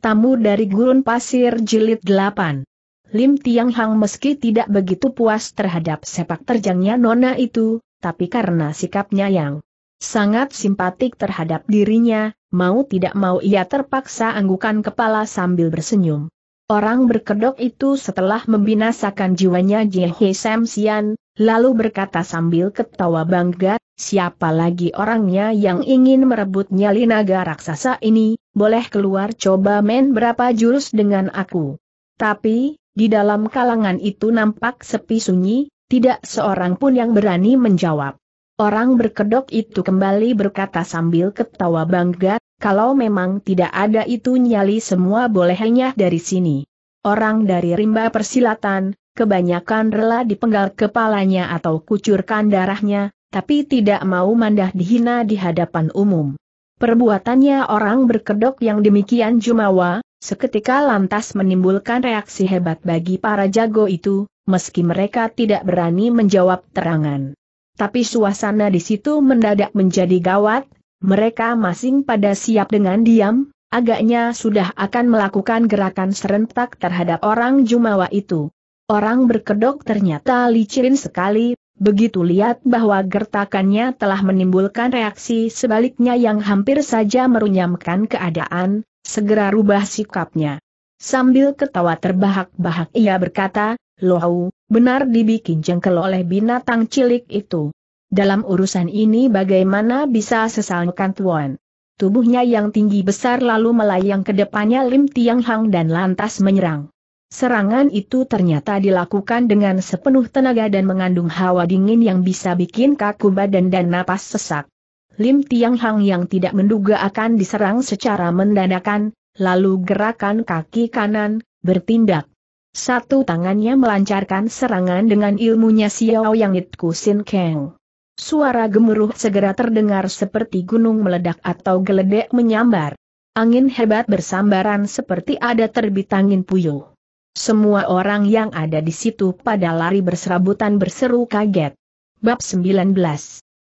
Tamu dari Gurun Pasir Jilid 8 Lim Tiang Hang meski tidak begitu puas terhadap sepak terjangnya Nona itu, tapi karena sikapnya yang sangat simpatik terhadap dirinya, mau tidak mau ia terpaksa anggukan kepala sambil bersenyum. Orang berkedok itu setelah membinasakan jiwanya Jehe Sam Sian, lalu berkata sambil ketawa bangga, siapa lagi orangnya yang ingin merebut nyali naga raksasa ini, boleh keluar coba main berapa jurus dengan aku. Tapi, di dalam kalangan itu nampak sepi sunyi, tidak seorang pun yang berani menjawab. Orang berkedok itu kembali berkata sambil ketawa bangga, kalau memang tidak ada itu nyali semua bolehnya dari sini. Orang dari rimba persilatan, kebanyakan rela dipenggal kepalanya atau kucurkan darahnya, tapi tidak mau mandah dihina di hadapan umum. Perbuatannya orang berkedok yang demikian jumawa, seketika lantas menimbulkan reaksi hebat bagi para jago itu, meski mereka tidak berani menjawab terangan. Tapi suasana di situ mendadak menjadi gawat, mereka masing pada siap dengan diam, agaknya sudah akan melakukan gerakan serentak terhadap orang Jumawa itu. Orang berkedok ternyata licin sekali, Begitu lihat bahwa gertakannya telah menimbulkan reaksi sebaliknya yang hampir saja merunyamkan keadaan, segera rubah sikapnya. Sambil ketawa terbahak-bahak ia berkata, Lohau, benar dibikin jengkel oleh binatang cilik itu. Dalam urusan ini bagaimana bisa sesalkan Tuan? Tubuhnya yang tinggi besar lalu melayang ke depannya Lim Tiang Hang dan lantas menyerang. Serangan itu ternyata dilakukan dengan sepenuh tenaga dan mengandung hawa dingin yang bisa bikin kaku badan dan napas sesak. Lim Tiang Hang yang tidak menduga akan diserang secara mendadakan, lalu gerakan kaki kanan, bertindak. Satu tangannya melancarkan serangan dengan ilmunya Xiao Yang It Kusin Kang. Suara gemuruh segera terdengar seperti gunung meledak atau geledek menyambar. Angin hebat bersambaran seperti ada terbit angin puyuh. Semua orang yang ada di situ pada lari berserabutan berseru kaget. Bab 19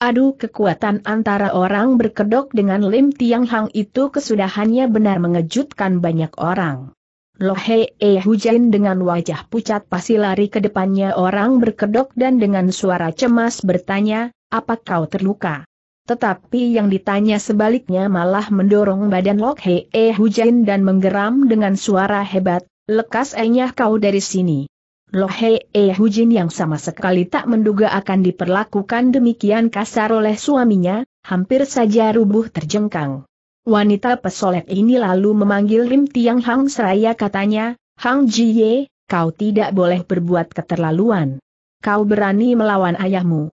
Adu kekuatan antara orang berkedok dengan Lim Tiang Hang itu kesudahannya benar mengejutkan banyak orang. Lohe E eh, Hujain dengan wajah pucat pasti lari ke depannya orang berkedok dan dengan suara cemas bertanya, apa kau terluka? Tetapi yang ditanya sebaliknya malah mendorong badan Lohe E eh, Hujain dan menggeram dengan suara hebat, lekas enyah kau dari sini. Lohe, Eh Hujin yang sama sekali tak menduga akan diperlakukan demikian kasar oleh suaminya, hampir saja rubuh terjengkang. Wanita pesolek ini lalu memanggil Lim Tiang Hang seraya katanya, Hang Ye, kau tidak boleh berbuat keterlaluan. Kau berani melawan ayahmu.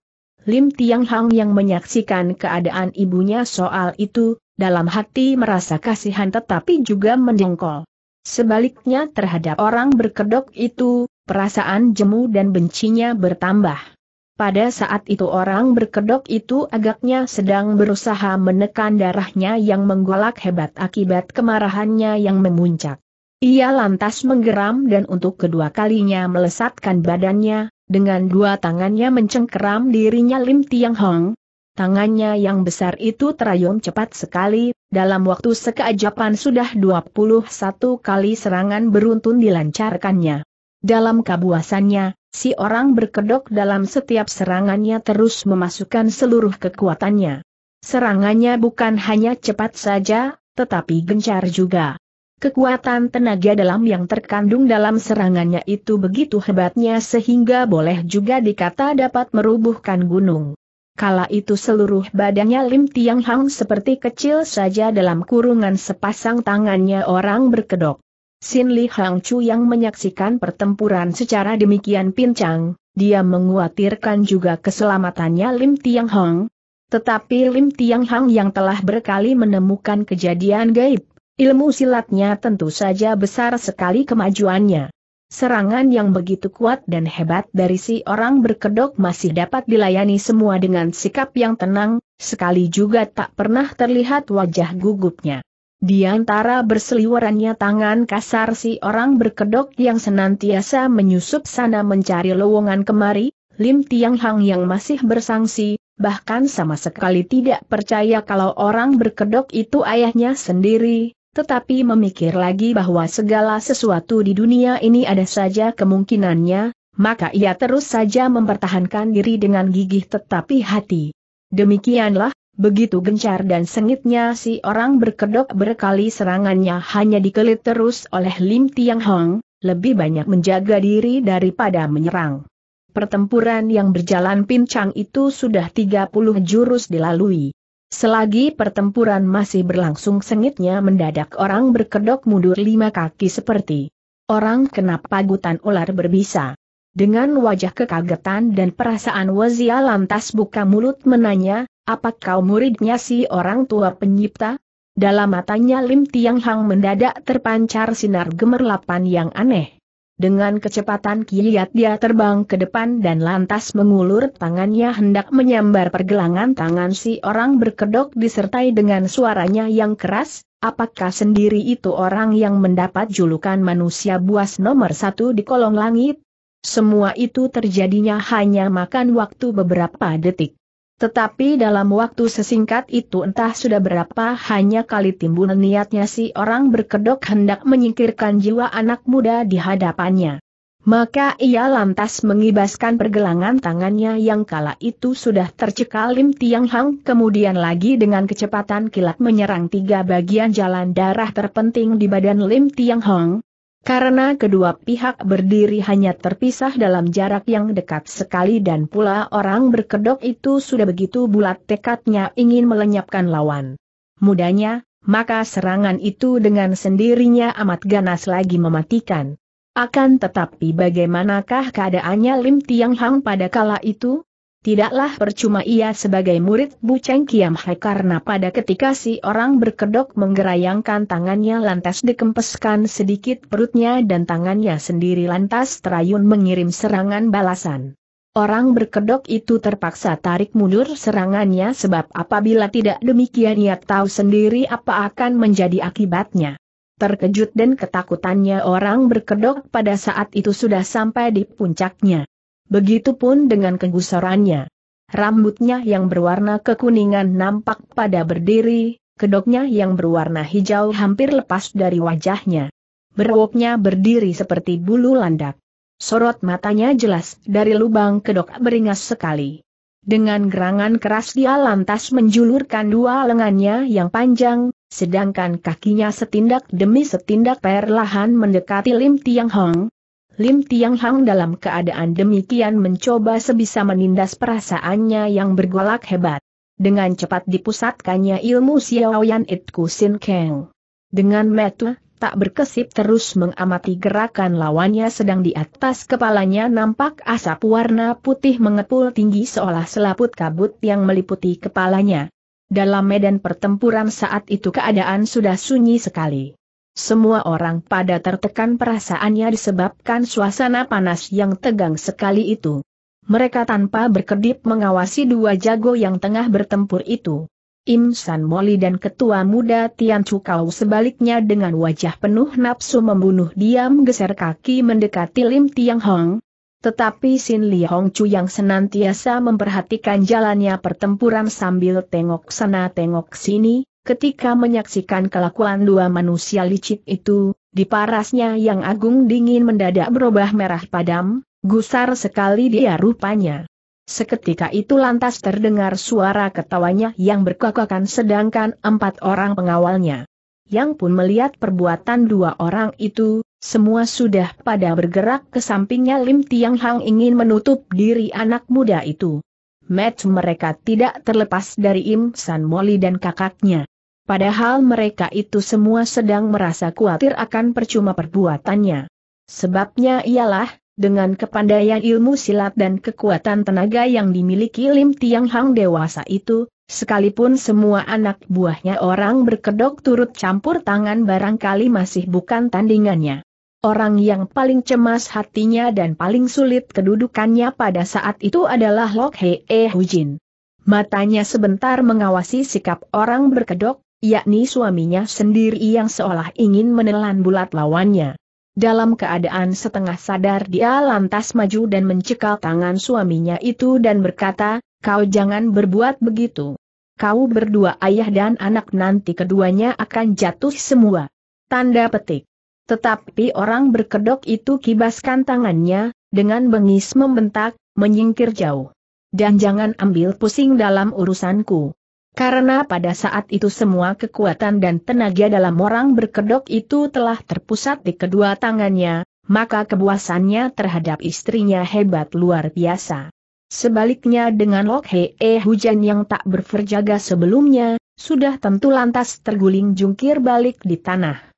Lim Tiang Hang yang menyaksikan keadaan ibunya soal itu, dalam hati merasa kasihan tetapi juga mendengkol. Sebaliknya terhadap orang berkedok itu, perasaan jemu dan bencinya bertambah. Pada saat itu orang berkedok itu agaknya sedang berusaha menekan darahnya yang menggolak hebat akibat kemarahannya yang memuncak. Ia lantas menggeram dan untuk kedua kalinya melesatkan badannya, dengan dua tangannya mencengkeram dirinya Lim Tiang Hong, Tangannya yang besar itu terayun cepat sekali, dalam waktu sekeajapan sudah 21 kali serangan beruntun dilancarkannya. Dalam kabuasannya, si orang berkedok dalam setiap serangannya terus memasukkan seluruh kekuatannya. Serangannya bukan hanya cepat saja, tetapi gencar juga. Kekuatan tenaga dalam yang terkandung dalam serangannya itu begitu hebatnya sehingga boleh juga dikata dapat merubuhkan gunung. Kala itu seluruh badannya Lim Tiang Hang seperti kecil saja dalam kurungan sepasang tangannya orang berkedok. Sin Li Hang Chu yang menyaksikan pertempuran secara demikian pincang, dia menguatirkan juga keselamatannya Lim Tiang Hang. Tetapi Lim Tiang Hang yang telah berkali menemukan kejadian gaib, ilmu silatnya tentu saja besar sekali kemajuannya. Serangan yang begitu kuat dan hebat dari si orang berkedok masih dapat dilayani semua dengan sikap yang tenang, sekali juga tak pernah terlihat wajah gugupnya. Di antara berseliwerannya tangan kasar si orang berkedok yang senantiasa menyusup sana mencari lowongan kemari, Lim Tiang Hang yang masih bersangsi, bahkan sama sekali tidak percaya kalau orang berkedok itu ayahnya sendiri, tetapi memikir lagi bahwa segala sesuatu di dunia ini ada saja kemungkinannya, maka ia terus saja mempertahankan diri dengan gigih tetapi hati. Demikianlah, begitu gencar dan sengitnya si orang berkedok berkali serangannya hanya dikelit terus oleh Lim Tiang Hong, lebih banyak menjaga diri daripada menyerang. Pertempuran yang berjalan pincang itu sudah 30 jurus dilalui. Selagi pertempuran masih berlangsung sengitnya mendadak orang berkedok mundur lima kaki seperti orang kena pagutan ular berbisa. Dengan wajah kekagetan dan perasaan Wazia lantas buka mulut menanya, apa kau muridnya si orang tua penyipta? Dalam matanya Lim Tiang Hang mendadak terpancar sinar gemerlapan yang aneh. Dengan kecepatan kiat dia terbang ke depan dan lantas mengulur tangannya hendak menyambar pergelangan tangan si orang berkedok disertai dengan suaranya yang keras, apakah sendiri itu orang yang mendapat julukan manusia buas nomor satu di kolong langit? Semua itu terjadinya hanya makan waktu beberapa detik. Tetapi dalam waktu sesingkat itu entah sudah berapa hanya kali timbul niatnya si orang berkedok hendak menyingkirkan jiwa anak muda di hadapannya. Maka ia lantas mengibaskan pergelangan tangannya yang kala itu sudah tercekal Lim Tiang Hang kemudian lagi dengan kecepatan kilat menyerang tiga bagian jalan darah terpenting di badan Lim Tiang Hang, karena kedua pihak berdiri hanya terpisah dalam jarak yang dekat sekali dan pula orang berkedok itu sudah begitu bulat tekadnya ingin melenyapkan lawan. mudahnya maka serangan itu dengan sendirinya amat ganas lagi mematikan. Akan tetapi bagaimanakah keadaannya Lim Tiang Hang pada kala itu? Tidaklah percuma ia sebagai murid Bu Cheng Kiam Hai karena pada ketika si orang berkedok menggerayangkan tangannya lantas dikempeskan sedikit perutnya dan tangannya sendiri lantas terayun mengirim serangan balasan. Orang berkedok itu terpaksa tarik mundur serangannya sebab apabila tidak demikian ia tahu sendiri apa akan menjadi akibatnya. Terkejut dan ketakutannya orang berkedok pada saat itu sudah sampai di puncaknya. Begitupun dengan kegusarannya. Rambutnya yang berwarna kekuningan nampak pada berdiri, kedoknya yang berwarna hijau hampir lepas dari wajahnya. Berwoknya berdiri seperti bulu landak. Sorot matanya jelas dari lubang kedok beringas sekali. Dengan gerangan keras dia lantas menjulurkan dua lengannya yang panjang, sedangkan kakinya setindak demi setindak perlahan mendekati Lim Tiang Hong, Lim Tiang Hang dalam keadaan demikian mencoba sebisa menindas perasaannya yang bergolak hebat. Dengan cepat dipusatkannya ilmu Xiaoyan It Sin Keng. Dengan metu, tak berkesip terus mengamati gerakan lawannya sedang di atas kepalanya nampak asap warna putih mengepul tinggi seolah selaput kabut yang meliputi kepalanya. Dalam medan pertempuran saat itu keadaan sudah sunyi sekali. Semua orang pada tertekan perasaannya disebabkan suasana panas yang tegang sekali itu. Mereka tanpa berkedip mengawasi dua jago yang tengah bertempur itu. Im San Moli dan ketua muda Tian Chukau sebaliknya dengan wajah penuh nafsu membunuh diam geser kaki mendekati Lim Tiang Hong. Tetapi Sin Li Hong Chu yang senantiasa memperhatikan jalannya pertempuran sambil tengok sana tengok sini, ketika menyaksikan kelakuan dua manusia licik itu, di parasnya yang agung dingin mendadak berubah merah padam, gusar sekali dia rupanya. Seketika itu lantas terdengar suara ketawanya yang berkokokan sedangkan empat orang pengawalnya. Yang pun melihat perbuatan dua orang itu, semua sudah pada bergerak ke sampingnya Lim Tiang Hang ingin menutup diri anak muda itu match mereka tidak terlepas dari Im San Moli dan kakaknya. Padahal mereka itu semua sedang merasa khawatir akan percuma perbuatannya. Sebabnya ialah, dengan kepandaian ilmu silat dan kekuatan tenaga yang dimiliki Lim Tiang Hang dewasa itu, Sekalipun semua anak buahnya orang berkedok turut campur tangan barangkali masih bukan tandingannya. Orang yang paling cemas hatinya dan paling sulit kedudukannya pada saat itu adalah Lok Hee eh Hujin. Matanya sebentar mengawasi sikap orang berkedok, yakni suaminya sendiri yang seolah ingin menelan bulat lawannya. Dalam keadaan setengah sadar dia lantas maju dan mencekal tangan suaminya itu dan berkata, kau jangan berbuat begitu. Kau berdua ayah dan anak nanti keduanya akan jatuh semua. Tanda petik. Tetapi orang berkedok itu kibaskan tangannya, dengan bengis membentak, menyingkir jauh. Dan jangan ambil pusing dalam urusanku. Karena pada saat itu semua kekuatan dan tenaga dalam orang berkedok itu telah terpusat di kedua tangannya, maka kebuasannya terhadap istrinya hebat luar biasa. Sebaliknya dengan Lok Hee eh, hujan yang tak berverjaga sebelumnya, sudah tentu lantas terguling jungkir balik di tanah.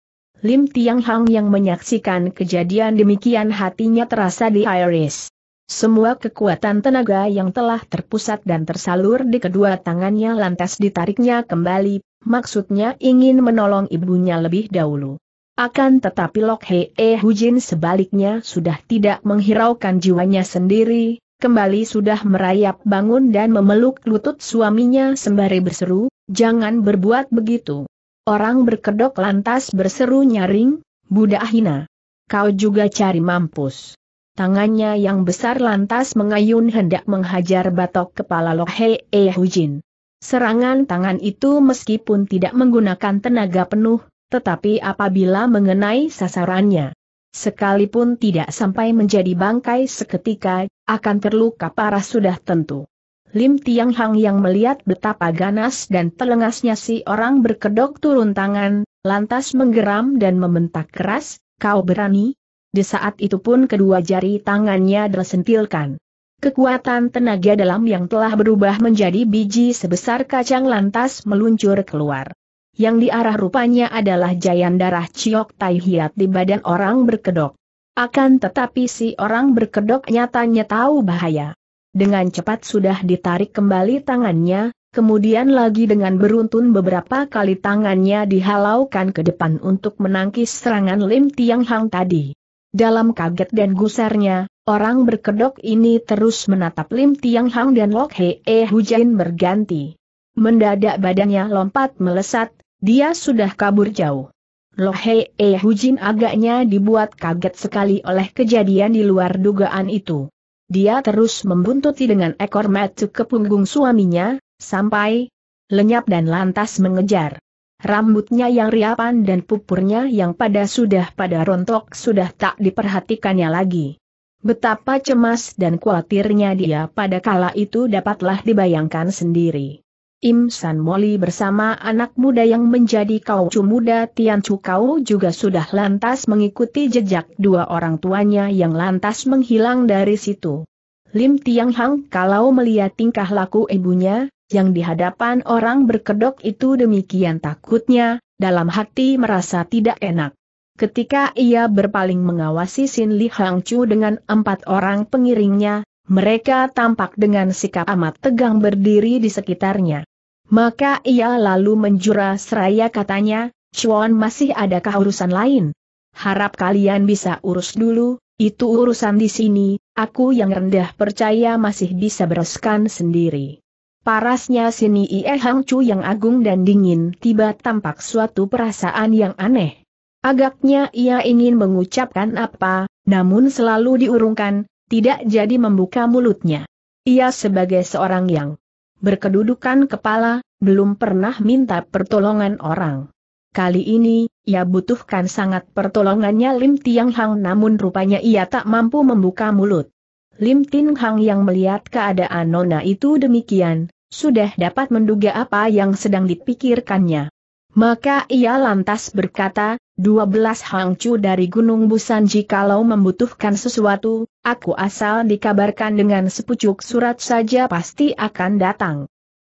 Lim Tiang Hang yang menyaksikan kejadian demikian hatinya terasa di iris. Semua kekuatan tenaga yang telah terpusat dan tersalur di kedua tangannya lantas ditariknya kembali, maksudnya ingin menolong ibunya lebih dahulu. Akan tetapi Lok Hee Hujin sebaliknya sudah tidak menghiraukan jiwanya sendiri, kembali sudah merayap bangun dan memeluk lutut suaminya sembari berseru, jangan berbuat begitu. Orang berkedok lantas berseru nyaring, Buddha hina. Kau juga cari mampus. Tangannya yang besar lantas mengayun hendak menghajar batok kepala Lohe E. Hujin. Serangan tangan itu meskipun tidak menggunakan tenaga penuh, tetapi apabila mengenai sasarannya, sekalipun tidak sampai menjadi bangkai seketika, akan terluka parah sudah tentu. Lim Tiang Hang yang melihat betapa ganas dan telengasnya si orang berkedok turun tangan, lantas menggeram dan membentak keras, kau berani? Di saat itu pun kedua jari tangannya tersentilkan. Kekuatan tenaga dalam yang telah berubah menjadi biji sebesar kacang lantas meluncur keluar. Yang diarah rupanya adalah jayan darah Ciok Tai Hiat di badan orang berkedok. Akan tetapi si orang berkedok nyatanya tahu bahaya. Dengan cepat sudah ditarik kembali tangannya, kemudian lagi dengan beruntun beberapa kali tangannya dihalaukan ke depan untuk menangkis serangan Lim Tiang Hang tadi. Dalam kaget dan gusarnya, orang berkedok ini terus menatap Lim Tiang Hang dan Lok Hee Hujan berganti. Mendadak badannya lompat melesat, dia sudah kabur jauh. Hei E. Hujin agaknya dibuat kaget sekali oleh kejadian di luar dugaan itu. Dia terus membuntuti dengan ekor matu ke punggung suaminya, sampai lenyap dan lantas mengejar. Rambutnya yang riapan dan pupurnya yang pada sudah pada rontok sudah tak diperhatikannya lagi. Betapa cemas dan khawatirnya dia pada kala itu dapatlah dibayangkan sendiri. Im San Moli bersama anak muda yang menjadi cu muda Tian Chu Kau juga sudah lantas mengikuti jejak dua orang tuanya yang lantas menghilang dari situ. Lim Tiang Hang kalau melihat tingkah laku ibunya, yang di hadapan orang berkedok itu demikian takutnya, dalam hati merasa tidak enak. Ketika ia berpaling mengawasi Sin Li Hang Chu dengan empat orang pengiringnya, mereka tampak dengan sikap amat tegang berdiri di sekitarnya. Maka ia lalu menjura seraya katanya, Chuan masih adakah urusan lain? Harap kalian bisa urus dulu, itu urusan di sini, aku yang rendah percaya masih bisa bereskan sendiri. Parasnya sini Ie Hang Chu yang agung dan dingin tiba tampak suatu perasaan yang aneh. Agaknya ia ingin mengucapkan apa, namun selalu diurungkan, tidak jadi membuka mulutnya. Ia sebagai seorang yang berkedudukan kepala, belum pernah minta pertolongan orang. Kali ini, ia butuhkan sangat pertolongannya Lim Tiang Hang namun rupanya ia tak mampu membuka mulut. Lim Tin Hang yang melihat keadaan Nona itu demikian, sudah dapat menduga apa yang sedang dipikirkannya. Maka ia lantas berkata, dua belas hangcu dari Gunung Busan jikalau membutuhkan sesuatu, aku asal dikabarkan dengan sepucuk surat saja pasti akan datang.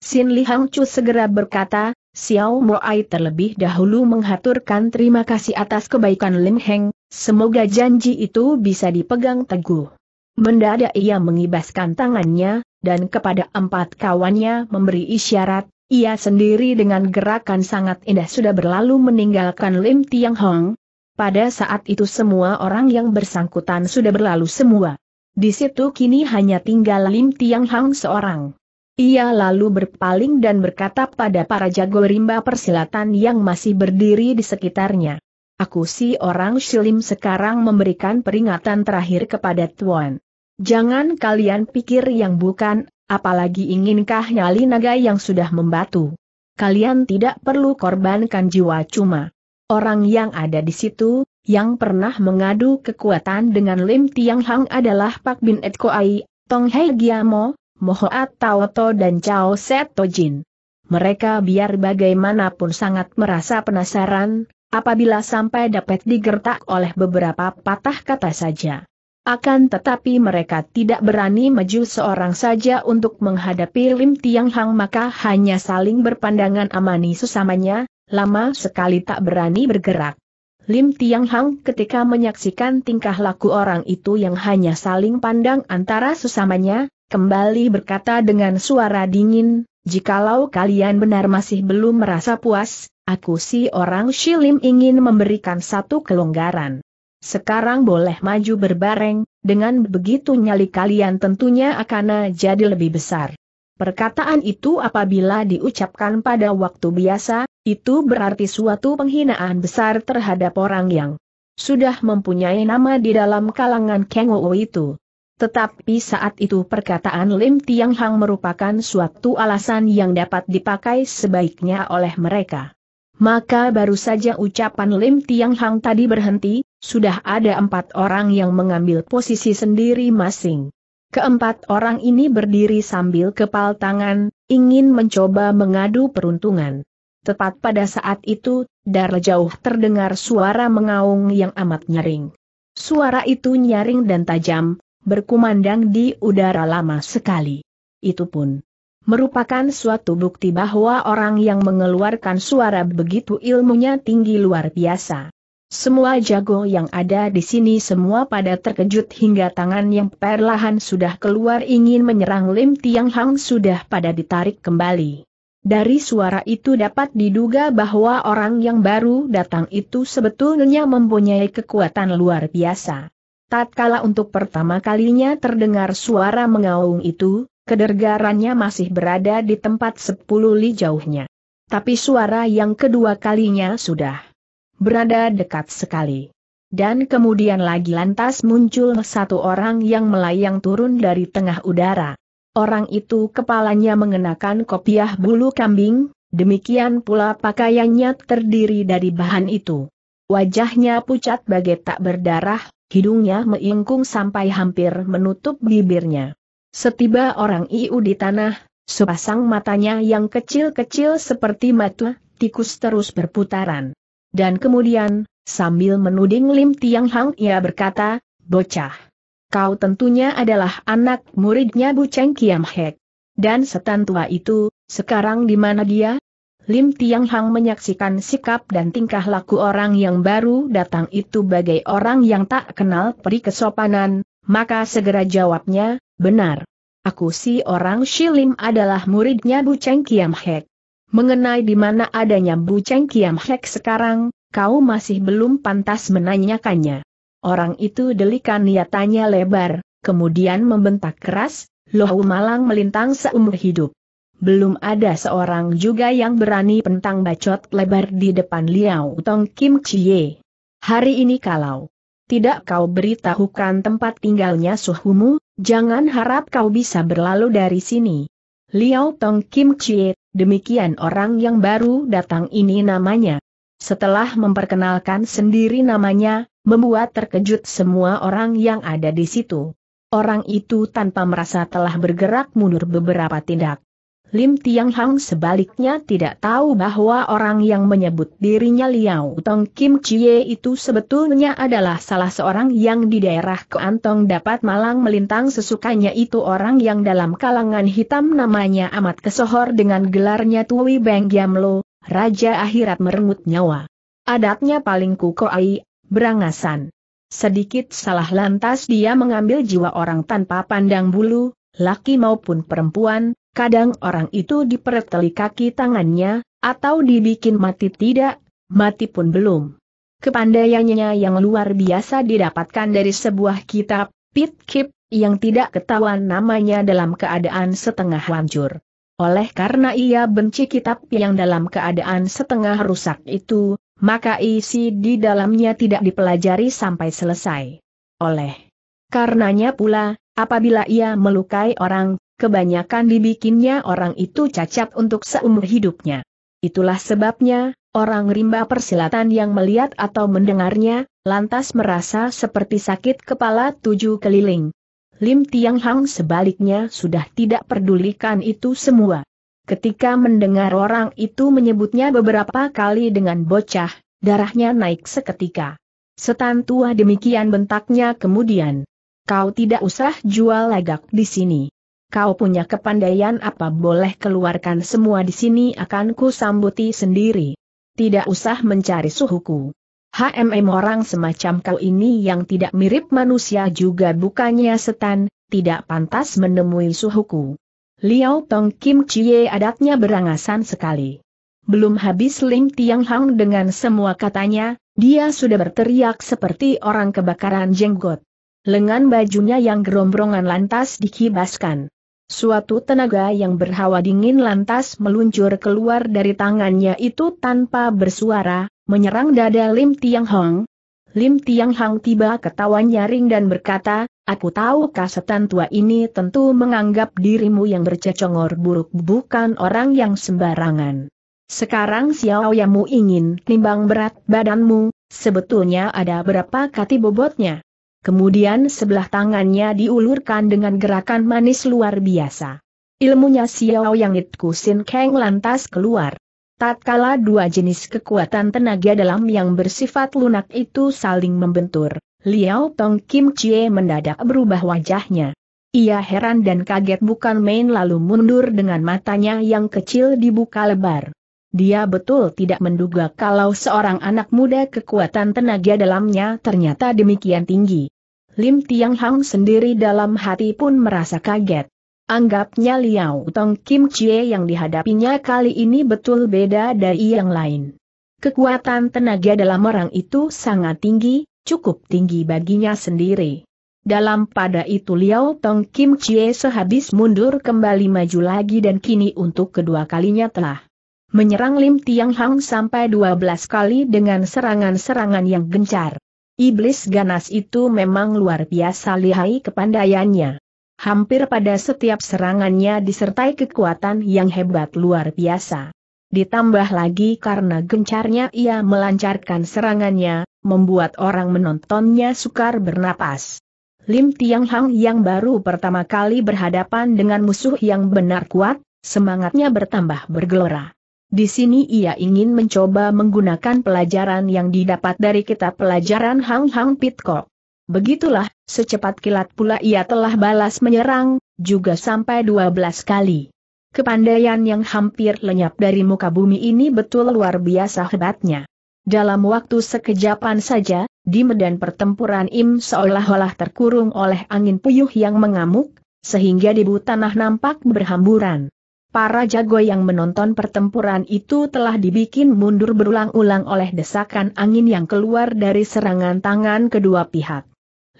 Sin Li Hangcu segera berkata, Xiao Moai terlebih dahulu menghaturkan terima kasih atas kebaikan Lim Heng, semoga janji itu bisa dipegang teguh. Mendadak ia mengibaskan tangannya, dan kepada empat kawannya memberi isyarat, ia sendiri dengan gerakan sangat indah sudah berlalu meninggalkan Lim Tiang Hong. Pada saat itu semua orang yang bersangkutan sudah berlalu semua. Di situ kini hanya tinggal Lim Tiang Hong seorang. Ia lalu berpaling dan berkata pada para jago rimba persilatan yang masih berdiri di sekitarnya. Aku si orang Shilim sekarang memberikan peringatan terakhir kepada Tuan. Jangan kalian pikir yang bukan Apalagi inginkah nyali naga yang sudah membatu? Kalian tidak perlu korbankan jiwa cuma. Orang yang ada di situ, yang pernah mengadu kekuatan dengan Lim Tiang Hang adalah Pak Bin Et Koai, Tong Hei Giamo, Mohoat Taoto dan Chao Seto Jin. Mereka biar bagaimanapun sangat merasa penasaran, apabila sampai dapat digertak oleh beberapa patah kata saja. Akan tetapi mereka tidak berani maju seorang saja untuk menghadapi Lim Tiang Hang maka hanya saling berpandangan amani sesamanya, lama sekali tak berani bergerak. Lim Tiang Hang ketika menyaksikan tingkah laku orang itu yang hanya saling pandang antara sesamanya, kembali berkata dengan suara dingin, Jikalau kalian benar masih belum merasa puas, aku si orang Shilim ingin memberikan satu kelonggaran. Sekarang boleh maju berbareng, dengan begitu nyali kalian tentunya akan eh, jadi lebih besar. Perkataan itu apabila diucapkan pada waktu biasa, itu berarti suatu penghinaan besar terhadap orang yang sudah mempunyai nama di dalam kalangan Kengou itu. Tetapi saat itu perkataan Lim Tiang Hang merupakan suatu alasan yang dapat dipakai sebaiknya oleh mereka. Maka baru saja ucapan Lim Tiang Hang tadi berhenti, sudah ada empat orang yang mengambil posisi sendiri masing. Keempat orang ini berdiri sambil kepal tangan, ingin mencoba mengadu peruntungan. Tepat pada saat itu, dari jauh terdengar suara mengaung yang amat nyaring. Suara itu nyaring dan tajam, berkumandang di udara lama sekali. Itu pun merupakan suatu bukti bahwa orang yang mengeluarkan suara begitu ilmunya tinggi luar biasa. Semua jago yang ada di sini semua pada terkejut hingga tangan yang perlahan sudah keluar ingin menyerang Lim Tiang Hang sudah pada ditarik kembali. Dari suara itu dapat diduga bahwa orang yang baru datang itu sebetulnya mempunyai kekuatan luar biasa. Tatkala untuk pertama kalinya terdengar suara mengaung itu, Kedergarannya masih berada di tempat sepuluh li jauhnya. Tapi suara yang kedua kalinya sudah berada dekat sekali. Dan kemudian lagi lantas muncul satu orang yang melayang turun dari tengah udara. Orang itu kepalanya mengenakan kopiah bulu kambing, demikian pula pakaiannya terdiri dari bahan itu. Wajahnya pucat bagai tak berdarah, hidungnya meingkung sampai hampir menutup bibirnya. Setiba orang Iu di tanah, sepasang matanya yang kecil-kecil seperti mata, tikus terus berputaran. Dan kemudian, sambil menuding Lim Tiang Hang ia berkata, Bocah. Kau tentunya adalah anak muridnya Bu Cheng Kiam Hek. Dan setan tua itu, sekarang di mana dia? Lim Tiang Hang menyaksikan sikap dan tingkah laku orang yang baru datang itu bagai orang yang tak kenal peri kesopanan, maka segera jawabnya, Benar. Aku si orang Shilim adalah muridnya Bu Cheng Kiam Hek. Mengenai di mana adanya Bu Cheng Kiam Hek sekarang, kau masih belum pantas menanyakannya. Orang itu delikan niatannya lebar, kemudian membentak keras, loh Malang melintang seumur hidup. Belum ada seorang juga yang berani pentang bacot lebar di depan Liao Tong Kim Chie. Hari ini kalau tidak kau beritahukan tempat tinggalnya suhumu, Jangan harap kau bisa berlalu dari sini. Liao Tong Kim Chie, demikian orang yang baru datang ini namanya. Setelah memperkenalkan sendiri namanya, membuat terkejut semua orang yang ada di situ. Orang itu tanpa merasa telah bergerak mundur beberapa tindak. Lim Tiang Hang sebaliknya tidak tahu bahwa orang yang menyebut dirinya Liao Tong Kim Chie itu sebetulnya adalah salah seorang yang di daerah Keantong dapat malang melintang sesukanya itu orang yang dalam kalangan hitam namanya amat kesohor dengan gelarnya Tui Beng Lo. Raja Akhirat Merengut Nyawa. Adatnya paling kukoai, berangasan. Sedikit salah lantas dia mengambil jiwa orang tanpa pandang bulu, laki maupun perempuan, Kadang orang itu dipereteli kaki tangannya, atau dibikin mati tidak, mati pun belum. Kepandaiannya yang luar biasa didapatkan dari sebuah kitab, Pit Kip, yang tidak ketahuan namanya dalam keadaan setengah hancur. Oleh karena ia benci kitab yang dalam keadaan setengah rusak itu, maka isi di dalamnya tidak dipelajari sampai selesai. Oleh karenanya pula, apabila ia melukai orang, kebanyakan dibikinnya orang itu cacat untuk seumur hidupnya. Itulah sebabnya, orang rimba persilatan yang melihat atau mendengarnya, lantas merasa seperti sakit kepala tujuh keliling. Lim Tiang Hang sebaliknya sudah tidak pedulikan itu semua. Ketika mendengar orang itu menyebutnya beberapa kali dengan bocah, darahnya naik seketika. Setan tua demikian bentaknya kemudian. Kau tidak usah jual lagak di sini kau punya kepandaian apa boleh keluarkan semua di sini akan ku sambuti sendiri. Tidak usah mencari suhuku. HMM orang semacam kau ini yang tidak mirip manusia juga bukannya setan, tidak pantas menemui suhuku. Liao Tong Kim Chie adatnya berangasan sekali. Belum habis Lim Tiang Hang dengan semua katanya, dia sudah berteriak seperti orang kebakaran jenggot. Lengan bajunya yang gerombongan lantas dikibaskan. Suatu tenaga yang berhawa dingin lantas meluncur keluar dari tangannya itu tanpa bersuara, menyerang dada Lim Tiang Hong. Lim Tiang Hong tiba ketawa nyaring dan berkata, Aku tahu kasetan tua ini tentu menganggap dirimu yang bercecongor buruk bukan orang yang sembarangan. Sekarang Xiao Yamu ingin nimbang berat badanmu, sebetulnya ada berapa kati bobotnya. Kemudian sebelah tangannya diulurkan dengan gerakan manis luar biasa. Ilmunya Xiao Yang Nit Kusin Kang lantas keluar. Tatkala dua jenis kekuatan tenaga dalam yang bersifat lunak itu saling membentur, Liao Tong Kim Chie mendadak berubah wajahnya. Ia heran dan kaget bukan main lalu mundur dengan matanya yang kecil dibuka lebar. Dia betul tidak menduga kalau seorang anak muda kekuatan tenaga dalamnya ternyata demikian tinggi. Lim Tiang Hang sendiri dalam hati pun merasa kaget. Anggapnya Liao Tong Kim Chie yang dihadapinya kali ini betul beda dari yang lain. Kekuatan tenaga dalam orang itu sangat tinggi, cukup tinggi baginya sendiri. Dalam pada itu Liao Tong Kim Chie sehabis mundur kembali maju lagi dan kini untuk kedua kalinya telah menyerang Lim Tiang Hang sampai 12 kali dengan serangan-serangan yang gencar. Iblis ganas itu memang luar biasa lihai kepandaiannya. Hampir pada setiap serangannya disertai kekuatan yang hebat luar biasa. Ditambah lagi karena gencarnya ia melancarkan serangannya, membuat orang menontonnya sukar bernapas. Lim Tiang Hang yang baru pertama kali berhadapan dengan musuh yang benar kuat, semangatnya bertambah bergelora. Di sini ia ingin mencoba menggunakan pelajaran yang didapat dari kitab pelajaran Hang Hang Pitcock. Begitulah, secepat kilat pula ia telah balas menyerang, juga sampai 12 kali. Kepandaian yang hampir lenyap dari muka bumi ini betul luar biasa hebatnya. Dalam waktu sekejapan saja, di medan pertempuran Im seolah-olah terkurung oleh angin puyuh yang mengamuk, sehingga di tanah nampak berhamburan. Para jago yang menonton pertempuran itu telah dibikin mundur berulang-ulang oleh desakan angin yang keluar dari serangan tangan kedua pihak.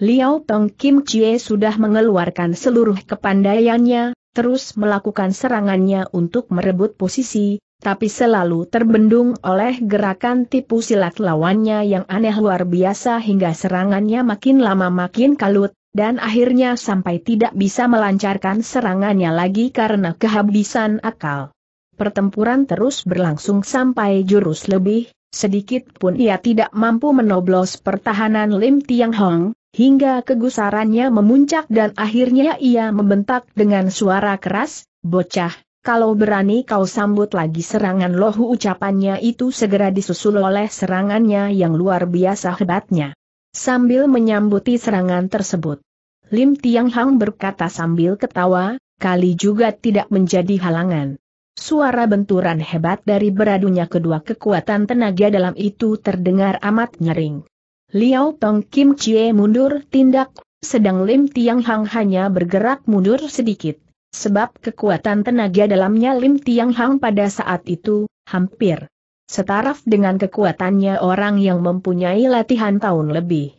Liao Tong Kim Chie sudah mengeluarkan seluruh kepandaiannya, terus melakukan serangannya untuk merebut posisi, tapi selalu terbendung oleh gerakan tipu silat lawannya yang aneh luar biasa hingga serangannya makin lama makin kalut, dan akhirnya sampai tidak bisa melancarkan serangannya lagi karena kehabisan akal. Pertempuran terus berlangsung sampai jurus lebih, sedikit pun ia tidak mampu menoblos pertahanan Lim Tiang Hong, hingga kegusarannya memuncak dan akhirnya ia membentak dengan suara keras, bocah, kalau berani kau sambut lagi serangan lohu ucapannya itu segera disusul oleh serangannya yang luar biasa hebatnya. Sambil menyambuti serangan tersebut, Lim Tiang Hang berkata sambil ketawa, kali juga tidak menjadi halangan. Suara benturan hebat dari beradunya kedua kekuatan tenaga dalam itu terdengar amat nyering. Liao Tong Kim Chie mundur tindak, sedang Lim Tiang Hang hanya bergerak mundur sedikit. Sebab kekuatan tenaga dalamnya Lim Tiang Hang pada saat itu, hampir setaraf dengan kekuatannya orang yang mempunyai latihan tahun lebih.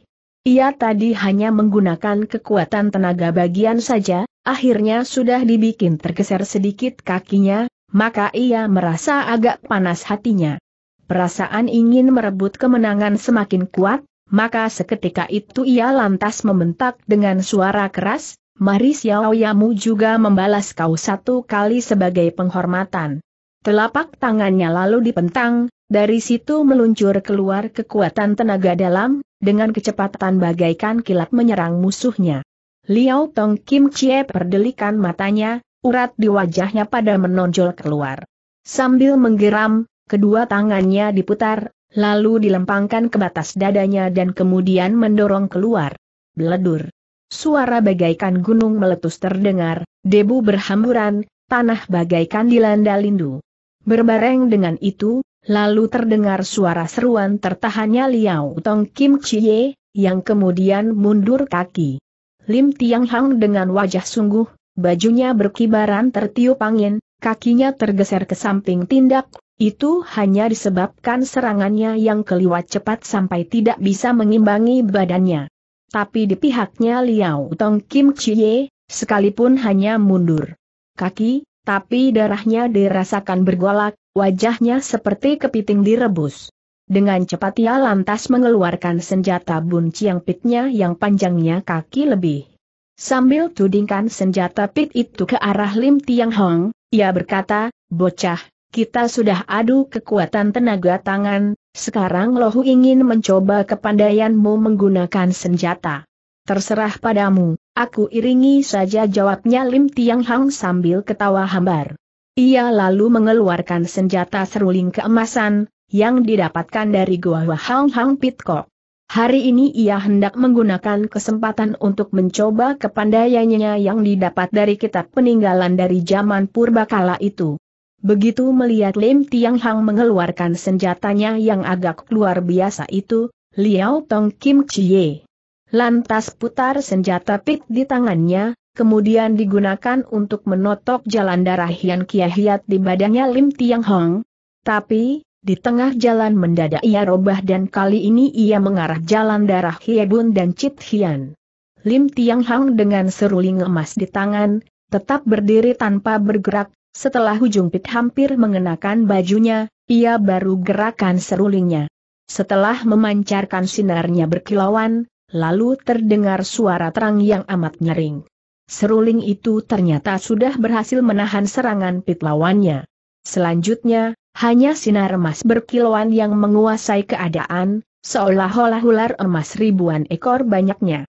Ia tadi hanya menggunakan kekuatan tenaga bagian saja, akhirnya sudah dibikin tergeser sedikit kakinya, maka ia merasa agak panas hatinya. Perasaan ingin merebut kemenangan semakin kuat, maka seketika itu ia lantas membentak dengan suara keras, Mari Xiao Yamu juga membalas kau satu kali sebagai penghormatan. Telapak tangannya lalu dipentang, dari situ meluncur keluar kekuatan tenaga dalam, dengan kecepatan bagaikan kilat menyerang musuhnya. Liao Tong Kim Chie perdelikan matanya, urat di wajahnya pada menonjol keluar. Sambil menggeram, kedua tangannya diputar, lalu dilempangkan ke batas dadanya dan kemudian mendorong keluar. Beledur. Suara bagaikan gunung meletus terdengar, debu berhamburan, tanah bagaikan dilanda lindu. Berbareng dengan itu, Lalu terdengar suara seruan tertahannya Liao Tong Kim Chie, yang kemudian mundur kaki. Lim Tiang Hang dengan wajah sungguh, bajunya berkibaran tertiup angin, kakinya tergeser ke samping tindak, itu hanya disebabkan serangannya yang keliwat cepat sampai tidak bisa mengimbangi badannya. Tapi di pihaknya Liao Tong Kim Chie, sekalipun hanya mundur kaki, tapi darahnya dirasakan bergolak, wajahnya seperti kepiting direbus. Dengan cepat ia lantas mengeluarkan senjata ciang pitnya yang panjangnya kaki lebih. Sambil tudingkan senjata pit itu ke arah Lim Tiang Hong, ia berkata, Bocah, kita sudah adu kekuatan tenaga tangan, sekarang lohu ingin mencoba kepandaianmu menggunakan senjata. Terserah padamu, aku iringi saja jawabnya Lim Tiang Hang sambil ketawa hambar. Ia lalu mengeluarkan senjata seruling keemasan, yang didapatkan dari gua Hang Hang Pitko. Hari ini ia hendak menggunakan kesempatan untuk mencoba kepandaiannya yang didapat dari kitab peninggalan dari zaman purbakala itu. Begitu melihat Lim Tiang Hang mengeluarkan senjatanya yang agak luar biasa itu, Liao Tong Kim Chie Lantas putar senjata pit di tangannya, kemudian digunakan untuk menotok jalan darah Hian Kiahiat di badannya Lim Tiang Hong. Tapi, di tengah jalan mendadak ia robah dan kali ini ia mengarah jalan darah Hiebun dan chit Hian. Lim Tiang Hong dengan seruling emas di tangan, tetap berdiri tanpa bergerak, setelah ujung pit hampir mengenakan bajunya, ia baru gerakan serulingnya. Setelah memancarkan sinarnya berkilauan, lalu terdengar suara terang yang amat nyering. Seruling itu ternyata sudah berhasil menahan serangan pit lawannya. Selanjutnya, hanya sinar emas berkilauan yang menguasai keadaan, seolah-olah ular emas ribuan ekor banyaknya.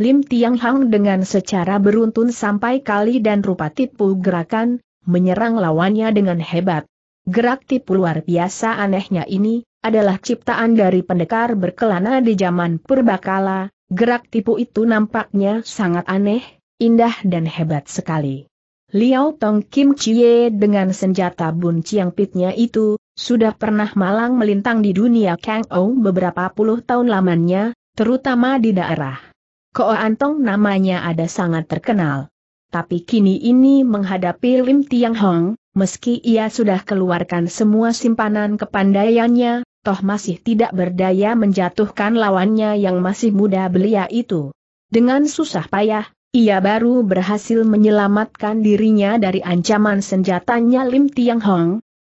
Lim Tiang Hang dengan secara beruntun sampai kali dan rupa tipu gerakan, menyerang lawannya dengan hebat. Gerak tipu luar biasa anehnya ini, adalah ciptaan dari pendekar berkelana di zaman purbakala, gerak tipu itu nampaknya sangat aneh, indah dan hebat sekali. Liao Tong Kim Chie dengan senjata bun Chiang pitnya itu, sudah pernah malang melintang di dunia Kang Ou beberapa puluh tahun lamanya, terutama di daerah Koa Antong namanya ada sangat terkenal. Tapi kini ini menghadapi Lim Tiang Hong, meski ia sudah keluarkan semua simpanan kepandaiannya, toh masih tidak berdaya menjatuhkan lawannya yang masih muda belia itu. Dengan susah payah, ia baru berhasil menyelamatkan dirinya dari ancaman senjatanya Lim Tiang Hong.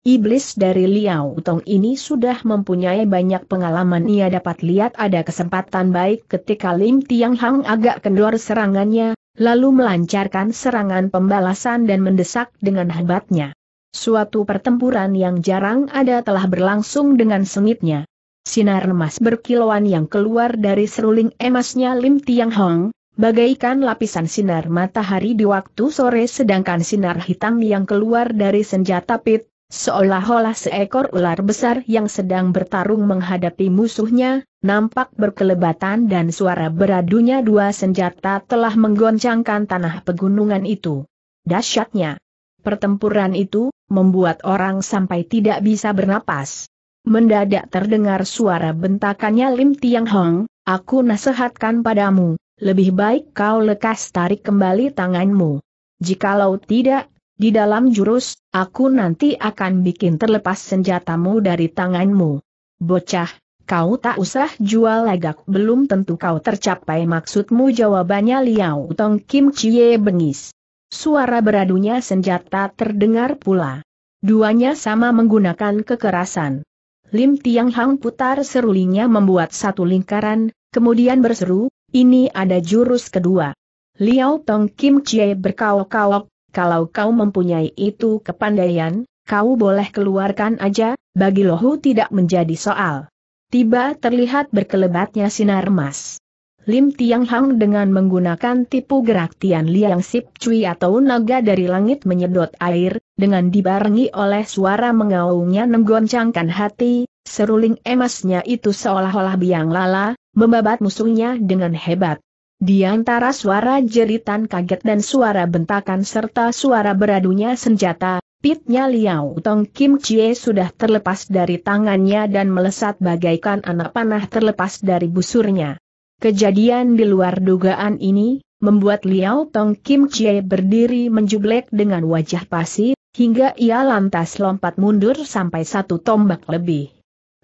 Iblis dari Liao Tong ini sudah mempunyai banyak pengalaman ia dapat lihat ada kesempatan baik ketika Lim Tiang Hong agak kendor serangannya, lalu melancarkan serangan pembalasan dan mendesak dengan hebatnya. Suatu pertempuran yang jarang ada telah berlangsung dengan sengitnya. Sinar emas berkilauan yang keluar dari seruling emasnya Lim Tiang Hong, bagaikan lapisan sinar matahari di waktu sore sedangkan sinar hitam yang keluar dari senjata pit, seolah-olah seekor ular besar yang sedang bertarung menghadapi musuhnya, nampak berkelebatan dan suara beradunya dua senjata telah menggoncangkan tanah pegunungan itu. Dasyatnya, pertempuran itu, membuat orang sampai tidak bisa bernapas. Mendadak terdengar suara bentakannya Lim Tiang Hong, aku nasihatkan padamu, lebih baik kau lekas tarik kembali tanganmu. Jikalau tidak, di dalam jurus, aku nanti akan bikin terlepas senjatamu dari tanganmu. Bocah, kau tak usah jual lagak belum tentu kau tercapai maksudmu jawabannya Liao Tong Kim Chie bengis. Suara beradunya senjata terdengar pula. Duanya sama menggunakan kekerasan. Lim Tiang Hang putar serulingnya membuat satu lingkaran, kemudian berseru, ini ada jurus kedua. Liao Tong Kim Chie berkaok-kaok, kalau kau mempunyai itu kepandaian, kau boleh keluarkan aja, bagi lohu tidak menjadi soal. Tiba terlihat berkelebatnya sinar emas. Lim Tiang Hang dengan menggunakan tipu gerak Tian Liang Sip Cui atau naga dari langit menyedot air, dengan dibarengi oleh suara mengaungnya menggoncangkan hati, seruling emasnya itu seolah-olah biang lala, membabat musuhnya dengan hebat. Di antara suara jeritan kaget dan suara bentakan serta suara beradunya senjata, pitnya Liao Tong Kim Chie sudah terlepas dari tangannya dan melesat bagaikan anak panah terlepas dari busurnya. Kejadian di luar dugaan ini, membuat Liao Tong Kim Chie berdiri menjublek dengan wajah pasi, hingga ia lantas lompat mundur sampai satu tombak lebih.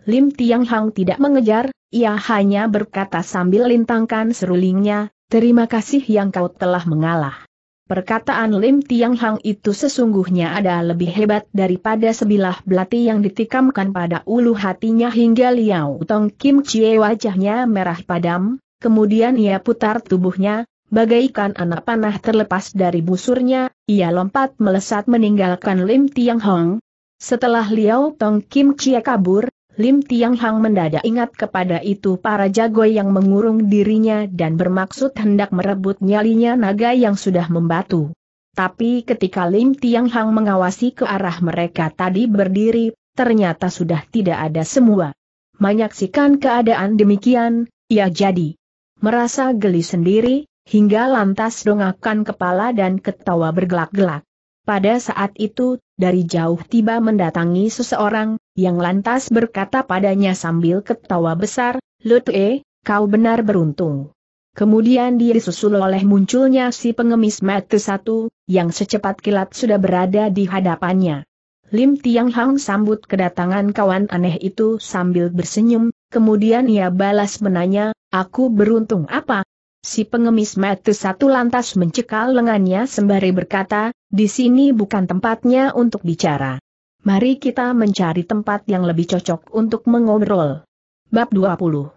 Lim Tiang Hang tidak mengejar, ia hanya berkata sambil lintangkan serulingnya, terima kasih yang kau telah mengalah. Perkataan Lim Tiang Hang itu sesungguhnya ada lebih hebat daripada sebilah belati yang ditikamkan pada ulu hatinya hingga Liao Tong Kim Chie wajahnya merah padam, Kemudian ia putar tubuhnya, bagaikan anak panah terlepas dari busurnya, ia lompat melesat meninggalkan Lim Tiang Hong. Setelah Liao Tong Kim Chia kabur, Lim Tiang Hang mendadak ingat kepada itu para jago yang mengurung dirinya dan bermaksud hendak merebut nyalinya naga yang sudah membatu. Tapi ketika Lim Tiang Hang mengawasi ke arah mereka tadi berdiri, ternyata sudah tidak ada semua. Menyaksikan keadaan demikian, ia jadi merasa geli sendiri, hingga lantas dongakan kepala dan ketawa bergelak-gelak. Pada saat itu, dari jauh tiba mendatangi seseorang, yang lantas berkata padanya sambil ketawa besar, Lutue, kau benar beruntung. Kemudian dia disusul oleh munculnya si pengemis mata satu, yang secepat kilat sudah berada di hadapannya. Lim Tiang Hang sambut kedatangan kawan aneh itu sambil bersenyum, kemudian ia balas menanya, aku beruntung apa? Si pengemis mata satu lantas mencekal lengannya sembari berkata, di sini bukan tempatnya untuk bicara. Mari kita mencari tempat yang lebih cocok untuk mengobrol. Bab 20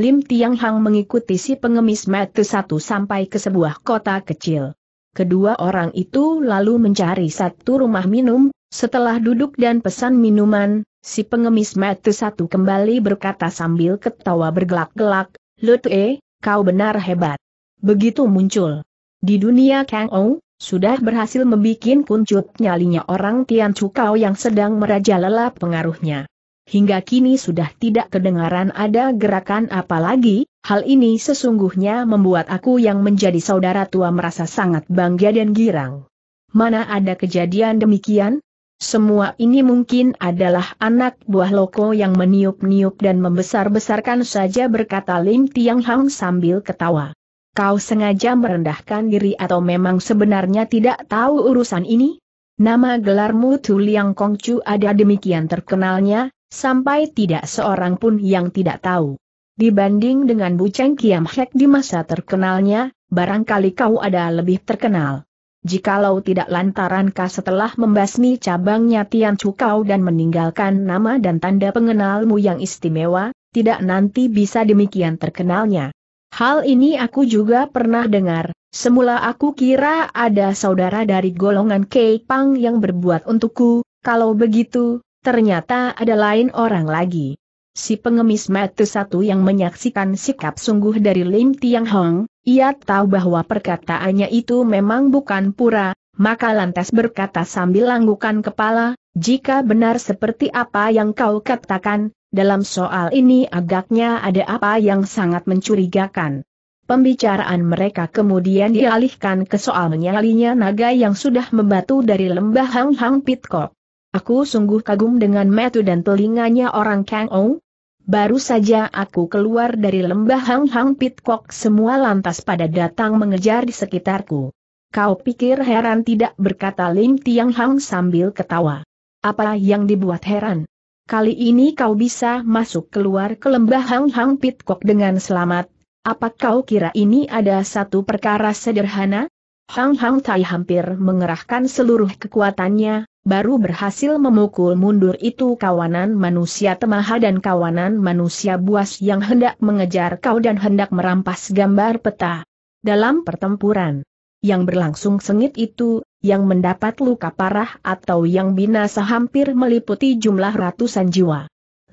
Lim Tiang Hang mengikuti si pengemis mata satu sampai ke sebuah kota kecil. Kedua orang itu lalu mencari satu rumah minum, setelah duduk dan pesan minuman, si pengemis mati satu kembali berkata sambil ketawa bergelak-gelak, Lutue, kau benar hebat. Begitu muncul. Di dunia Kang Ou, sudah berhasil membuat kuncup nyalinya orang Tian Cukau yang sedang merajalela pengaruhnya. Hingga kini sudah tidak kedengaran ada gerakan apalagi, hal ini sesungguhnya membuat aku yang menjadi saudara tua merasa sangat bangga dan girang. Mana ada kejadian demikian, semua ini mungkin adalah anak buah loko yang meniup-niup dan membesar-besarkan saja berkata Lim Tiang Hang sambil ketawa. Kau sengaja merendahkan diri atau memang sebenarnya tidak tahu urusan ini? Nama gelarmu Tu Liang Kong Chu ada demikian terkenalnya, sampai tidak seorang pun yang tidak tahu. Dibanding dengan Bu Cheng Kiam Hek di masa terkenalnya, barangkali kau ada lebih terkenal jikalau tidak lantaran Ka setelah membasmi cabangnya Tian Cukau dan meninggalkan nama dan tanda pengenalmu yang istimewa, tidak nanti bisa demikian terkenalnya. Hal ini aku juga pernah dengar, semula aku kira ada saudara dari golongan Kei Pang yang berbuat untukku, kalau begitu, ternyata ada lain orang lagi. Si pengemis mata satu yang menyaksikan sikap sungguh dari Lim Tiang Hong, ia tahu bahwa perkataannya itu memang bukan pura, maka lantas berkata sambil langgukan kepala, jika benar seperti apa yang kau katakan, dalam soal ini agaknya ada apa yang sangat mencurigakan. Pembicaraan mereka kemudian dialihkan ke soal menyalinya naga yang sudah membatu dari lembah Hang Hang Pitcock. Aku sungguh kagum dengan metu dan telinganya orang Kang Ou, Baru saja aku keluar dari lembah Hang Hang Pitcock semua lantas pada datang mengejar di sekitarku. Kau pikir heran tidak berkata Lim Tiang Hang sambil ketawa. Apa yang dibuat heran? Kali ini kau bisa masuk keluar ke lembah Hang Hang Pitcock dengan selamat. Apa kau kira ini ada satu perkara sederhana? Hang Hang Tai hampir mengerahkan seluruh kekuatannya, baru berhasil memukul mundur itu kawanan manusia temaha dan kawanan manusia buas yang hendak mengejar kau dan hendak merampas gambar peta. Dalam pertempuran yang berlangsung sengit itu, yang mendapat luka parah atau yang binasa hampir meliputi jumlah ratusan jiwa.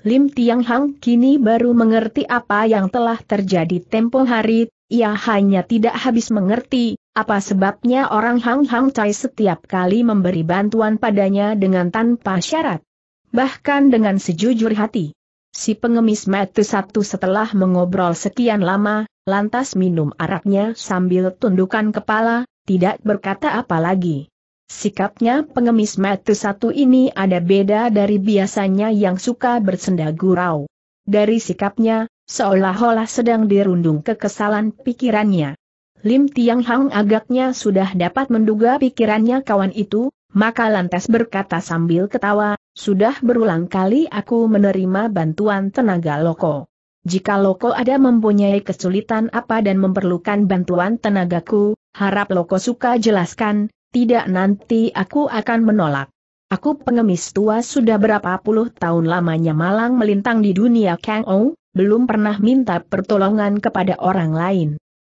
Lim Tiang Hang kini baru mengerti apa yang telah terjadi tempo hari, ia hanya tidak habis mengerti, apa sebabnya orang Hang Hang Chai setiap kali memberi bantuan padanya dengan tanpa syarat. Bahkan dengan sejujur hati. Si pengemis mati satu setelah mengobrol sekian lama, lantas minum araknya sambil tundukan kepala, tidak berkata apa lagi. Sikapnya pengemis mati satu ini ada beda dari biasanya yang suka bersenda gurau. Dari sikapnya, Seolah-olah sedang dirundung kekesalan pikirannya. Lim Tiang Hang agaknya sudah dapat menduga pikirannya kawan itu, maka lantas berkata sambil ketawa, sudah berulang kali aku menerima bantuan tenaga loko. Jika loko ada mempunyai kesulitan apa dan memerlukan bantuan tenagaku, harap loko suka jelaskan, tidak nanti aku akan menolak. Aku pengemis tua sudah berapa puluh tahun lamanya malang melintang di dunia Kang Ong, belum pernah minta pertolongan kepada orang lain.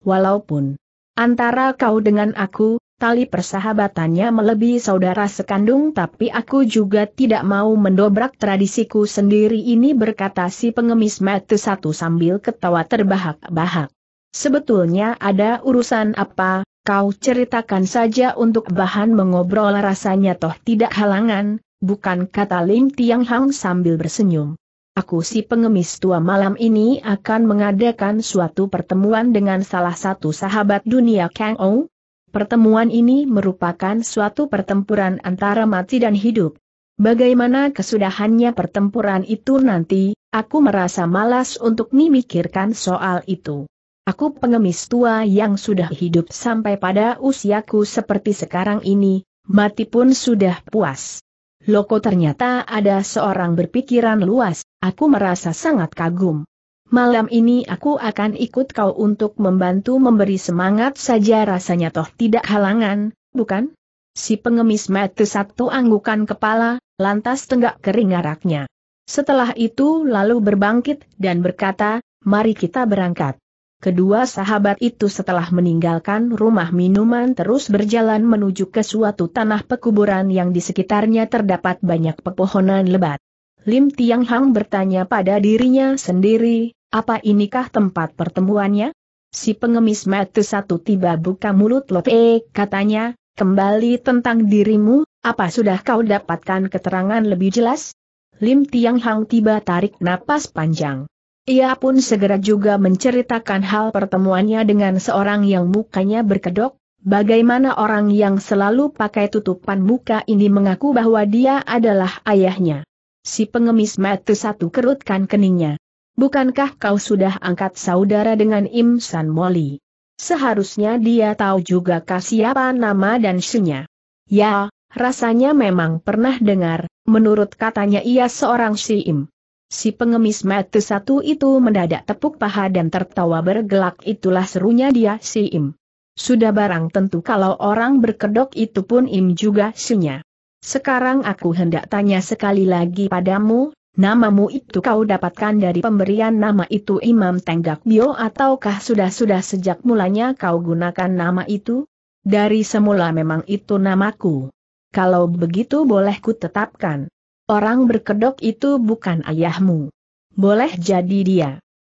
Walaupun antara kau dengan aku, tali persahabatannya melebihi saudara sekandung tapi aku juga tidak mau mendobrak tradisiku sendiri ini berkata si pengemis mata satu sambil ketawa terbahak-bahak. Sebetulnya ada urusan apa, kau ceritakan saja untuk bahan mengobrol rasanya toh tidak halangan, bukan kata Lim Tiang Hang sambil bersenyum aku si pengemis tua malam ini akan mengadakan suatu pertemuan dengan salah satu sahabat dunia Kang Ou. Pertemuan ini merupakan suatu pertempuran antara mati dan hidup. Bagaimana kesudahannya pertempuran itu nanti, aku merasa malas untuk memikirkan soal itu. Aku pengemis tua yang sudah hidup sampai pada usiaku seperti sekarang ini, mati pun sudah puas. Loko ternyata ada seorang berpikiran luas, aku merasa sangat kagum. Malam ini aku akan ikut kau untuk membantu memberi semangat saja rasanya toh tidak halangan, bukan? Si pengemis mati satu anggukan kepala, lantas tenggak kering araknya. Setelah itu lalu berbangkit dan berkata, mari kita berangkat. Kedua sahabat itu setelah meninggalkan rumah minuman terus berjalan menuju ke suatu tanah pekuburan yang di sekitarnya terdapat banyak pepohonan lebat. Lim Tiang Hang bertanya pada dirinya sendiri, apa inikah tempat pertemuannya? Si pengemis mata satu tiba buka mulut Lot E, katanya, kembali tentang dirimu, apa sudah kau dapatkan keterangan lebih jelas? Lim Tiang Hang tiba tarik napas panjang. Ia pun segera juga menceritakan hal pertemuannya dengan seorang yang mukanya berkedok, bagaimana orang yang selalu pakai tutupan muka ini mengaku bahwa dia adalah ayahnya. Si pengemis mati satu kerutkan keningnya. Bukankah kau sudah angkat saudara dengan Im San Moli? Seharusnya dia tahu juga kasih apa nama dan syunya. Ya, rasanya memang pernah dengar, menurut katanya ia seorang si Im. Si pengemis mata satu itu mendadak tepuk paha dan tertawa bergelak itulah serunya dia si Im. Sudah barang tentu kalau orang berkedok itu pun Im juga sinya. Sekarang aku hendak tanya sekali lagi padamu, namamu itu kau dapatkan dari pemberian nama itu Imam Tenggak Bio ataukah sudah-sudah sejak mulanya kau gunakan nama itu? Dari semula memang itu namaku. Kalau begitu boleh ku tetapkan. Orang berkedok itu bukan ayahmu. Boleh jadi dia.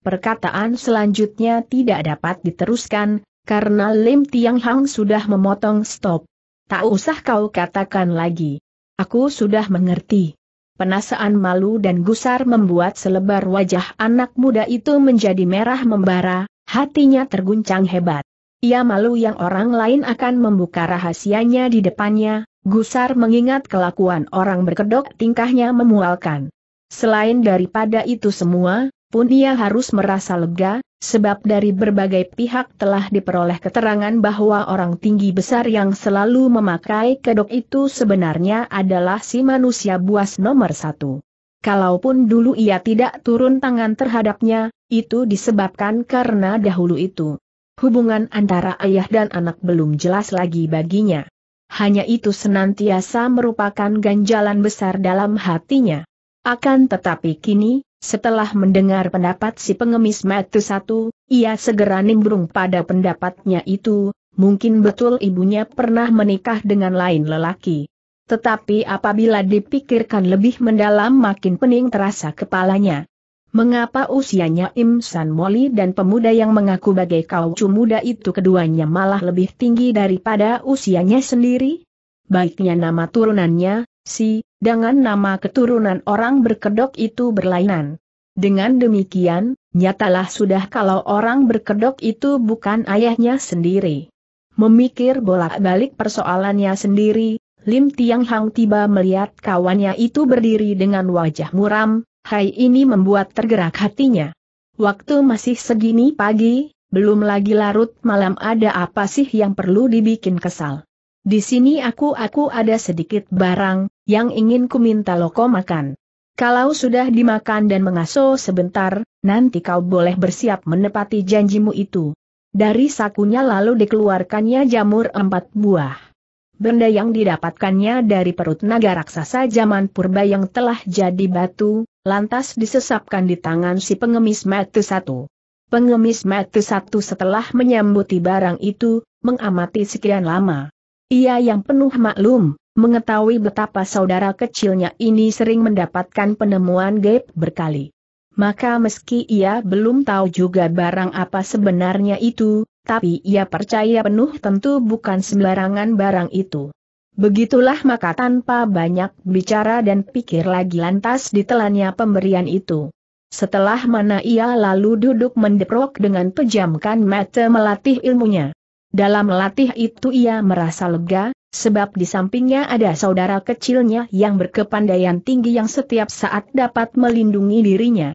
Perkataan selanjutnya tidak dapat diteruskan, karena Lim Tiang Hang sudah memotong stop. Tak usah kau katakan lagi. Aku sudah mengerti. Penasaan malu dan gusar membuat selebar wajah anak muda itu menjadi merah membara, hatinya terguncang hebat. Ia malu yang orang lain akan membuka rahasianya di depannya, Gusar mengingat kelakuan orang berkedok tingkahnya memualkan. Selain daripada itu semua, pun ia harus merasa lega, sebab dari berbagai pihak telah diperoleh keterangan bahwa orang tinggi besar yang selalu memakai kedok itu sebenarnya adalah si manusia buas nomor satu. Kalaupun dulu ia tidak turun tangan terhadapnya, itu disebabkan karena dahulu itu. Hubungan antara ayah dan anak belum jelas lagi baginya hanya itu senantiasa merupakan ganjalan besar dalam hatinya. Akan tetapi kini, setelah mendengar pendapat si pengemis Matu satu, ia segera nimbrung pada pendapatnya itu, mungkin betul ibunya pernah menikah dengan lain lelaki. Tetapi apabila dipikirkan lebih mendalam makin pening terasa kepalanya. Mengapa usianya Im San Moli dan pemuda yang mengaku bagai kaucu muda itu keduanya malah lebih tinggi daripada usianya sendiri? Baiknya nama turunannya, si, dengan nama keturunan orang berkedok itu berlainan. Dengan demikian, nyatalah sudah kalau orang berkedok itu bukan ayahnya sendiri. Memikir bolak-balik persoalannya sendiri, Lim Tiang Hang tiba melihat kawannya itu berdiri dengan wajah muram, Hai ini membuat tergerak hatinya. Waktu masih segini pagi, belum lagi larut malam ada apa sih yang perlu dibikin kesal. Di sini aku-aku ada sedikit barang, yang ingin ku minta loko makan. Kalau sudah dimakan dan mengaso sebentar, nanti kau boleh bersiap menepati janjimu itu. Dari sakunya lalu dikeluarkannya jamur empat buah. Benda yang didapatkannya dari perut naga raksasa zaman purba yang telah jadi batu, lantas disesapkan di tangan si pengemis mata satu. Pengemis mata satu setelah menyambuti barang itu, mengamati sekian lama. Ia yang penuh maklum, mengetahui betapa saudara kecilnya ini sering mendapatkan penemuan gaib berkali. Maka meski ia belum tahu juga barang apa sebenarnya itu, tapi ia percaya penuh tentu bukan sembarangan barang itu. Begitulah maka tanpa banyak bicara dan pikir lagi lantas ditelannya pemberian itu. Setelah mana ia lalu duduk mendeprok dengan pejamkan mata melatih ilmunya. Dalam melatih itu ia merasa lega, sebab di sampingnya ada saudara kecilnya yang berkepandaian tinggi yang setiap saat dapat melindungi dirinya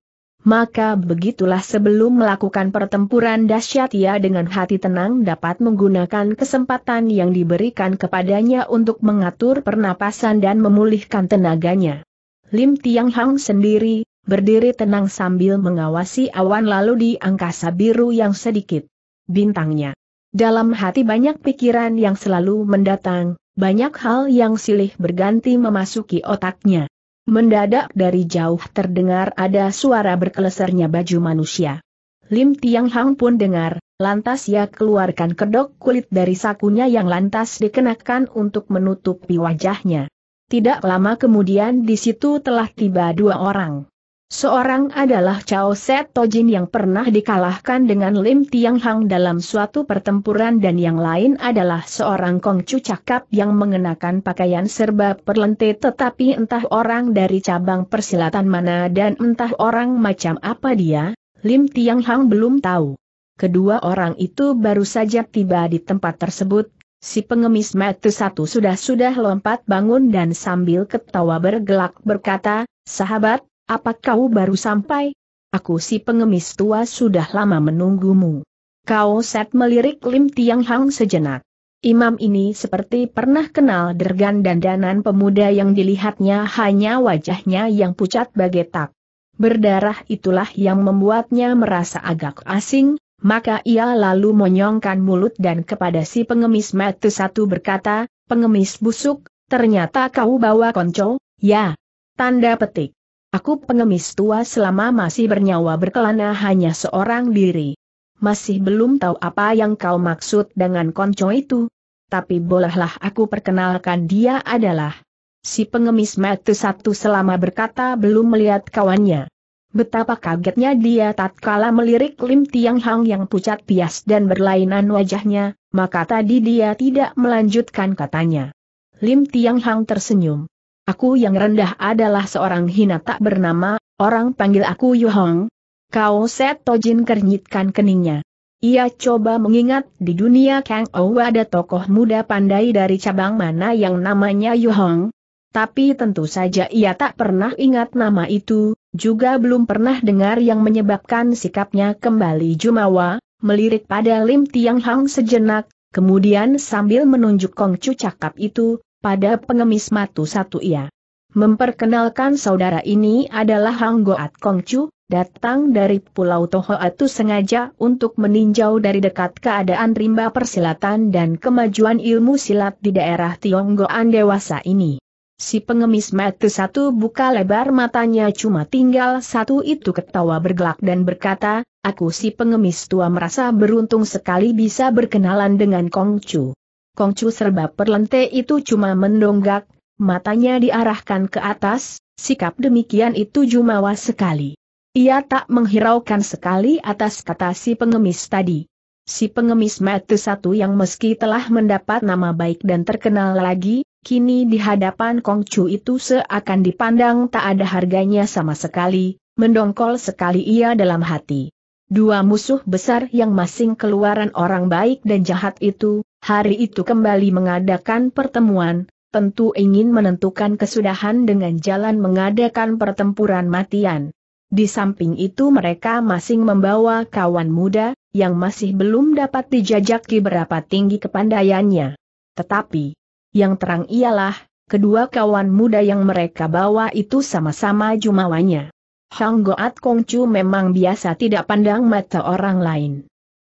maka begitulah sebelum melakukan pertempuran dahsyat ia dengan hati tenang dapat menggunakan kesempatan yang diberikan kepadanya untuk mengatur pernapasan dan memulihkan tenaganya. Lim Tiang Hang sendiri, berdiri tenang sambil mengawasi awan lalu di angkasa biru yang sedikit bintangnya. Dalam hati banyak pikiran yang selalu mendatang, banyak hal yang silih berganti memasuki otaknya. Mendadak dari jauh terdengar ada suara berkelesernya baju manusia. Lim Tiang Hang pun dengar, lantas ia keluarkan kedok kulit dari sakunya yang lantas dikenakan untuk menutupi wajahnya. Tidak lama kemudian di situ telah tiba dua orang. Seorang adalah Chao Set Tojin yang pernah dikalahkan dengan Lim Tiang Hang dalam suatu pertempuran dan yang lain adalah seorang Kongcu cakap yang mengenakan pakaian serba perlente tetapi entah orang dari cabang persilatan mana dan entah orang macam apa dia, Lim Tiang Hang belum tahu. Kedua orang itu baru saja tiba di tempat tersebut, si pengemis mata satu sudah-sudah lompat bangun dan sambil ketawa bergelak berkata, Sahabat, apa kau baru sampai? Aku si pengemis tua sudah lama menunggumu. Kau set melirik Lim Tiang Hang sejenak. Imam ini seperti pernah kenal dergan dan pemuda yang dilihatnya hanya wajahnya yang pucat bagai tak. Berdarah itulah yang membuatnya merasa agak asing, maka ia lalu menyongkan mulut dan kepada si pengemis mata satu berkata, pengemis busuk, ternyata kau bawa konco, ya. Tanda petik. Aku pengemis tua selama masih bernyawa berkelana hanya seorang diri. Masih belum tahu apa yang kau maksud dengan konco itu. Tapi bolehlah aku perkenalkan dia adalah si pengemis mati satu selama berkata belum melihat kawannya. Betapa kagetnya dia tatkala melirik Lim Tiang Hang yang pucat pias dan berlainan wajahnya, maka tadi dia tidak melanjutkan katanya. Lim Tiang Hang tersenyum. Aku yang rendah adalah seorang hina tak bernama, orang panggil aku Yu Hong. Kau Set Tojin kernyitkan keningnya. Ia coba mengingat di dunia Kang Ou ada tokoh muda pandai dari cabang mana yang namanya Yu Hong. Tapi tentu saja ia tak pernah ingat nama itu, juga belum pernah dengar yang menyebabkan sikapnya kembali jumawa, melirik pada Lim Tiang Hang sejenak, kemudian sambil menunjuk Kong Cu cakap itu, pada pengemis matu satu ia. Memperkenalkan saudara ini adalah Hang Goat Kongcu, datang dari Pulau Tohoatu sengaja untuk meninjau dari dekat keadaan rimba persilatan dan kemajuan ilmu silat di daerah Tionggoan dewasa ini. Si pengemis matu satu buka lebar matanya cuma tinggal satu itu ketawa bergelak dan berkata, aku si pengemis tua merasa beruntung sekali bisa berkenalan dengan Kongcu. Kongcu serba perlente itu cuma mendonggak, matanya diarahkan ke atas, sikap demikian itu jumawa sekali. Ia tak menghiraukan sekali atas kata si pengemis tadi. Si pengemis mati satu yang meski telah mendapat nama baik dan terkenal lagi, kini di hadapan Kongcu itu seakan dipandang tak ada harganya sama sekali, mendongkol sekali ia dalam hati. Dua musuh besar yang masing keluaran orang baik dan jahat itu, hari itu kembali mengadakan pertemuan, tentu ingin menentukan kesudahan dengan jalan mengadakan pertempuran matian. Di samping itu mereka masing membawa kawan muda, yang masih belum dapat dijajaki berapa tinggi kepandaiannya. Tetapi, yang terang ialah, kedua kawan muda yang mereka bawa itu sama-sama jumawanya. Shang Goat Kongcu memang biasa tidak pandang mata orang lain.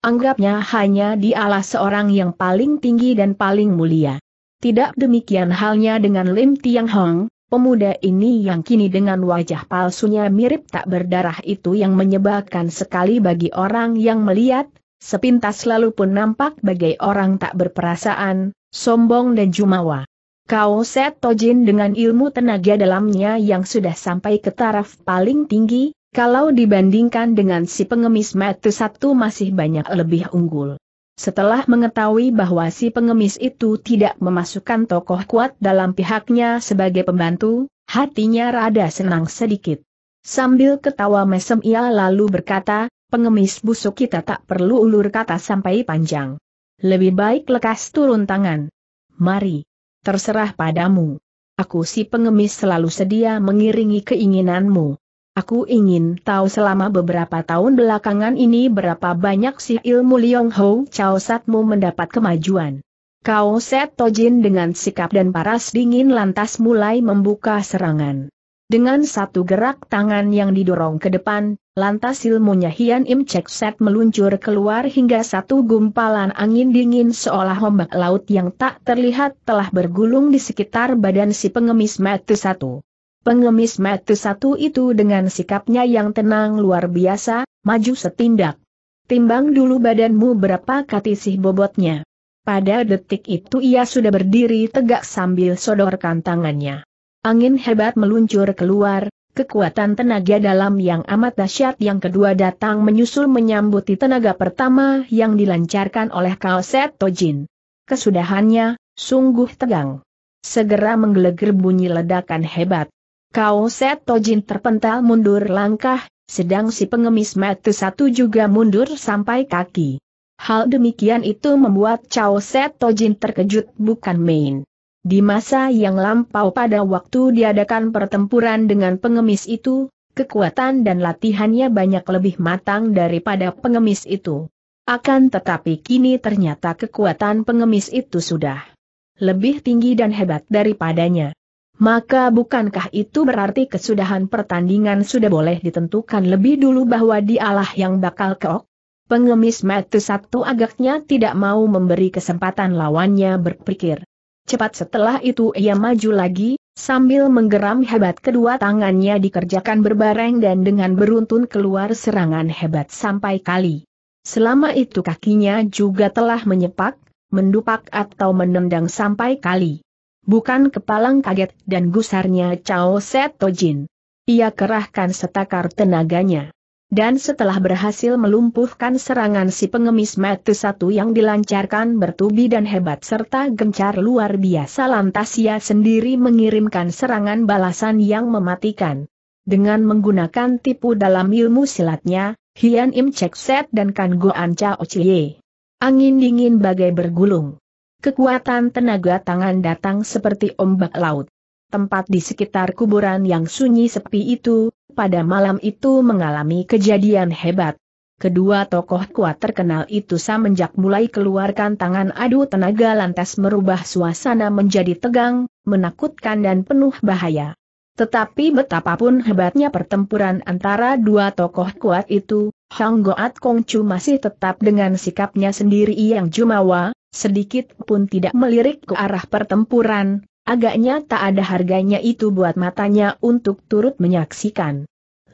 Anggapnya hanya dialah seorang yang paling tinggi dan paling mulia. Tidak demikian halnya dengan Lim Tiang Hong, pemuda ini yang kini dengan wajah palsunya mirip tak berdarah itu yang menyebabkan sekali bagi orang yang melihat, sepintas lalu pun nampak bagai orang tak berperasaan, sombong dan jumawa. Kau Set Tojin dengan ilmu tenaga dalamnya yang sudah sampai ke taraf paling tinggi, kalau dibandingkan dengan si pengemis metu satu masih banyak lebih unggul. Setelah mengetahui bahwa si pengemis itu tidak memasukkan tokoh kuat dalam pihaknya sebagai pembantu, hatinya rada senang sedikit. Sambil ketawa mesem ia lalu berkata, pengemis busuk kita tak perlu ulur kata sampai panjang. Lebih baik lekas turun tangan. Mari terserah padamu. Aku si pengemis selalu sedia mengiringi keinginanmu. Aku ingin tahu selama beberapa tahun belakangan ini berapa banyak si ilmu Liong Ho, Chao Satmu mendapat kemajuan. Kau Set Tojin dengan sikap dan paras dingin lantas mulai membuka serangan. Dengan satu gerak tangan yang didorong ke depan, lantas ilmunya Hian Im Chek Set meluncur keluar hingga satu gumpalan angin dingin seolah ombak laut yang tak terlihat telah bergulung di sekitar badan si pengemis mati satu. Pengemis mati satu itu dengan sikapnya yang tenang luar biasa, maju setindak. Timbang dulu badanmu berapa sih bobotnya. Pada detik itu ia sudah berdiri tegak sambil sodorkan tangannya. Angin hebat meluncur keluar, kekuatan tenaga dalam yang amat dahsyat yang kedua datang menyusul menyambut tenaga pertama yang dilancarkan oleh Kaoset Tojin. Kesudahannya, sungguh tegang. Segera menggelegar bunyi ledakan hebat. Kaoset Tojin terpental mundur langkah, sedang si pengemis mata satu juga mundur sampai kaki. Hal demikian itu membuat Cao Set Tojin terkejut bukan main. Di masa yang lampau pada waktu diadakan pertempuran dengan pengemis itu, kekuatan dan latihannya banyak lebih matang daripada pengemis itu. Akan tetapi kini ternyata kekuatan pengemis itu sudah lebih tinggi dan hebat daripadanya. Maka bukankah itu berarti kesudahan pertandingan sudah boleh ditentukan lebih dulu bahwa dialah yang bakal keok? Pengemis mati satu agaknya tidak mau memberi kesempatan lawannya berpikir. Cepat setelah itu ia maju lagi, sambil menggeram hebat kedua tangannya dikerjakan berbareng dan dengan beruntun keluar serangan hebat sampai kali. Selama itu kakinya juga telah menyepak, mendupak atau menendang sampai kali. Bukan kepalang kaget dan gusarnya Cao Setojin. Ia kerahkan setakar tenaganya dan setelah berhasil melumpuhkan serangan si pengemis mati satu yang dilancarkan bertubi dan hebat serta gencar luar biasa lantas ia sendiri mengirimkan serangan balasan yang mematikan. Dengan menggunakan tipu dalam ilmu silatnya, Hian Im Cek Set dan Kan An Chao Chie. Angin dingin bagai bergulung. Kekuatan tenaga tangan datang seperti ombak laut. Tempat di sekitar kuburan yang sunyi sepi itu, pada malam itu mengalami kejadian hebat. Kedua tokoh kuat terkenal itu semenjak mulai keluarkan tangan adu tenaga lantas merubah suasana menjadi tegang, menakutkan dan penuh bahaya. Tetapi betapapun hebatnya pertempuran antara dua tokoh kuat itu, Hang Goat Chu masih tetap dengan sikapnya sendiri yang jumawa, sedikit pun tidak melirik ke arah pertempuran, Agaknya tak ada harganya itu buat matanya untuk turut menyaksikan.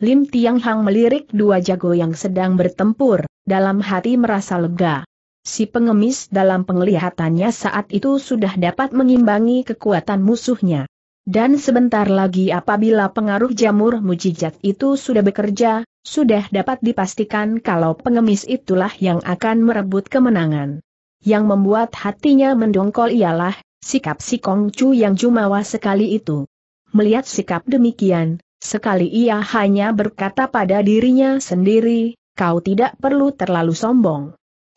Lim Tiang Hang melirik dua jago yang sedang bertempur, dalam hati merasa lega. Si pengemis dalam penglihatannya saat itu sudah dapat mengimbangi kekuatan musuhnya. Dan sebentar lagi apabila pengaruh jamur mujijat itu sudah bekerja, sudah dapat dipastikan kalau pengemis itulah yang akan merebut kemenangan. Yang membuat hatinya mendongkol ialah, sikap si Kongcu yang jumawa sekali itu. Melihat sikap demikian, sekali ia hanya berkata pada dirinya sendiri, kau tidak perlu terlalu sombong.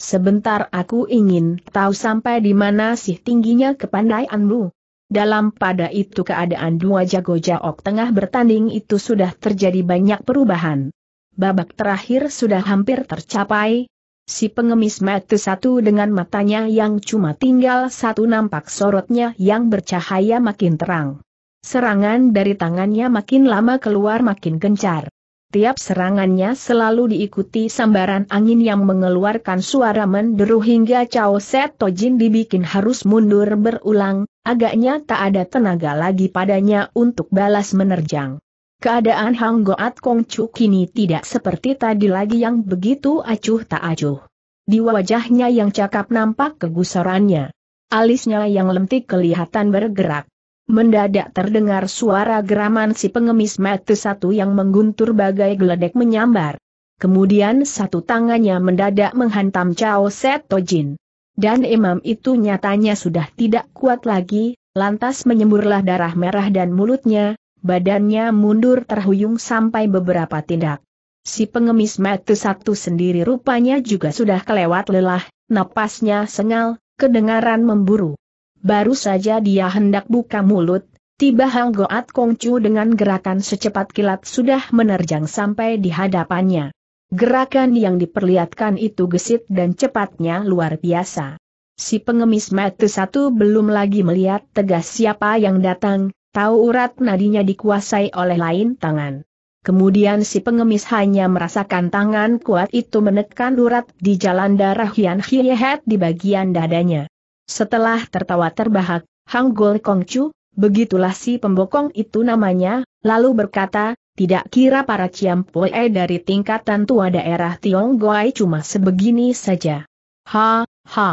Sebentar aku ingin tahu sampai di mana sih tingginya kepandaianmu. Dalam pada itu keadaan dua jago jaok tengah bertanding itu sudah terjadi banyak perubahan. Babak terakhir sudah hampir tercapai, Si pengemis mata satu dengan matanya yang cuma tinggal satu nampak sorotnya yang bercahaya makin terang. Serangan dari tangannya makin lama keluar makin gencar. Tiap serangannya selalu diikuti sambaran angin yang mengeluarkan suara menderu hingga Chao Set Tojin dibikin harus mundur berulang, agaknya tak ada tenaga lagi padanya untuk balas menerjang. Keadaan Hang Goat Kong Kongcu kini tidak seperti tadi lagi yang begitu acuh tak acuh. Di wajahnya yang cakap nampak kegusarannya. Alisnya yang lentik kelihatan bergerak. Mendadak terdengar suara geraman si pengemis mata satu yang mengguntur bagai geledek menyambar. Kemudian satu tangannya mendadak menghantam Chao Tojin. Dan imam itu nyatanya sudah tidak kuat lagi, lantas menyemburlah darah merah dan mulutnya, badannya mundur terhuyung sampai beberapa tindak. Si pengemis mati satu sendiri rupanya juga sudah kelewat lelah, napasnya sengal, kedengaran memburu. Baru saja dia hendak buka mulut, tiba Hang Goat Kongcu dengan gerakan secepat kilat sudah menerjang sampai di hadapannya. Gerakan yang diperlihatkan itu gesit dan cepatnya luar biasa. Si pengemis mati satu belum lagi melihat tegas siapa yang datang, Tahu urat nadinya dikuasai oleh lain tangan. Kemudian si pengemis hanya merasakan tangan kuat itu menekan urat di jalan darah Hian Hiehet di bagian dadanya. Setelah tertawa terbahak, Hang Gol Kong Chu, begitulah si pembokong itu namanya, lalu berkata, tidak kira para Ciampoe dari tingkatan tua daerah Tionggoai cuma sebegini saja. Ha, ha.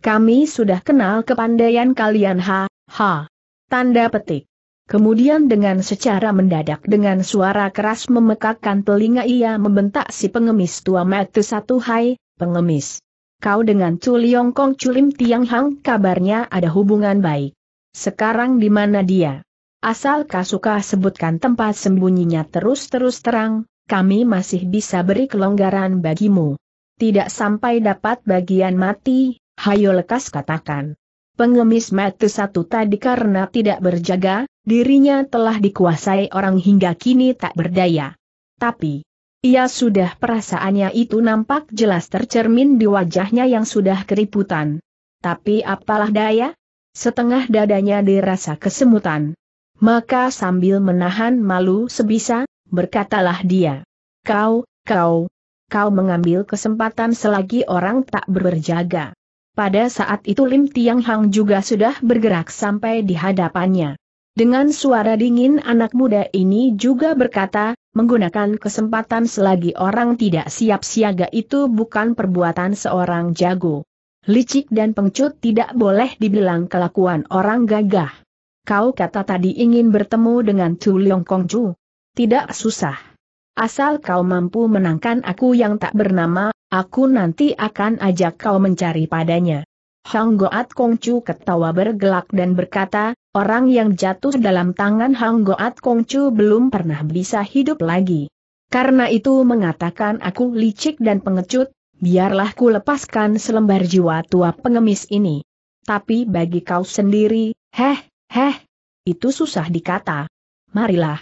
Kami sudah kenal kepandaian kalian ha, ha. Tanda petik. Kemudian dengan secara mendadak dengan suara keras memekakkan telinga ia membentak si pengemis tua mati satu hai, pengemis. Kau dengan Liong Kong Culim Tiang Hang kabarnya ada hubungan baik. Sekarang di mana dia? Asal suka sebutkan tempat sembunyinya terus-terus terang, kami masih bisa beri kelonggaran bagimu. Tidak sampai dapat bagian mati, hayo lekas katakan. Pengemis mati satu tadi karena tidak berjaga, dirinya telah dikuasai orang hingga kini tak berdaya. Tapi, ia sudah perasaannya itu nampak jelas tercermin di wajahnya yang sudah keriputan. Tapi apalah daya? Setengah dadanya dirasa kesemutan. Maka sambil menahan malu sebisa, berkatalah dia. Kau, kau, kau mengambil kesempatan selagi orang tak berjaga. Pada saat itu Lim Tiang Hang juga sudah bergerak sampai di hadapannya. Dengan suara dingin anak muda ini juga berkata, menggunakan kesempatan selagi orang tidak siap siaga itu bukan perbuatan seorang jago. Licik dan pengecut tidak boleh dibilang kelakuan orang gagah. Kau kata tadi ingin bertemu dengan Tu Leong Kongju. Tidak susah. Asal kau mampu menangkan aku yang tak bernama, Aku nanti akan ajak kau mencari padanya. Hang Goat Kongcu ketawa bergelak dan berkata, orang yang jatuh dalam tangan Hang Goat Kongcu belum pernah bisa hidup lagi. Karena itu mengatakan aku licik dan pengecut, biarlah ku lepaskan selembar jiwa tua pengemis ini. Tapi bagi kau sendiri, heh, heh, itu susah dikata. Marilah.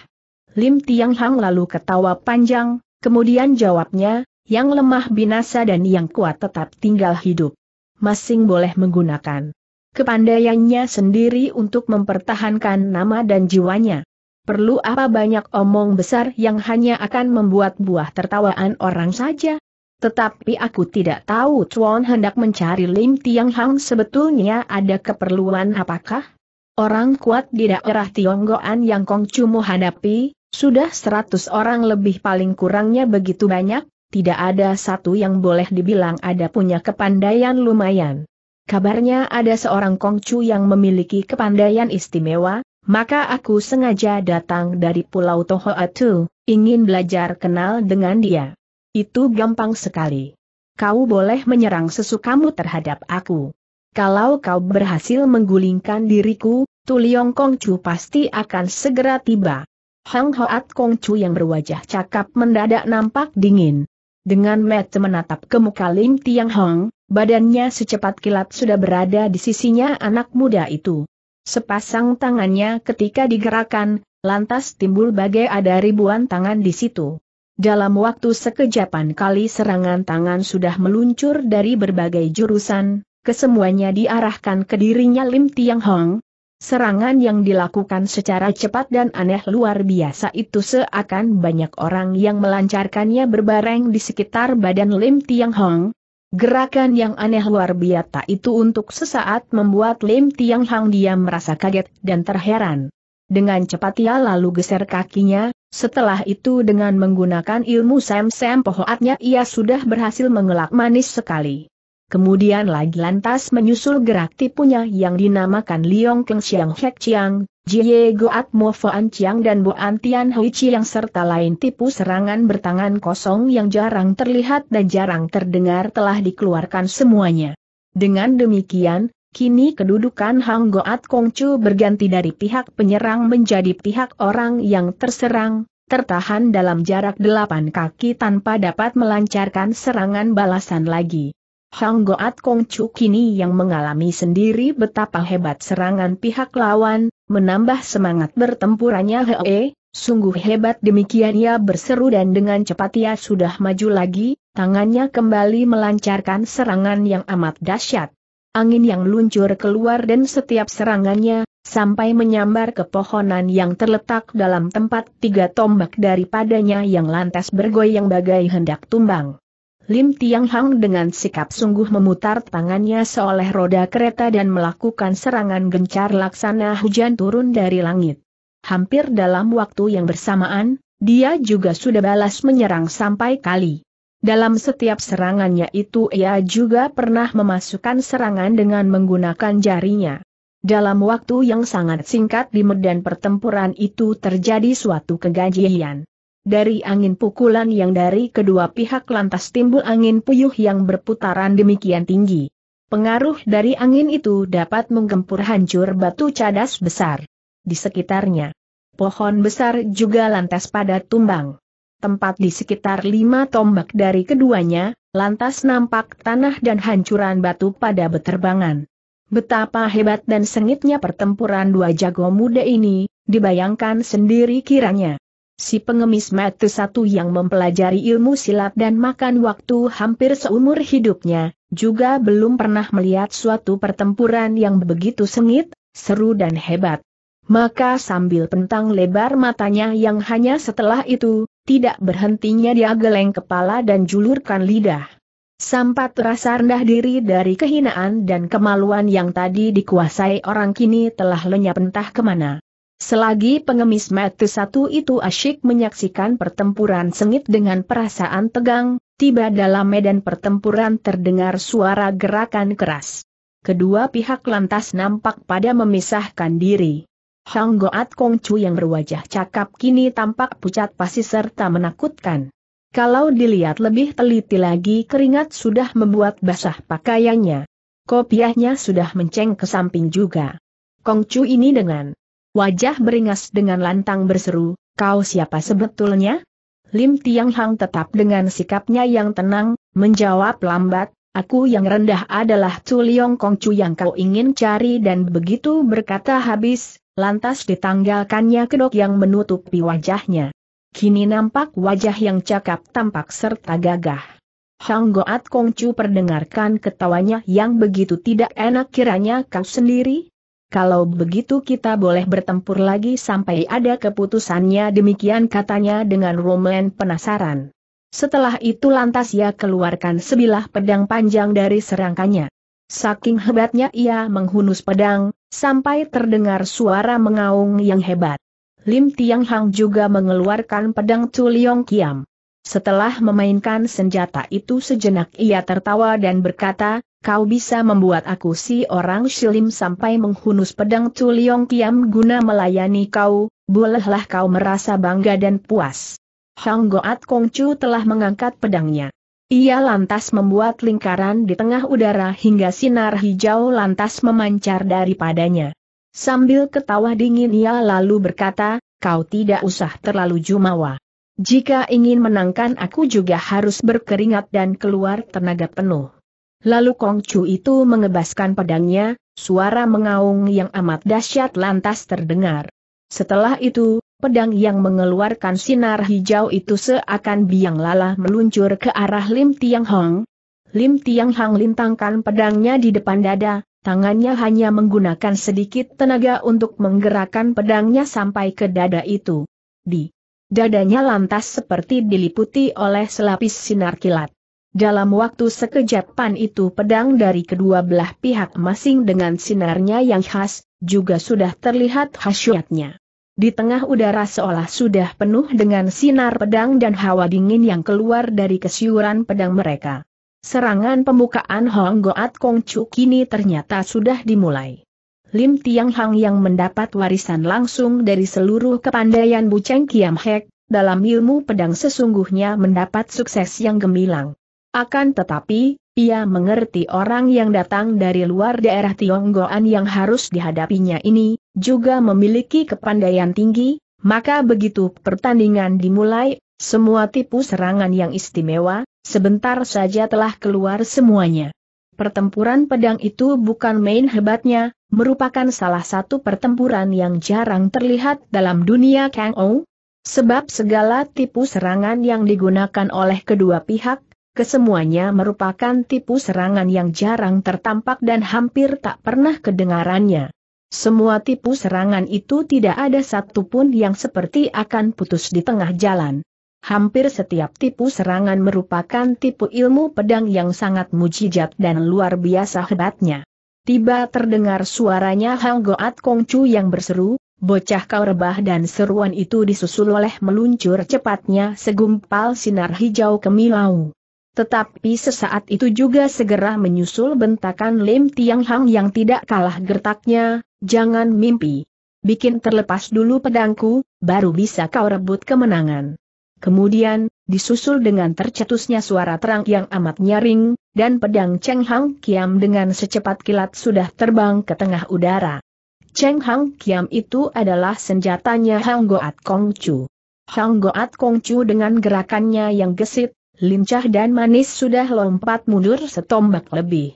Lim Tiang Hang lalu ketawa panjang, kemudian jawabnya, yang lemah binasa dan yang kuat tetap tinggal hidup. Masing boleh menggunakan kepandaiannya sendiri untuk mempertahankan nama dan jiwanya. Perlu apa banyak omong besar yang hanya akan membuat buah tertawaan orang saja? Tetapi aku tidak tahu Chuan hendak mencari Lim Tiang Hang sebetulnya ada keperluan apakah? Orang kuat di daerah Tionggoan yang Kongcu hadapi, sudah seratus orang lebih paling kurangnya begitu banyak, tidak ada satu yang boleh dibilang ada punya kepandaian lumayan. Kabarnya ada seorang kongcu yang memiliki kepandaian istimewa, maka aku sengaja datang dari Pulau Tohoatu, ingin belajar kenal dengan dia. Itu gampang sekali. Kau boleh menyerang sesukamu terhadap aku. Kalau kau berhasil menggulingkan diriku, Tuliong Kongcu pasti akan segera tiba. Hang Hoat Kongcu yang berwajah cakap mendadak nampak dingin. Dengan mata menatap ke muka Lim Tiang Hong, badannya secepat kilat sudah berada di sisinya anak muda itu. Sepasang tangannya ketika digerakkan, lantas timbul bagai ada ribuan tangan di situ. Dalam waktu sekejapan kali serangan tangan sudah meluncur dari berbagai jurusan, kesemuanya diarahkan ke dirinya Lim Tiang Hong, Serangan yang dilakukan secara cepat dan aneh luar biasa itu seakan banyak orang yang melancarkannya berbareng di sekitar badan Lim Tiang Hong. Gerakan yang aneh luar biasa itu untuk sesaat membuat Lim Tiang Hong diam merasa kaget dan terheran. Dengan cepat ia lalu geser kakinya, setelah itu dengan menggunakan ilmu Sam Sam Pohoatnya ia sudah berhasil mengelak manis sekali. Kemudian lagi lantas menyusul gerak tipunya yang dinamakan Liong Keng Siang Hek Chiang, Jie Goat Mo An Chiang dan Bo Antian Hui Chiang serta lain tipu serangan bertangan kosong yang jarang terlihat dan jarang terdengar telah dikeluarkan semuanya. Dengan demikian, kini kedudukan Hang Goat Kong Chu berganti dari pihak penyerang menjadi pihak orang yang terserang, tertahan dalam jarak delapan kaki tanpa dapat melancarkan serangan balasan lagi. Hang Goat Kong Chu kini yang mengalami sendiri betapa hebat serangan pihak lawan, menambah semangat bertempurannya Hee, sungguh hebat demikian ia berseru dan dengan cepat ia sudah maju lagi, tangannya kembali melancarkan serangan yang amat dahsyat. Angin yang luncur keluar dan setiap serangannya, sampai menyambar ke pohonan yang terletak dalam tempat tiga tombak daripadanya yang lantas bergoyang bagai hendak tumbang. Lim Tiang Hang dengan sikap sungguh memutar tangannya seolah roda kereta dan melakukan serangan gencar laksana hujan turun dari langit. Hampir dalam waktu yang bersamaan, dia juga sudah balas menyerang sampai kali. Dalam setiap serangannya itu ia juga pernah memasukkan serangan dengan menggunakan jarinya. Dalam waktu yang sangat singkat di medan pertempuran itu terjadi suatu kegajian. Dari angin pukulan yang dari kedua pihak lantas timbul angin puyuh yang berputaran demikian tinggi. Pengaruh dari angin itu dapat menggempur hancur batu cadas besar. Di sekitarnya, pohon besar juga lantas pada tumbang. Tempat di sekitar lima tombak dari keduanya, lantas nampak tanah dan hancuran batu pada beterbangan. Betapa hebat dan sengitnya pertempuran dua jago muda ini, dibayangkan sendiri kiranya si pengemis mata satu yang mempelajari ilmu silat dan makan waktu hampir seumur hidupnya, juga belum pernah melihat suatu pertempuran yang begitu sengit, seru dan hebat. Maka sambil pentang lebar matanya yang hanya setelah itu, tidak berhentinya dia geleng kepala dan julurkan lidah. Sampat rasa rendah diri dari kehinaan dan kemaluan yang tadi dikuasai orang kini telah lenyap entah kemana. Selagi pengemis mati satu itu asyik menyaksikan pertempuran sengit dengan perasaan tegang, tiba dalam medan pertempuran terdengar suara gerakan keras. Kedua pihak lantas nampak pada memisahkan diri. Hang Goat Kong Chu yang berwajah cakap kini tampak pucat pasi serta menakutkan. Kalau dilihat lebih teliti lagi keringat sudah membuat basah pakaiannya. Kopiahnya sudah menceng ke samping juga. Kong Chu ini dengan Wajah beringas dengan lantang berseru, kau siapa sebetulnya? Lim Tiang Hang tetap dengan sikapnya yang tenang, menjawab lambat, aku yang rendah adalah Chu Liong Kongcu yang kau ingin cari dan begitu berkata habis, lantas ditanggalkannya kedok yang menutupi wajahnya. Kini nampak wajah yang cakap tampak serta gagah. Hang Goat Kongcu perdengarkan ketawanya yang begitu tidak enak kiranya kau sendiri, kalau begitu kita boleh bertempur lagi sampai ada keputusannya demikian katanya dengan Roman penasaran. Setelah itu lantas ia keluarkan sebilah pedang panjang dari serangkanya. Saking hebatnya ia menghunus pedang, sampai terdengar suara mengaung yang hebat. Lim Tiang Hang juga mengeluarkan pedang Tuliong Kiam. Setelah memainkan senjata itu sejenak ia tertawa dan berkata, kau bisa membuat aku si orang silim sampai menghunus pedang Tuliong Kiam guna melayani kau, bolehlah kau merasa bangga dan puas. Hang Goat Kongcu telah mengangkat pedangnya. Ia lantas membuat lingkaran di tengah udara hingga sinar hijau lantas memancar daripadanya. Sambil ketawa dingin ia lalu berkata, kau tidak usah terlalu jumawa. Jika ingin menangkan aku juga harus berkeringat dan keluar tenaga penuh. Lalu Kong Chu itu mengebaskan pedangnya, suara mengaung yang amat dahsyat lantas terdengar. Setelah itu, pedang yang mengeluarkan sinar hijau itu seakan biang lala meluncur ke arah Lim Tiang Hong. Lim Tiang Hong lintangkan pedangnya di depan dada, tangannya hanya menggunakan sedikit tenaga untuk menggerakkan pedangnya sampai ke dada itu. Di dadanya lantas seperti diliputi oleh selapis sinar kilat. Dalam waktu sekejap pan itu pedang dari kedua belah pihak masing dengan sinarnya yang khas, juga sudah terlihat khasiatnya. Di tengah udara seolah sudah penuh dengan sinar pedang dan hawa dingin yang keluar dari kesiuran pedang mereka. Serangan pembukaan Hong Goat Kong Chu kini ternyata sudah dimulai. Lim Tiang Hang yang mendapat warisan langsung dari seluruh kepandaian Buceng Kiam Hek, dalam ilmu pedang sesungguhnya mendapat sukses yang gemilang. Akan tetapi, ia mengerti orang yang datang dari luar daerah Tionggoan yang harus dihadapinya ini, juga memiliki kepandaian tinggi, maka begitu pertandingan dimulai, semua tipu serangan yang istimewa, sebentar saja telah keluar semuanya. Pertempuran pedang itu bukan main hebatnya, merupakan salah satu pertempuran yang jarang terlihat dalam dunia Kang Ou. Sebab segala tipu serangan yang digunakan oleh kedua pihak kesemuanya merupakan tipu serangan yang jarang tertampak dan hampir tak pernah kedengarannya. Semua tipu serangan itu tidak ada satupun yang seperti akan putus di tengah jalan. Hampir setiap tipu serangan merupakan tipu ilmu pedang yang sangat mujijat dan luar biasa hebatnya. Tiba terdengar suaranya Hang Goat Kongcu yang berseru, bocah kau rebah dan seruan itu disusul oleh meluncur cepatnya segumpal sinar hijau kemilau. Tetapi sesaat itu juga segera menyusul bentakan Lim Tiang Hang yang tidak kalah gertaknya, jangan mimpi. Bikin terlepas dulu pedangku, baru bisa kau rebut kemenangan. Kemudian, disusul dengan tercetusnya suara terang yang amat nyaring, dan pedang Cheng Hang Kiam dengan secepat kilat sudah terbang ke tengah udara. Cheng Hang Kiam itu adalah senjatanya Hang Goat Kong Chu. Hang Goat Kong Chu dengan gerakannya yang gesit, lincah dan manis sudah lompat mundur setombak lebih.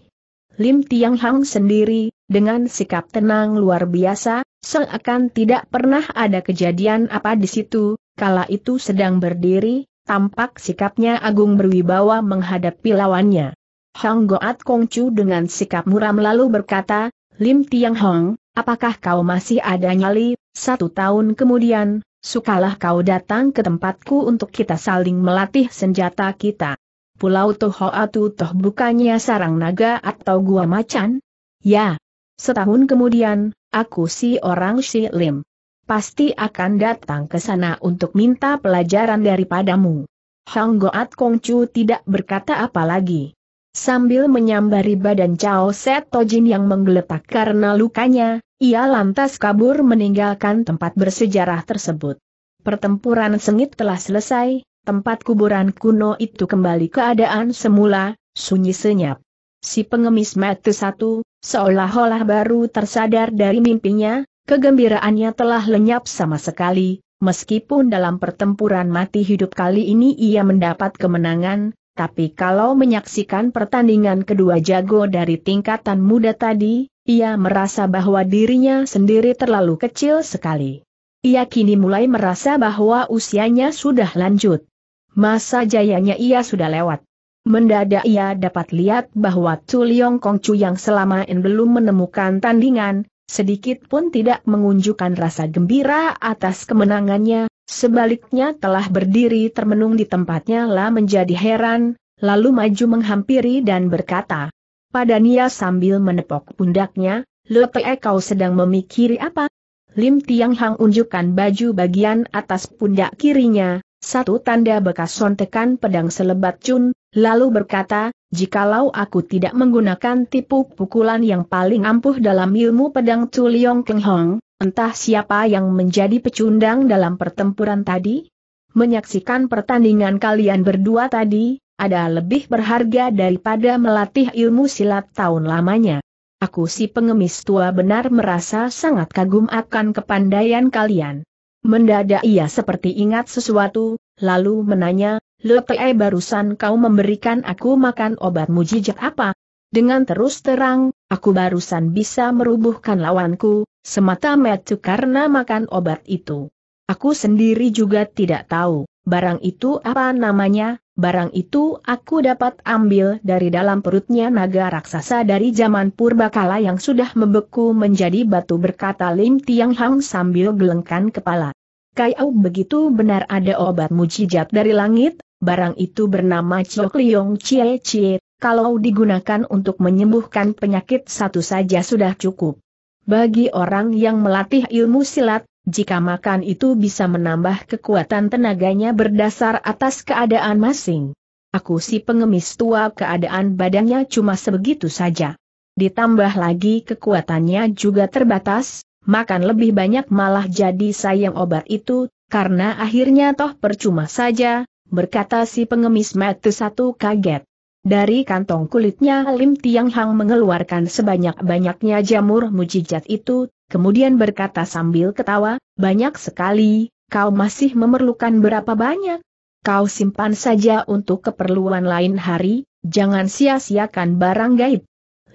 Lim Tiang Hang sendiri, dengan sikap tenang luar biasa, seakan tidak pernah ada kejadian apa di situ, kala itu sedang berdiri, tampak sikapnya agung berwibawa menghadapi lawannya. Hang Goat Kongcu dengan sikap muram lalu berkata, Lim Tiang Hong, apakah kau masih ada nyali? Satu tahun kemudian, sukalah kau datang ke tempatku untuk kita saling melatih senjata kita. Pulau Tohoatu toh bukannya sarang naga atau gua macan? Ya. Setahun kemudian, aku si orang si Lim. Pasti akan datang ke sana untuk minta pelajaran daripadamu. Hang Goat Kongcu tidak berkata apa lagi. Sambil menyambari badan Chao Seto Jin yang menggeletak karena lukanya, ia lantas kabur meninggalkan tempat bersejarah tersebut. Pertempuran sengit telah selesai, tempat kuburan kuno itu kembali keadaan semula, sunyi senyap. Si pengemis mati satu, seolah-olah baru tersadar dari mimpinya, kegembiraannya telah lenyap sama sekali, meskipun dalam pertempuran mati hidup kali ini ia mendapat kemenangan, tapi kalau menyaksikan pertandingan kedua jago dari tingkatan muda tadi, ia merasa bahwa dirinya sendiri terlalu kecil sekali. Ia kini mulai merasa bahwa usianya sudah lanjut. Masa jayanya ia sudah lewat. Mendadak ia dapat lihat bahwa Tu Liong Chu yang selama ini belum menemukan tandingan, sedikit pun tidak mengunjukkan rasa gembira atas kemenangannya, Sebaliknya telah berdiri termenung di tempatnya lah menjadi heran, lalu maju menghampiri dan berkata. Pada Nia sambil menepok pundaknya, Lepee kau sedang memikiri apa? Lim Tiang Hang unjukkan baju bagian atas pundak kirinya, satu tanda bekas sontekan pedang selebat cun, lalu berkata, jikalau aku tidak menggunakan tipu pukulan yang paling ampuh dalam ilmu pedang Chuliong Keng Hong, Entah siapa yang menjadi pecundang dalam pertempuran tadi? Menyaksikan pertandingan kalian berdua tadi, ada lebih berharga daripada melatih ilmu silat tahun lamanya. Aku si pengemis tua benar merasa sangat kagum akan kepandaian kalian. Mendadak ia seperti ingat sesuatu, lalu menanya, Lepai barusan kau memberikan aku makan obat mujijat apa? Dengan terus terang, aku barusan bisa merubuhkan lawanku, Semata-mata karena makan obat itu. Aku sendiri juga tidak tahu, barang itu apa namanya, barang itu aku dapat ambil dari dalam perutnya naga raksasa dari zaman purbakala yang sudah membeku menjadi batu berkata Lim Tiang Hang sambil gelengkan kepala. Au begitu benar ada obat mujijat dari langit, barang itu bernama Chok Liong Chie Chie, kalau digunakan untuk menyembuhkan penyakit satu saja sudah cukup. Bagi orang yang melatih ilmu silat, jika makan itu bisa menambah kekuatan tenaganya berdasar atas keadaan masing. Aku si pengemis tua keadaan badannya cuma sebegitu saja. Ditambah lagi kekuatannya juga terbatas, makan lebih banyak malah jadi sayang obat itu, karena akhirnya toh percuma saja, berkata si pengemis mati satu kaget. Dari kantong kulitnya Lim Tiang Hang mengeluarkan sebanyak-banyaknya jamur mujijat itu, kemudian berkata sambil ketawa, banyak sekali, kau masih memerlukan berapa banyak? Kau simpan saja untuk keperluan lain hari, jangan sia-siakan barang gaib.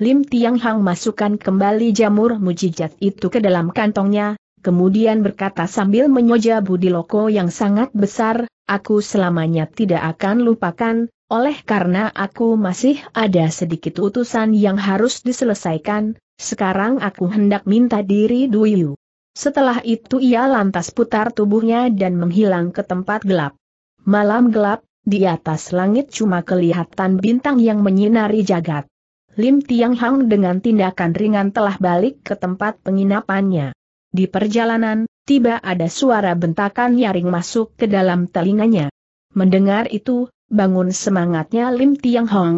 Lim Tiang Hang masukkan kembali jamur mujijat itu ke dalam kantongnya, kemudian berkata sambil menyoja budi loko yang sangat besar, aku selamanya tidak akan lupakan, oleh karena aku masih ada sedikit utusan yang harus diselesaikan, sekarang aku hendak minta diri Duyu. Setelah itu ia lantas putar tubuhnya dan menghilang ke tempat gelap. Malam gelap, di atas langit cuma kelihatan bintang yang menyinari jagat. Lim Tiang Hang dengan tindakan ringan telah balik ke tempat penginapannya. Di perjalanan, tiba ada suara bentakan nyaring masuk ke dalam telinganya. Mendengar itu, bangun semangatnya Lim Tiang Hong.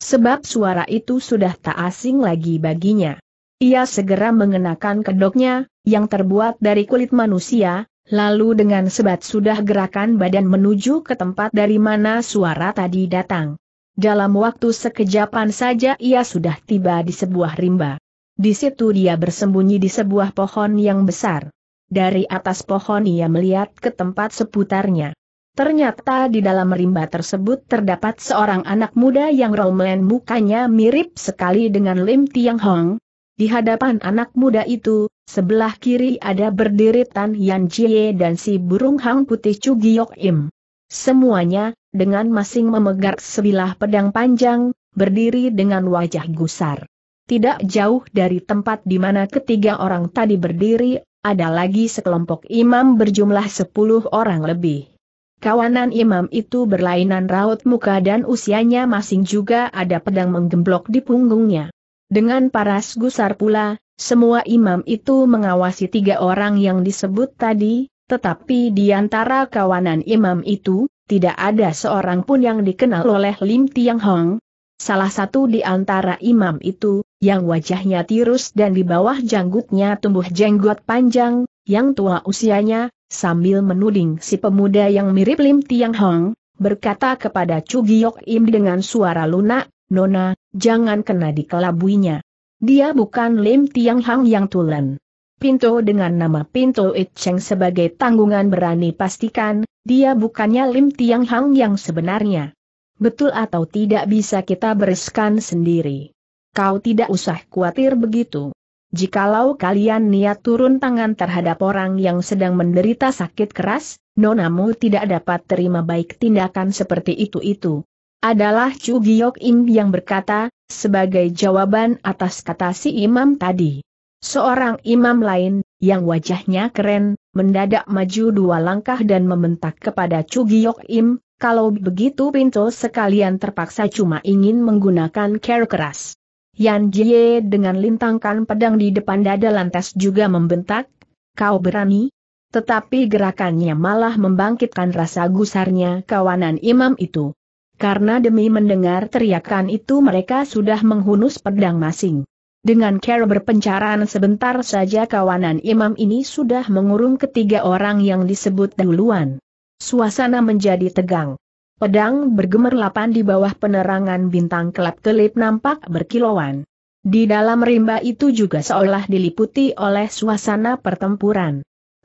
Sebab suara itu sudah tak asing lagi baginya. Ia segera mengenakan kedoknya, yang terbuat dari kulit manusia, lalu dengan sebat sudah gerakan badan menuju ke tempat dari mana suara tadi datang. Dalam waktu sekejapan saja ia sudah tiba di sebuah rimba. Di situ dia bersembunyi di sebuah pohon yang besar. Dari atas pohon ia melihat ke tempat seputarnya. Ternyata di dalam rimba tersebut terdapat seorang anak muda yang romlen mukanya mirip sekali dengan Lim Tiang Hong. Di hadapan anak muda itu, sebelah kiri ada berdiri Tan Yan Jie dan si burung hang putih Chu Giok Im. Semuanya, dengan masing memegang sebilah pedang panjang, berdiri dengan wajah gusar. Tidak jauh dari tempat di mana ketiga orang tadi berdiri, ada lagi sekelompok imam berjumlah sepuluh orang lebih. Kawanan imam itu berlainan raut muka dan usianya masing juga ada pedang menggemblok di punggungnya. Dengan paras gusar pula, semua imam itu mengawasi tiga orang yang disebut tadi, tetapi di antara kawanan imam itu, tidak ada seorang pun yang dikenal oleh Lim Tiang Hong, Salah satu di antara imam itu, yang wajahnya tirus dan di bawah janggutnya tumbuh jenggot panjang, yang tua usianya, sambil menuding si pemuda yang mirip Lim Tiang Hong, berkata kepada Chu Giok Im dengan suara lunak, Nona, jangan kena dikelabuinya. Dia bukan Lim Tiang Hong yang tulen. Pinto dengan nama Pinto It Cheng sebagai tanggungan berani pastikan, dia bukannya Lim Tiang Hong yang sebenarnya. Betul atau tidak bisa kita bereskan sendiri. Kau tidak usah khawatir begitu. Jikalau kalian niat turun tangan terhadap orang yang sedang menderita sakit keras, nonamu tidak dapat terima baik tindakan seperti itu-itu. Adalah Chu Giok Im yang berkata, sebagai jawaban atas kata si imam tadi. Seorang imam lain, yang wajahnya keren, mendadak maju dua langkah dan membentak kepada Chu Giok Im, kalau begitu Pinto sekalian terpaksa cuma ingin menggunakan care keras. Yan Jie dengan lintangkan pedang di depan dada lantas juga membentak, kau berani? Tetapi gerakannya malah membangkitkan rasa gusarnya kawanan imam itu. Karena demi mendengar teriakan itu mereka sudah menghunus pedang masing. Dengan care berpencaran sebentar saja kawanan imam ini sudah mengurung ketiga orang yang disebut duluan. Suasana menjadi tegang. Pedang bergemerlapan di bawah penerangan bintang kelap-kelip nampak berkilauan. Di dalam rimba itu juga seolah diliputi oleh suasana pertempuran.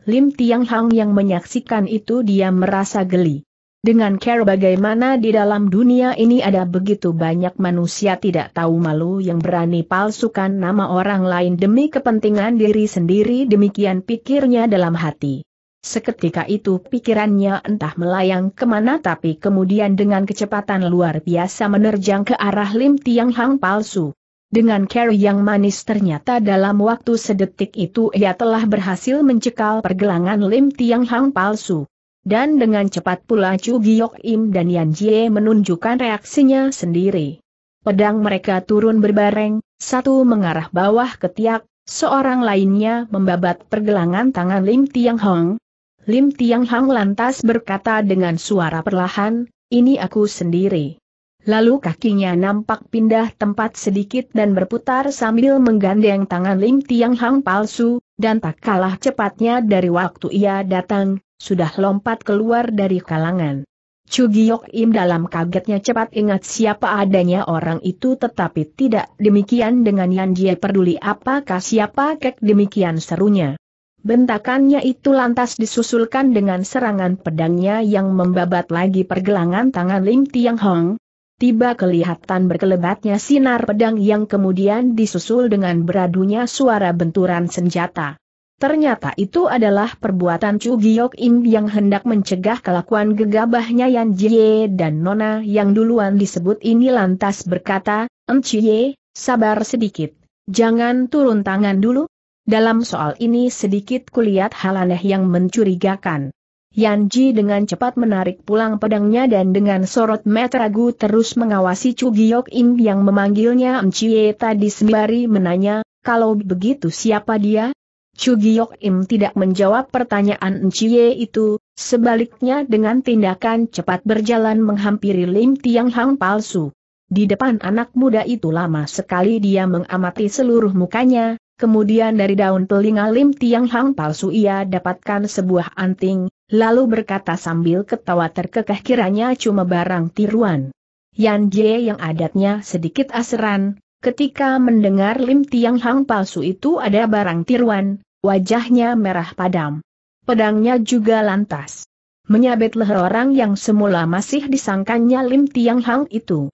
Lim Tiang Hang yang menyaksikan itu dia merasa geli. Dengan care bagaimana di dalam dunia ini ada begitu banyak manusia tidak tahu malu yang berani palsukan nama orang lain demi kepentingan diri sendiri demikian pikirnya dalam hati. Seketika itu pikirannya entah melayang kemana tapi kemudian dengan kecepatan luar biasa menerjang ke arah Lim Tiang Hang palsu. Dengan care yang manis ternyata dalam waktu sedetik itu ia telah berhasil mencekal pergelangan Lim Tiang Hang palsu. Dan dengan cepat pula Chu Giok Im dan Yan Jie menunjukkan reaksinya sendiri. Pedang mereka turun berbareng, satu mengarah bawah ketiak, seorang lainnya membabat pergelangan tangan Lim Tiang Hong, Lim Tiang Hang lantas berkata dengan suara perlahan, ini aku sendiri. Lalu kakinya nampak pindah tempat sedikit dan berputar sambil menggandeng tangan Lim Tiang Hang palsu, dan tak kalah cepatnya dari waktu ia datang, sudah lompat keluar dari kalangan. Chu Giok Im dalam kagetnya cepat ingat siapa adanya orang itu tetapi tidak demikian dengan yang dia peduli apakah siapa kek demikian serunya. Bentakannya itu lantas disusulkan dengan serangan pedangnya yang membabat lagi pergelangan tangan Lim Tiang Hong. Tiba kelihatan berkelebatnya sinar pedang yang kemudian disusul dengan beradunya suara benturan senjata. Ternyata itu adalah perbuatan Chu Giok Im yang hendak mencegah kelakuan gegabahnya Yan Jie dan Nona yang duluan disebut ini lantas berkata, Em Chie, sabar sedikit, jangan turun tangan dulu, dalam soal ini sedikit kulihat hal aneh yang mencurigakan. Yanji dengan cepat menarik pulang pedangnya dan dengan sorot mata ragu terus mengawasi Chu Giok Im yang memanggilnya Mcie tadi sembari menanya, kalau begitu siapa dia? Chu Giok Im tidak menjawab pertanyaan Mcie itu, sebaliknya dengan tindakan cepat berjalan menghampiri Lim Tiang Hang palsu. Di depan anak muda itu lama sekali dia mengamati seluruh mukanya, Kemudian dari daun telinga Lim Tiang Hang palsu ia dapatkan sebuah anting, lalu berkata sambil ketawa terkekeh kiranya cuma barang tiruan. Yan Jie yang adatnya sedikit aseran, ketika mendengar Lim Tiang Hang palsu itu ada barang tiruan, wajahnya merah padam. Pedangnya juga lantas. Menyabet leher orang yang semula masih disangkanya Lim Tiang Hang itu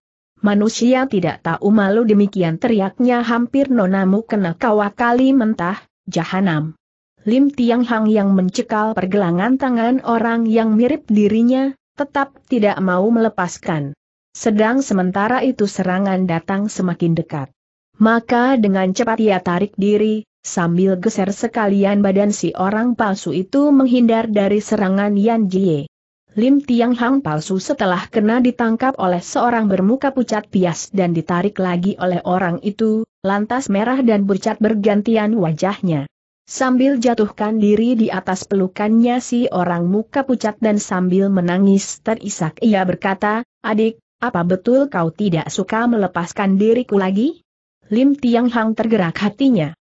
manusia tidak tahu malu demikian teriaknya hampir nonamu kena kali mentah, jahanam. Lim Tiang Hang yang mencekal pergelangan tangan orang yang mirip dirinya, tetap tidak mau melepaskan. Sedang sementara itu serangan datang semakin dekat. Maka dengan cepat ia tarik diri, sambil geser sekalian badan si orang palsu itu menghindar dari serangan Yan Jie. Lim Tiang Hang palsu setelah kena ditangkap oleh seorang bermuka pucat pias dan ditarik lagi oleh orang itu, lantas merah dan bercat bergantian wajahnya. Sambil jatuhkan diri di atas pelukannya si orang muka pucat dan sambil menangis terisak ia berkata, adik, apa betul kau tidak suka melepaskan diriku lagi? Lim Tiang Hang tergerak hatinya.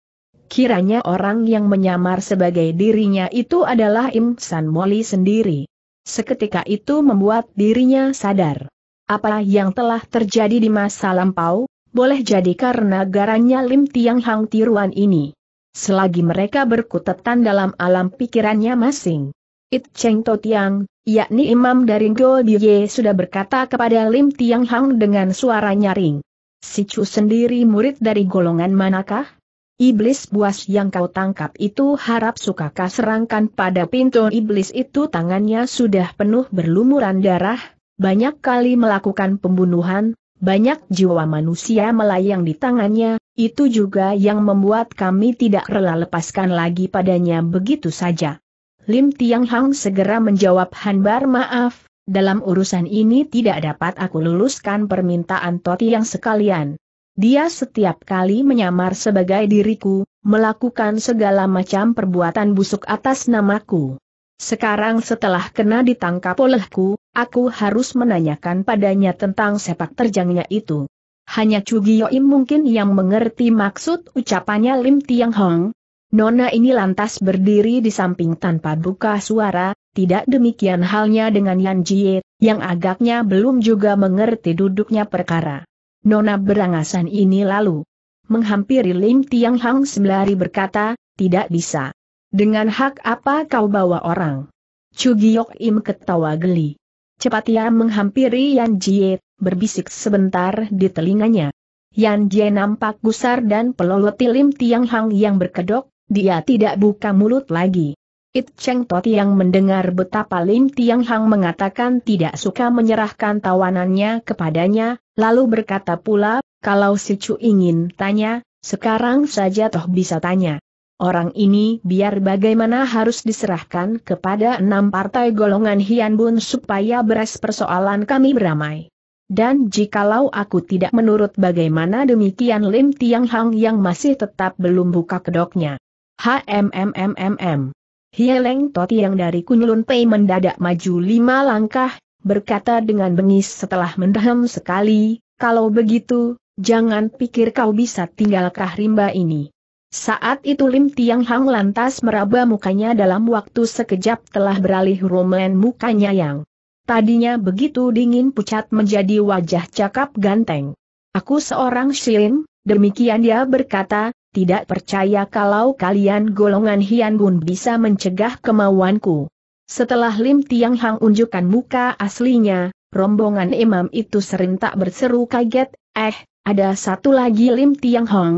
Kiranya orang yang menyamar sebagai dirinya itu adalah Im San Moli sendiri. Seketika itu membuat dirinya sadar. Apa yang telah terjadi di masa lampau, boleh jadi karena garanya Lim Tiang Hang tiruan ini. Selagi mereka berkutetan dalam alam pikirannya masing. It Cheng To Tiang, yakni imam dari Go Diye sudah berkata kepada Lim Tiang Hang dengan suara nyaring. Si Chu sendiri murid dari golongan manakah? Iblis buas yang kau tangkap itu harap sukakah serangkan pada pintu iblis itu tangannya sudah penuh berlumuran darah, banyak kali melakukan pembunuhan, banyak jiwa manusia melayang di tangannya, itu juga yang membuat kami tidak rela lepaskan lagi padanya begitu saja. Lim Tiang Hang segera menjawab Hanbar maaf, dalam urusan ini tidak dapat aku luluskan permintaan Toti yang sekalian. Dia setiap kali menyamar sebagai diriku, melakukan segala macam perbuatan busuk atas namaku. Sekarang setelah kena ditangkap olehku, aku harus menanyakan padanya tentang sepak terjangnya itu. Hanya Chugioim mungkin yang mengerti maksud ucapannya Lim Tiang Hong. Nona ini lantas berdiri di samping tanpa buka suara, tidak demikian halnya dengan Yan Jie, yang agaknya belum juga mengerti duduknya perkara. Nona berangasan ini lalu menghampiri Lim Tiang Hang sembari berkata, tidak bisa. Dengan hak apa kau bawa orang? Chu Giok Im ketawa geli. Cepat ia menghampiri Yan Jie, berbisik sebentar di telinganya. Yan Jie nampak gusar dan peloloti Lim Tiang Hang yang berkedok, dia tidak buka mulut lagi. It Cheng Toti yang mendengar betapa Lim Tiang Hang mengatakan tidak suka menyerahkan tawanannya kepadanya, lalu berkata pula, kalau si Chu ingin tanya, sekarang saja toh bisa tanya. Orang ini biar bagaimana harus diserahkan kepada enam partai golongan Hian Bun supaya beres persoalan kami beramai. Dan jikalau aku tidak menurut bagaimana demikian Lim Tiang Hang yang masih tetap belum buka kedoknya. HMMMMM. Hieleng Toti yang dari Kunlun Pei mendadak maju lima langkah, berkata dengan bengis setelah mendahem sekali, kalau begitu, jangan pikir kau bisa tinggalkah rimba ini. Saat itu Lim Tiang Hang lantas meraba mukanya dalam waktu sekejap telah beralih rumen mukanya yang tadinya begitu dingin pucat menjadi wajah cakap ganteng. Aku seorang Shilin, demikian dia berkata, tidak percaya kalau kalian golongan Hian Bun bisa mencegah kemauanku. Setelah Lim Tiang Hang unjukkan muka aslinya, rombongan imam itu serentak berseru kaget, eh, ada satu lagi Lim Tiang Hang.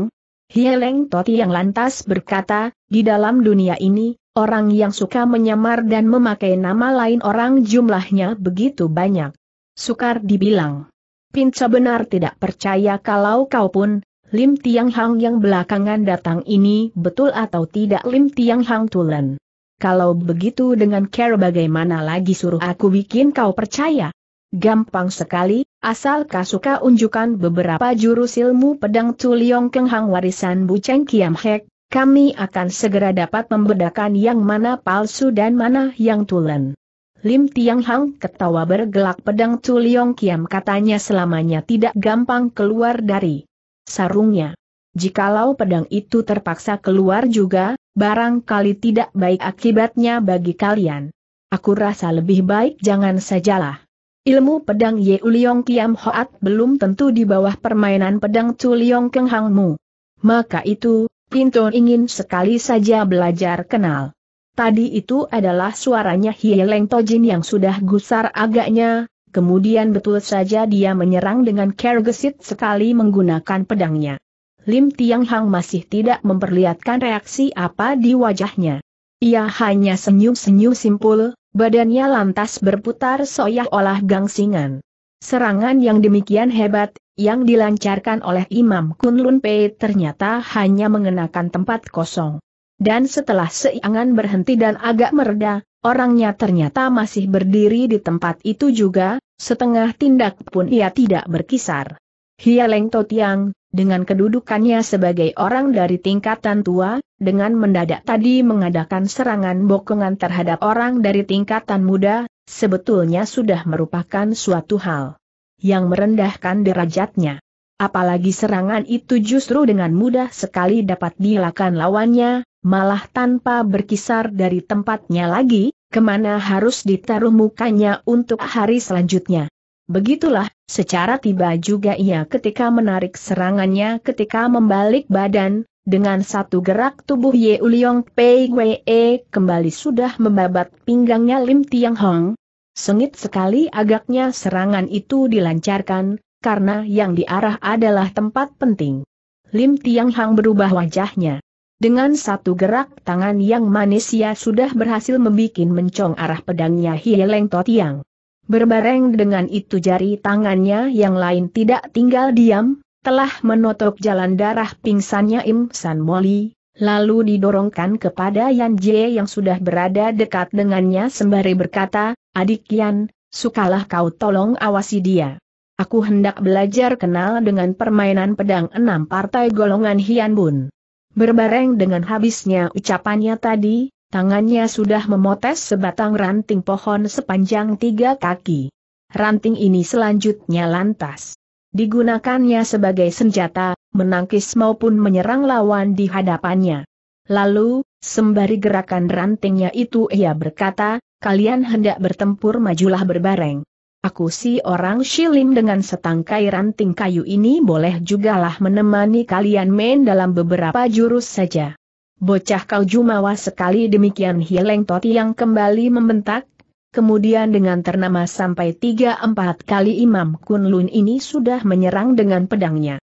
Hieleng Toti yang lantas berkata, di dalam dunia ini, orang yang suka menyamar dan memakai nama lain orang jumlahnya begitu banyak. Sukar dibilang. Pinca benar tidak percaya kalau kau pun, Lim Tiang Hang yang belakangan datang ini betul atau tidak Lim Tiang Hang Tulen. Kalau begitu dengan care bagaimana lagi suruh aku bikin kau percaya? Gampang sekali, asal suka unjukkan beberapa jurus ilmu pedang Tuliong Keng Hang warisan Bu Cheng Kiam Hek, kami akan segera dapat membedakan yang mana palsu dan mana yang tulen. Lim Tiang Hang ketawa bergelak pedang Tuliong Kiam katanya selamanya tidak gampang keluar dari sarungnya. Jikalau pedang itu terpaksa keluar juga, barangkali tidak baik akibatnya bagi kalian. Aku rasa lebih baik jangan sajalah. Ilmu pedang Ye Uliong Kiam Hoat belum tentu di bawah permainan pedang Culiong Keng Hangmu. Maka itu, Pinto ingin sekali saja belajar kenal. Tadi itu adalah suaranya Leng Tojin yang sudah gusar agaknya, Kemudian betul saja dia menyerang dengan kergesit sekali menggunakan pedangnya. Lim Tiang Hang masih tidak memperlihatkan reaksi apa di wajahnya. Ia hanya senyum-senyum simpul, badannya lantas berputar seolah-olah gangsingan. Serangan yang demikian hebat, yang dilancarkan oleh Imam Kunlun Pei ternyata hanya mengenakan tempat kosong. Dan setelah seiangan berhenti dan agak mereda, Orangnya ternyata masih berdiri di tempat itu juga, setengah tindak pun ia tidak berkisar. Hia Hialeng Totiang, dengan kedudukannya sebagai orang dari tingkatan tua, dengan mendadak tadi mengadakan serangan bokongan terhadap orang dari tingkatan muda, sebetulnya sudah merupakan suatu hal yang merendahkan derajatnya. Apalagi serangan itu justru dengan mudah sekali dapat dilakukan lawannya, malah tanpa berkisar dari tempatnya lagi, kemana harus ditaruh mukanya untuk hari selanjutnya. Begitulah, secara tiba juga ia ketika menarik serangannya ketika membalik badan, dengan satu gerak tubuh Ye Uliong Pei Wee kembali sudah membabat pinggangnya Lim Tiang Hong. Sengit sekali agaknya serangan itu dilancarkan, karena yang diarah adalah tempat penting. Lim Tiang Hong berubah wajahnya. Dengan satu gerak tangan yang manis ia sudah berhasil membuat mencong arah pedangnya Hieleng Totiang. Berbareng dengan itu jari tangannya yang lain tidak tinggal diam, telah menotok jalan darah pingsannya Im San Moli, lalu didorongkan kepada Yan Jie yang sudah berada dekat dengannya sembari berkata, Adik Yan, sukalah kau tolong awasi dia. Aku hendak belajar kenal dengan permainan pedang enam partai golongan Hian Bun. Berbareng dengan habisnya ucapannya tadi, tangannya sudah memotes sebatang ranting pohon sepanjang tiga kaki. Ranting ini selanjutnya lantas. Digunakannya sebagai senjata, menangkis maupun menyerang lawan di hadapannya. Lalu, sembari gerakan rantingnya itu ia berkata, kalian hendak bertempur majulah berbareng. Aku si orang Shilim dengan setangkai ranting kayu ini boleh jugalah menemani kalian main dalam beberapa jurus saja. Bocah kau jumawa sekali demikian hileng Toti yang kembali membentak, kemudian dengan ternama sampai tiga empat kali Imam Kunlun ini sudah menyerang dengan pedangnya.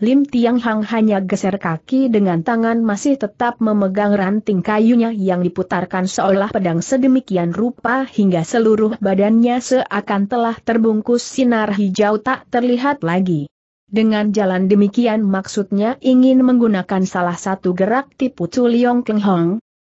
Lim Tiang Hang hanya geser kaki dengan tangan masih tetap memegang ranting kayunya yang diputarkan seolah pedang sedemikian rupa hingga seluruh badannya seakan telah terbungkus sinar hijau tak terlihat lagi. Dengan jalan demikian maksudnya ingin menggunakan salah satu gerak tipu Chu Leong Keng Hong.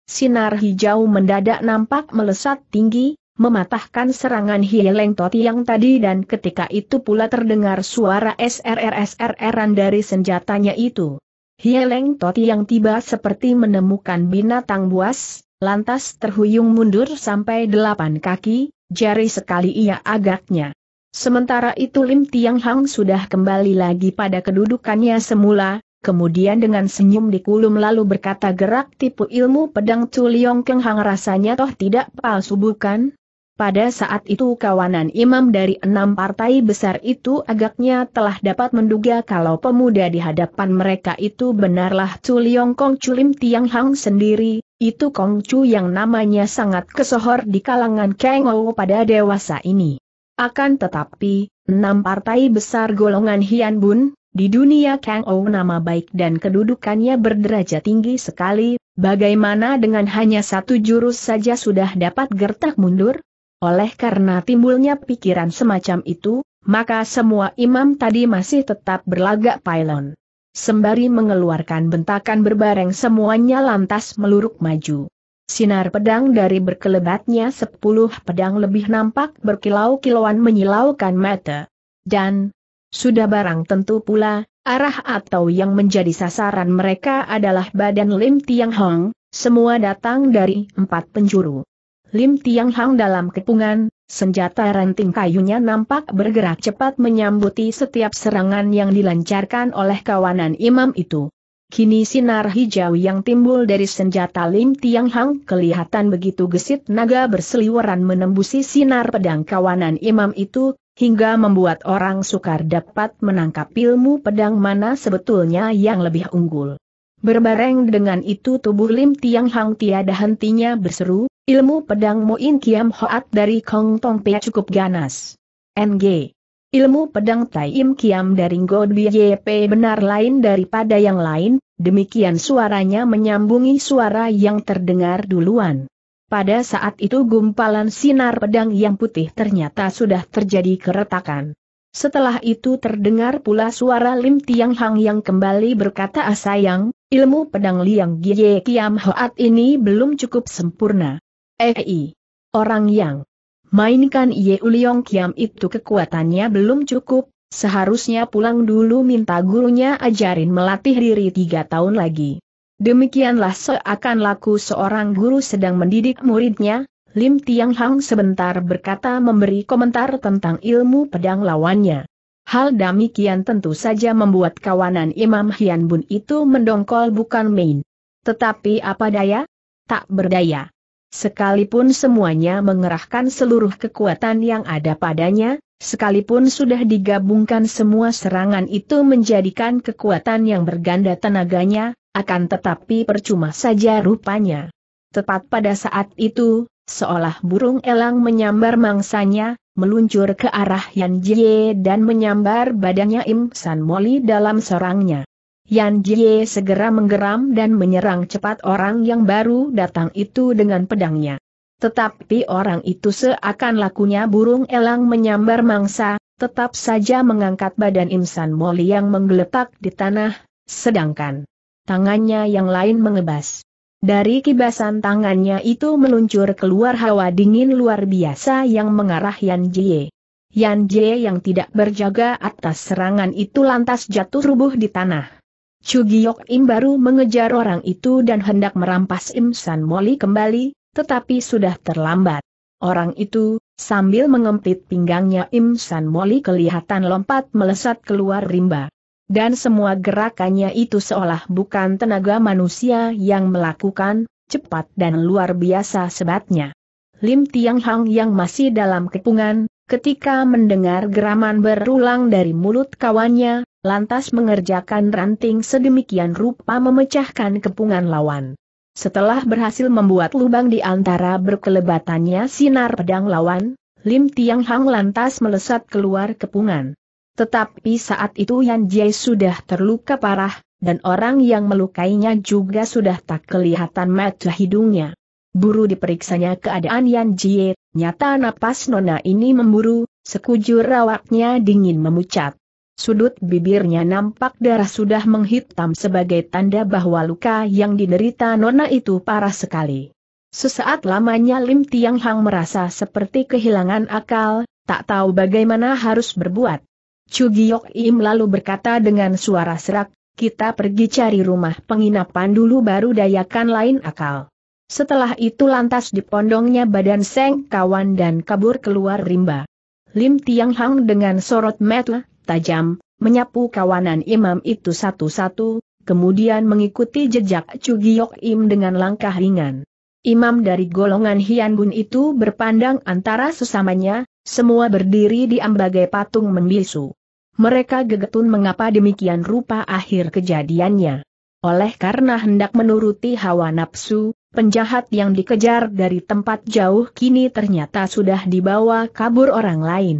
Sinar hijau mendadak nampak melesat tinggi, mematahkan serangan Hieleng Toti yang tadi dan ketika itu pula terdengar suara SRRSRRan dari senjatanya itu. Hieleng Toti yang tiba seperti menemukan binatang buas, lantas terhuyung mundur sampai delapan kaki, jari sekali ia agaknya. Sementara itu Lim Tiang Hang sudah kembali lagi pada kedudukannya semula, Kemudian dengan senyum dikulum lalu berkata gerak tipu ilmu pedang Culiong Keng Hang rasanya toh tidak palsu bukan? Pada saat itu kawanan imam dari enam partai besar itu agaknya telah dapat menduga kalau pemuda di hadapan mereka itu benarlah Chu Liong Kong Chulim Tiang Hang sendiri, itu Kong Chu yang namanya sangat kesohor di kalangan Kang Ou pada dewasa ini. Akan tetapi, enam partai besar golongan Hian Bun, di dunia Kang Ou nama baik dan kedudukannya berderajat tinggi sekali, bagaimana dengan hanya satu jurus saja sudah dapat gertak mundur? Oleh karena timbulnya pikiran semacam itu, maka semua imam tadi masih tetap berlagak pailon. Sembari mengeluarkan bentakan berbareng semuanya lantas meluruk maju. Sinar pedang dari berkelebatnya sepuluh pedang lebih nampak berkilau-kilauan menyilaukan mata. Dan, sudah barang tentu pula, arah atau yang menjadi sasaran mereka adalah badan Lim Tiang Hong, semua datang dari empat penjuru. Lim Tiang Hang dalam kepungan, senjata ranting kayunya nampak bergerak cepat menyambuti setiap serangan yang dilancarkan oleh kawanan imam itu. Kini sinar hijau yang timbul dari senjata Lim Tiang Hang kelihatan begitu gesit naga berseliweran menembusi sinar pedang kawanan imam itu, hingga membuat orang sukar dapat menangkap ilmu pedang mana sebetulnya yang lebih unggul. Berbareng dengan itu tubuh Lim Tiang Hang tiada hentinya berseru, Ilmu pedang Muin Kiam Hoat dari Kong Tong Pia cukup ganas. NG. Ilmu pedang Tai Im Kiam dari God YP benar lain daripada yang lain, demikian suaranya menyambungi suara yang terdengar duluan. Pada saat itu gumpalan sinar pedang yang putih ternyata sudah terjadi keretakan. Setelah itu terdengar pula suara Lim Tiang Hang yang kembali berkata ah sayang, ilmu pedang Liang Gie Kiam Hoat ini belum cukup sempurna. EI. Orang yang mainkan Ye Uliong Kiam itu kekuatannya belum cukup, seharusnya pulang dulu minta gurunya ajarin melatih diri tiga tahun lagi. Demikianlah seakan laku seorang guru sedang mendidik muridnya, Lim Tiang Hang sebentar berkata memberi komentar tentang ilmu pedang lawannya. Hal demikian tentu saja membuat kawanan Imam Hian Bun itu mendongkol bukan main. Tetapi apa daya? Tak berdaya. Sekalipun semuanya mengerahkan seluruh kekuatan yang ada padanya, sekalipun sudah digabungkan semua serangan itu menjadikan kekuatan yang berganda tenaganya, akan tetapi percuma saja rupanya. Tepat pada saat itu, seolah burung elang menyambar mangsanya, meluncur ke arah Yan Jie dan menyambar badannya Im San Moli dalam serangnya. Yan Jie segera menggeram dan menyerang cepat orang yang baru datang itu dengan pedangnya. Tetapi orang itu seakan lakunya burung elang menyambar mangsa, tetap saja mengangkat badan insan Moli yang menggeletak di tanah, sedangkan tangannya yang lain mengebas. Dari kibasan tangannya itu meluncur keluar hawa dingin luar biasa yang mengarah Yan Jie. Yan Jie yang tidak berjaga atas serangan itu lantas jatuh rubuh di tanah. Giok Im baru mengejar orang itu dan hendak merampas Im San Moli kembali, tetapi sudah terlambat. Orang itu, sambil mengempit pinggangnya Im San Moli kelihatan lompat melesat keluar rimba. Dan semua gerakannya itu seolah bukan tenaga manusia yang melakukan, cepat dan luar biasa sebatnya. Lim Tiang Hang yang masih dalam kepungan, Ketika mendengar geraman berulang dari mulut kawannya, lantas mengerjakan ranting sedemikian rupa memecahkan kepungan lawan. Setelah berhasil membuat lubang di antara berkelebatannya sinar pedang lawan, Lim Tiang Hang lantas melesat keluar kepungan. Tetapi saat itu Yan Jie sudah terluka parah, dan orang yang melukainya juga sudah tak kelihatan mata hidungnya. Buru diperiksanya keadaan Yan Jie, nyata napas nona ini memburu, sekujur rawaknya dingin memucat. Sudut bibirnya nampak darah sudah menghitam sebagai tanda bahwa luka yang diderita nona itu parah sekali. Sesaat lamanya Lim Tiang Hang merasa seperti kehilangan akal, tak tahu bagaimana harus berbuat. Chu Giok Im lalu berkata dengan suara serak, kita pergi cari rumah penginapan dulu baru dayakan lain akal. Setelah itu lantas dipondongnya badan Seng Kawan dan kabur keluar rimba. Lim Tiang Hang dengan sorot mata tajam, menyapu kawanan imam itu satu-satu, kemudian mengikuti jejak Cugiok Im dengan langkah ringan. Imam dari golongan Hian Bun itu berpandang antara sesamanya, semua berdiri di ambagai patung membisu. Mereka gegetun mengapa demikian rupa akhir kejadiannya. Oleh karena hendak menuruti hawa nafsu, Penjahat yang dikejar dari tempat jauh kini ternyata sudah dibawa kabur orang lain.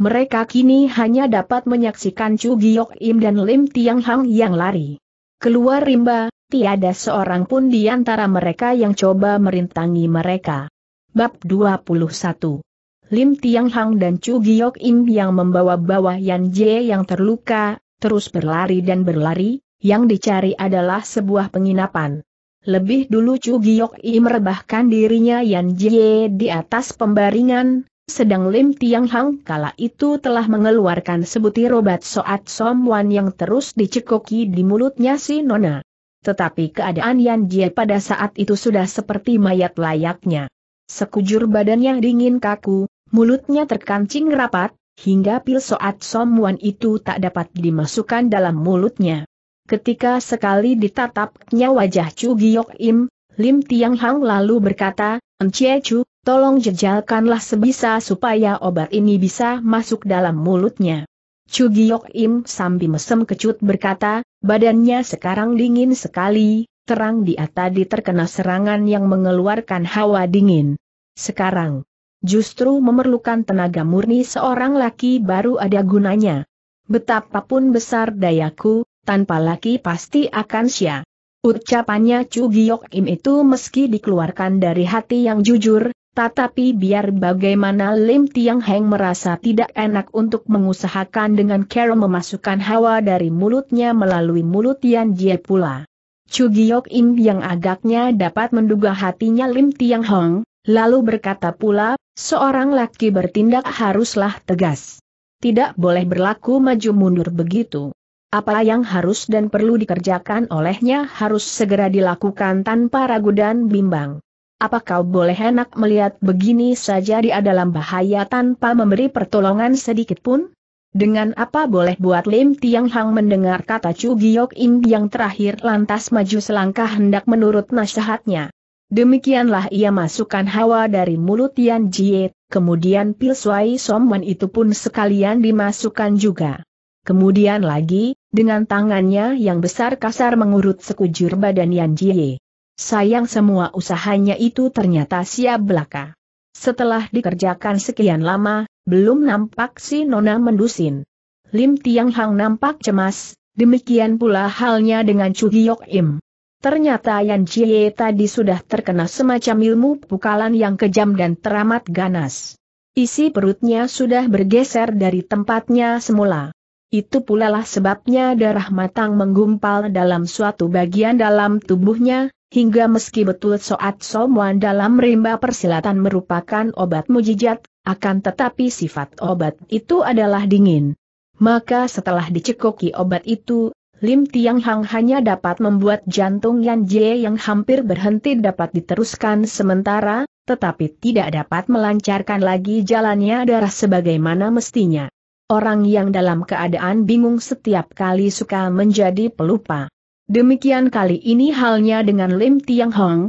Mereka kini hanya dapat menyaksikan Chu Giok Im dan Lim Tiang Hang yang lari. Keluar rimba, tiada seorang pun di antara mereka yang coba merintangi mereka. Bab 21 Lim Tiang Hang dan Chu Giok Im yang membawa-bawa Yan Jie yang terluka, terus berlari dan berlari, yang dicari adalah sebuah penginapan. Lebih dulu Chu Giok I merebahkan dirinya Yan Jie di atas pembaringan, sedang Lim Tiang Hang kala itu telah mengeluarkan sebutir obat soat somwan yang terus dicekoki di mulutnya si Nona. Tetapi keadaan Yan Jie pada saat itu sudah seperti mayat layaknya. Sekujur badannya dingin kaku, mulutnya terkancing rapat, hingga pil soat somwan itu tak dapat dimasukkan dalam mulutnya. Ketika sekali ditatapnya wajah Chu Giok Im, Lim Tiang Hang lalu berkata, Encie Chu, tolong jejalkanlah sebisa supaya obat ini bisa masuk dalam mulutnya. Chu Giok Im sambil mesem kecut berkata, badannya sekarang dingin sekali, terang dia tadi terkena serangan yang mengeluarkan hawa dingin. Sekarang, justru memerlukan tenaga murni seorang laki baru ada gunanya. Betapapun besar dayaku, tanpa laki pasti akan sia. Ucapannya Chu Giok Im itu meski dikeluarkan dari hati yang jujur, tetapi biar bagaimana Lim Tiang Heng merasa tidak enak untuk mengusahakan dengan cara memasukkan hawa dari mulutnya melalui mulut Yan Jie pula. Chu Giok Im yang agaknya dapat menduga hatinya Lim Tiang Hong, lalu berkata pula, seorang laki bertindak haruslah tegas. Tidak boleh berlaku maju mundur begitu. Apa yang harus dan perlu dikerjakan olehnya harus segera dilakukan tanpa ragu dan bimbang. Apa kau boleh enak melihat begini saja dia dalam bahaya tanpa memberi pertolongan sedikit pun? Dengan apa boleh buat Lim Tiang Hang mendengar kata Chu Giok Im yang terakhir lantas maju selangkah hendak menurut nasihatnya. Demikianlah ia masukkan hawa dari mulut Tian Jie, kemudian pil Suai Somwan itu pun sekalian dimasukkan juga. Kemudian lagi, dengan tangannya yang besar kasar mengurut sekujur badan Yan Jie. Sayang semua usahanya itu ternyata siap belaka. Setelah dikerjakan sekian lama, belum nampak si Nona mendusin. Lim Tiang Hang nampak cemas, demikian pula halnya dengan Chu Hyok Im. Ternyata Yan Jie tadi sudah terkena semacam ilmu pukalan yang kejam dan teramat ganas. Isi perutnya sudah bergeser dari tempatnya semula. Itu pula lah sebabnya darah matang menggumpal dalam suatu bagian dalam tubuhnya, hingga meski betul soat somuan dalam rimba persilatan merupakan obat mujijat, akan tetapi sifat obat itu adalah dingin. Maka setelah dicekoki obat itu, Lim Tiang Hang hanya dapat membuat jantung Yan Jie yang hampir berhenti dapat diteruskan sementara, tetapi tidak dapat melancarkan lagi jalannya darah sebagaimana mestinya orang yang dalam keadaan bingung setiap kali suka menjadi pelupa. Demikian kali ini halnya dengan Lim Tiang Hong.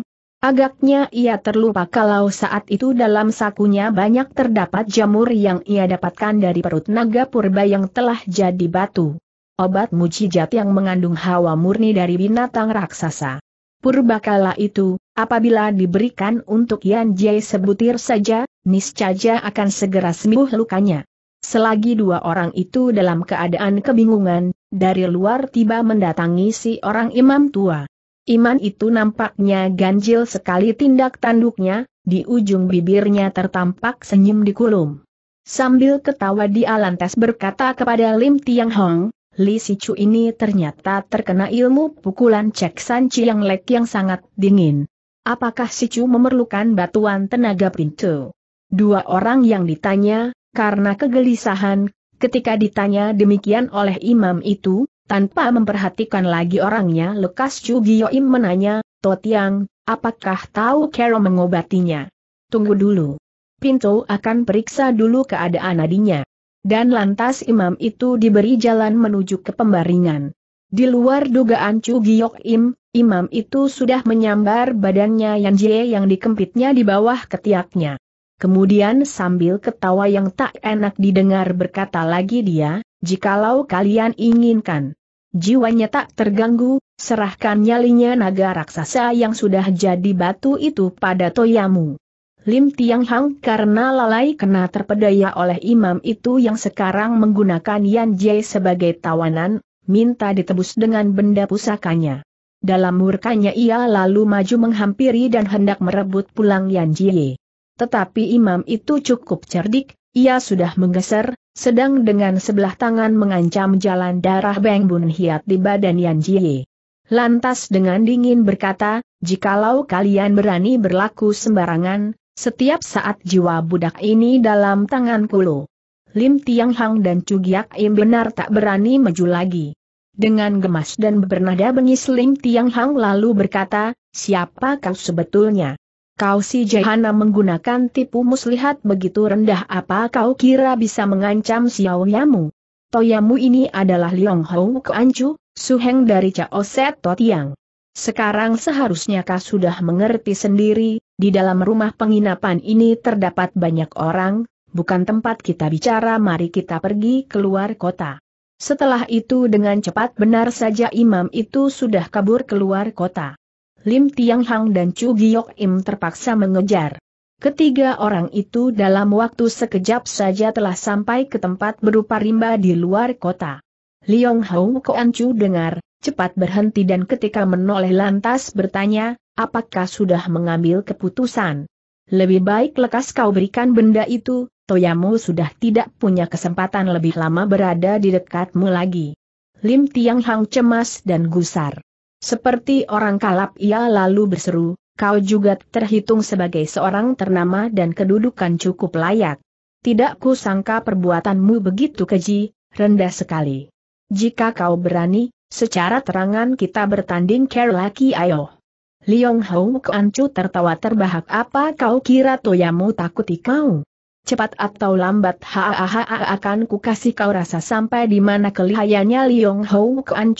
Agaknya ia terlupa kalau saat itu dalam sakunya banyak terdapat jamur yang ia dapatkan dari perut naga purba yang telah jadi batu. Obat mujijat yang mengandung hawa murni dari binatang raksasa. Purbakala itu, apabila diberikan untuk Yan Jai sebutir saja, niscaya akan segera sembuh lukanya. Selagi dua orang itu dalam keadaan kebingungan, dari luar tiba mendatangi si orang imam tua. Iman itu nampaknya ganjil sekali tindak tanduknya, di ujung bibirnya tertampak senyum di kulum. Sambil ketawa dia lantas berkata kepada Lim Tiang Hong, Li Sicu ini ternyata terkena ilmu pukulan Cek San Chiang Lek yang sangat dingin. Apakah Sicu memerlukan batuan tenaga pintu? Dua orang yang ditanya, karena kegelisahan, ketika ditanya demikian oleh imam itu, tanpa memperhatikan lagi orangnya lekas Giyoim menanya, Totiang, apakah tahu Kero mengobatinya? Tunggu dulu. Pinto akan periksa dulu keadaan adinya, Dan lantas imam itu diberi jalan menuju ke pembaringan. Di luar dugaan Chu Im, imam itu sudah menyambar badannya Yan Jie yang dikempitnya di bawah ketiaknya. Kemudian sambil ketawa yang tak enak didengar berkata lagi dia, jikalau kalian inginkan jiwanya tak terganggu, serahkan nyalinya naga raksasa yang sudah jadi batu itu pada toyamu. Lim Tiang Hang karena lalai kena terpedaya oleh imam itu yang sekarang menggunakan Yan Jie sebagai tawanan, minta ditebus dengan benda pusakanya. Dalam murkanya ia lalu maju menghampiri dan hendak merebut pulang Yan Jie. Tetapi imam itu cukup cerdik, ia sudah menggeser, sedang dengan sebelah tangan mengancam jalan darah Beng Bun Hiat di badan Yan Jie. Lantas dengan dingin berkata, jikalau kalian berani berlaku sembarangan, setiap saat jiwa budak ini dalam tangan kulo. Lim Tiang Hang dan Cugiak Im benar tak berani maju lagi. Dengan gemas dan bernada bengis Lim Tiang Hang lalu berkata, siapa kau sebetulnya? Kau si Jaihana menggunakan tipu muslihat begitu rendah apa kau kira bisa mengancam Xiao Yamu? Toyamu ini adalah Liong Hou Kuancu, suheng dari Cao Set Totiang. Sekarang seharusnya kau sudah mengerti sendiri, di dalam rumah penginapan ini terdapat banyak orang, bukan tempat kita bicara mari kita pergi keluar kota. Setelah itu dengan cepat benar saja imam itu sudah kabur keluar kota. Lim Tiang Hang dan Chu Giok Im terpaksa mengejar. Ketiga orang itu dalam waktu sekejap saja telah sampai ke tempat berupa rimba di luar kota. Liong Hong Koan Chu dengar, cepat berhenti dan ketika menoleh lantas bertanya, apakah sudah mengambil keputusan? Lebih baik lekas kau berikan benda itu, Toyamu sudah tidak punya kesempatan lebih lama berada di dekatmu lagi. Lim Tiang Hang cemas dan gusar. Seperti orang kalap ia lalu berseru, kau juga terhitung sebagai seorang ternama dan kedudukan cukup layak. Tidak ku sangka perbuatanmu begitu keji, rendah sekali. Jika kau berani, secara terangan kita bertanding care Kerlaki Ayo. Liong Hong Kuancu tertawa terbahak apa kau kira toyamu takuti kau? cepat atau lambat ha, akan kukasih kau rasa sampai di mana kelihayannya Liong Hou Kuan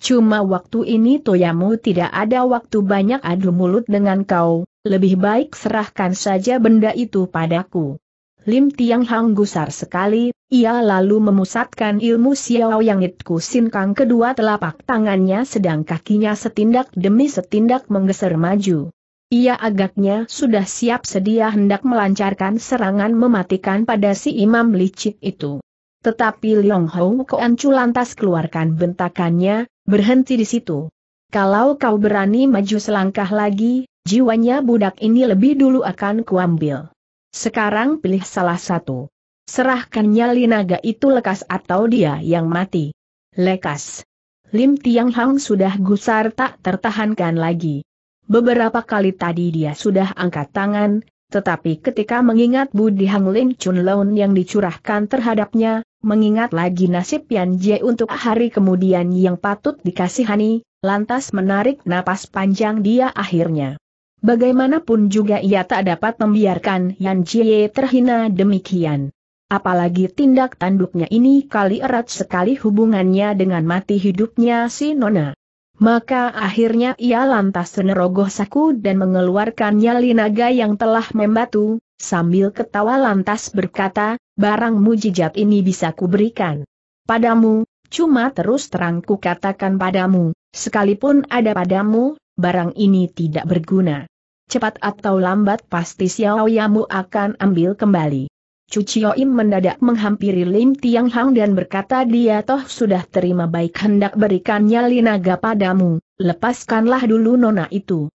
Cuma waktu ini Toyamu tidak ada waktu banyak adu mulut dengan kau, lebih baik serahkan saja benda itu padaku. Lim Tiang Hang gusar sekali, ia lalu memusatkan ilmu Xiao Yang It Kusin kedua telapak tangannya sedang kakinya setindak demi setindak menggeser maju. Ia agaknya sudah siap sedia hendak melancarkan serangan mematikan pada si imam licik itu. Tetapi Liong Hou Kuan Chu lantas keluarkan bentakannya, Berhenti di situ. Kalau kau berani maju selangkah lagi, jiwanya budak ini lebih dulu akan kuambil. Sekarang pilih salah satu. Serahkan nyali naga itu lekas atau dia yang mati. Lekas. Lim Tiang Hang sudah gusar tak tertahankan lagi. Beberapa kali tadi dia sudah angkat tangan, tetapi ketika mengingat budi Hang Ling Chun Lon yang dicurahkan terhadapnya, mengingat lagi nasib Yan Jie untuk hari kemudian yang patut dikasihani, lantas menarik napas panjang dia akhirnya. Bagaimanapun juga ia tak dapat membiarkan Yan Jie terhina demikian. Apalagi tindak tanduknya ini kali erat sekali hubungannya dengan mati hidupnya si Nona. Maka akhirnya ia lantas senerogoh saku dan mengeluarkan nyali naga yang telah membatu, sambil ketawa lantas berkata, barang mujizat ini bisa kuberikan. Padamu, cuma terus terang kukatakan padamu, sekalipun ada padamu, barang ini tidak berguna. Cepat atau lambat pasti Xiao Yamu akan ambil kembali. Cucioim mendadak menghampiri Lim Tiang Hang dan berkata dia toh sudah terima baik hendak berikannya linaga padamu, lepaskanlah dulu nona itu.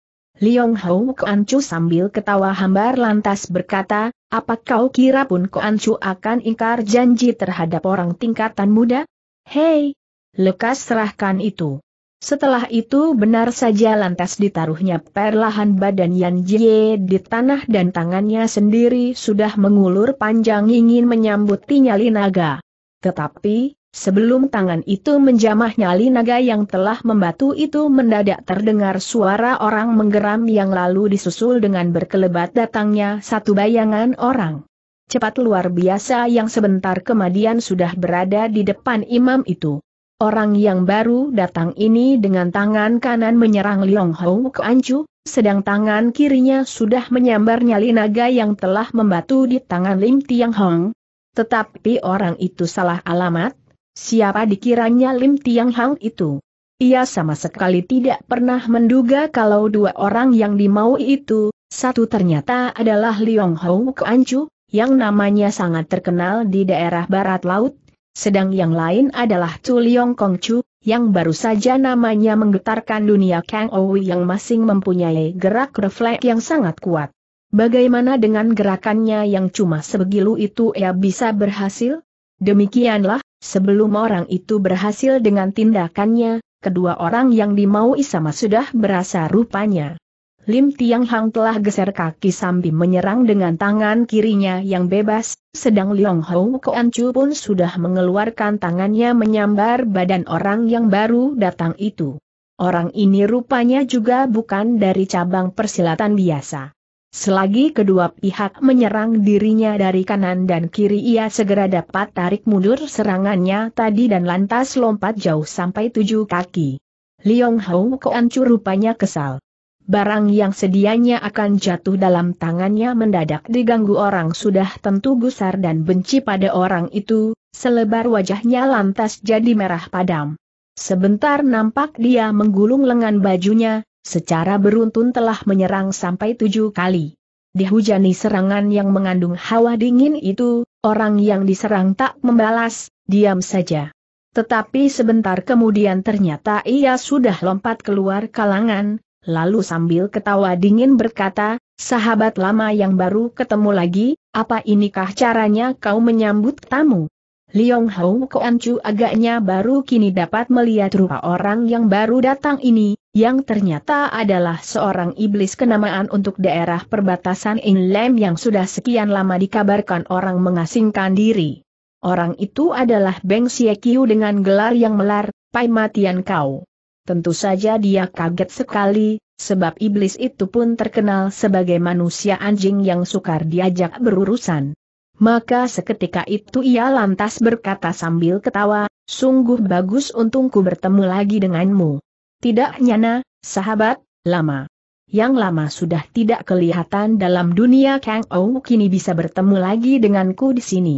Liong Hou Kuan Chu sambil ketawa hambar lantas berkata, apa kau kira pun Kuan Chu akan ingkar janji terhadap orang tingkatan muda? Hei! Lekas serahkan itu. Setelah itu benar saja lantas ditaruhnya perlahan badan Yan Jie di tanah dan tangannya sendiri sudah mengulur panjang ingin menyambut tinyali naga. Tetapi, Sebelum tangan itu menjamah nyali naga yang telah membatu itu mendadak terdengar suara orang menggeram yang lalu disusul dengan berkelebat datangnya satu bayangan orang. Cepat luar biasa yang sebentar kemudian sudah berada di depan imam itu. Orang yang baru datang ini dengan tangan kanan menyerang Liong Hou ke Anju, sedang tangan kirinya sudah menyambar nyali naga yang telah membatu di tangan Lim Tiang Hong. Tetapi orang itu salah alamat, Siapa dikiranya Lim Tiang Hang itu? Ia sama sekali tidak pernah menduga kalau dua orang yang dimaui itu, satu ternyata adalah Liong Hou Keancu, yang namanya sangat terkenal di daerah barat laut, sedang yang lain adalah Chu Liong Chu yang baru saja namanya menggetarkan dunia Kang Owi yang masing mempunyai gerak refleks yang sangat kuat. Bagaimana dengan gerakannya yang cuma sebegilu itu ia bisa berhasil? Demikianlah, Sebelum orang itu berhasil dengan tindakannya, kedua orang yang dimaui sama sudah berasa rupanya. Lim Tiang Hang telah geser kaki sambil menyerang dengan tangan kirinya yang bebas, sedang Liong Hou Koan Chu pun sudah mengeluarkan tangannya menyambar badan orang yang baru datang itu. Orang ini rupanya juga bukan dari cabang persilatan biasa. Selagi kedua pihak menyerang dirinya dari kanan dan kiri ia segera dapat tarik mundur serangannya tadi dan lantas lompat jauh sampai tujuh kaki. Liong Hong Koancu rupanya kesal. Barang yang sedianya akan jatuh dalam tangannya mendadak diganggu orang sudah tentu gusar dan benci pada orang itu, selebar wajahnya lantas jadi merah padam. Sebentar nampak dia menggulung lengan bajunya, secara beruntun telah menyerang sampai tujuh kali. Dihujani serangan yang mengandung hawa dingin itu, orang yang diserang tak membalas, diam saja. Tetapi sebentar kemudian ternyata ia sudah lompat keluar kalangan, lalu sambil ketawa dingin berkata, sahabat lama yang baru ketemu lagi, apa inikah caranya kau menyambut tamu? Liong Hou Kuan Chu agaknya baru kini dapat melihat rupa orang yang baru datang ini, yang ternyata adalah seorang iblis kenamaan untuk daerah perbatasan Inlem yang sudah sekian lama dikabarkan orang mengasingkan diri. Orang itu adalah Beng Kiu dengan gelar yang melar, Pai Matian Kau. Tentu saja dia kaget sekali, sebab iblis itu pun terkenal sebagai manusia anjing yang sukar diajak berurusan. Maka seketika itu ia lantas berkata sambil ketawa, sungguh bagus untungku bertemu lagi denganmu. Tidak nyana, sahabat, lama. Yang lama sudah tidak kelihatan dalam dunia Kang Ou kini bisa bertemu lagi denganku di sini.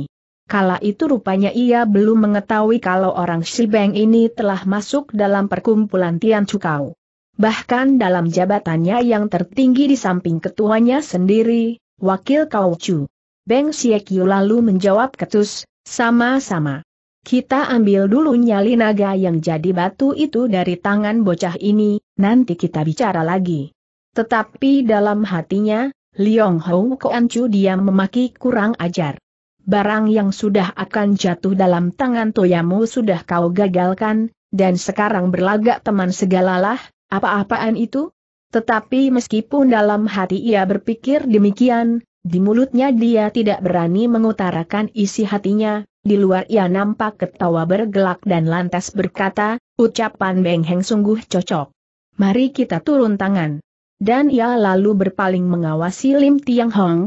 Kala itu rupanya ia belum mengetahui kalau orang Shibeng ini telah masuk dalam perkumpulan Tian Cukau. Bahkan dalam jabatannya yang tertinggi di samping ketuanya sendiri, wakil Kau Chu. Beng Siekyu lalu menjawab ketus, sama-sama. Kita ambil dulu nyali naga yang jadi batu itu dari tangan bocah ini, nanti kita bicara lagi. Tetapi dalam hatinya, Liong Hou Koancu diam memaki kurang ajar. Barang yang sudah akan jatuh dalam tangan Toyamu sudah kau gagalkan, dan sekarang berlagak teman segalalah, apa-apaan itu? Tetapi meskipun dalam hati ia berpikir demikian, di mulutnya dia tidak berani mengutarakan isi hatinya, di luar ia nampak ketawa bergelak dan lantas berkata, ucapan Beng Heng sungguh cocok. Mari kita turun tangan. Dan ia lalu berpaling mengawasi Lim Tiang Hong.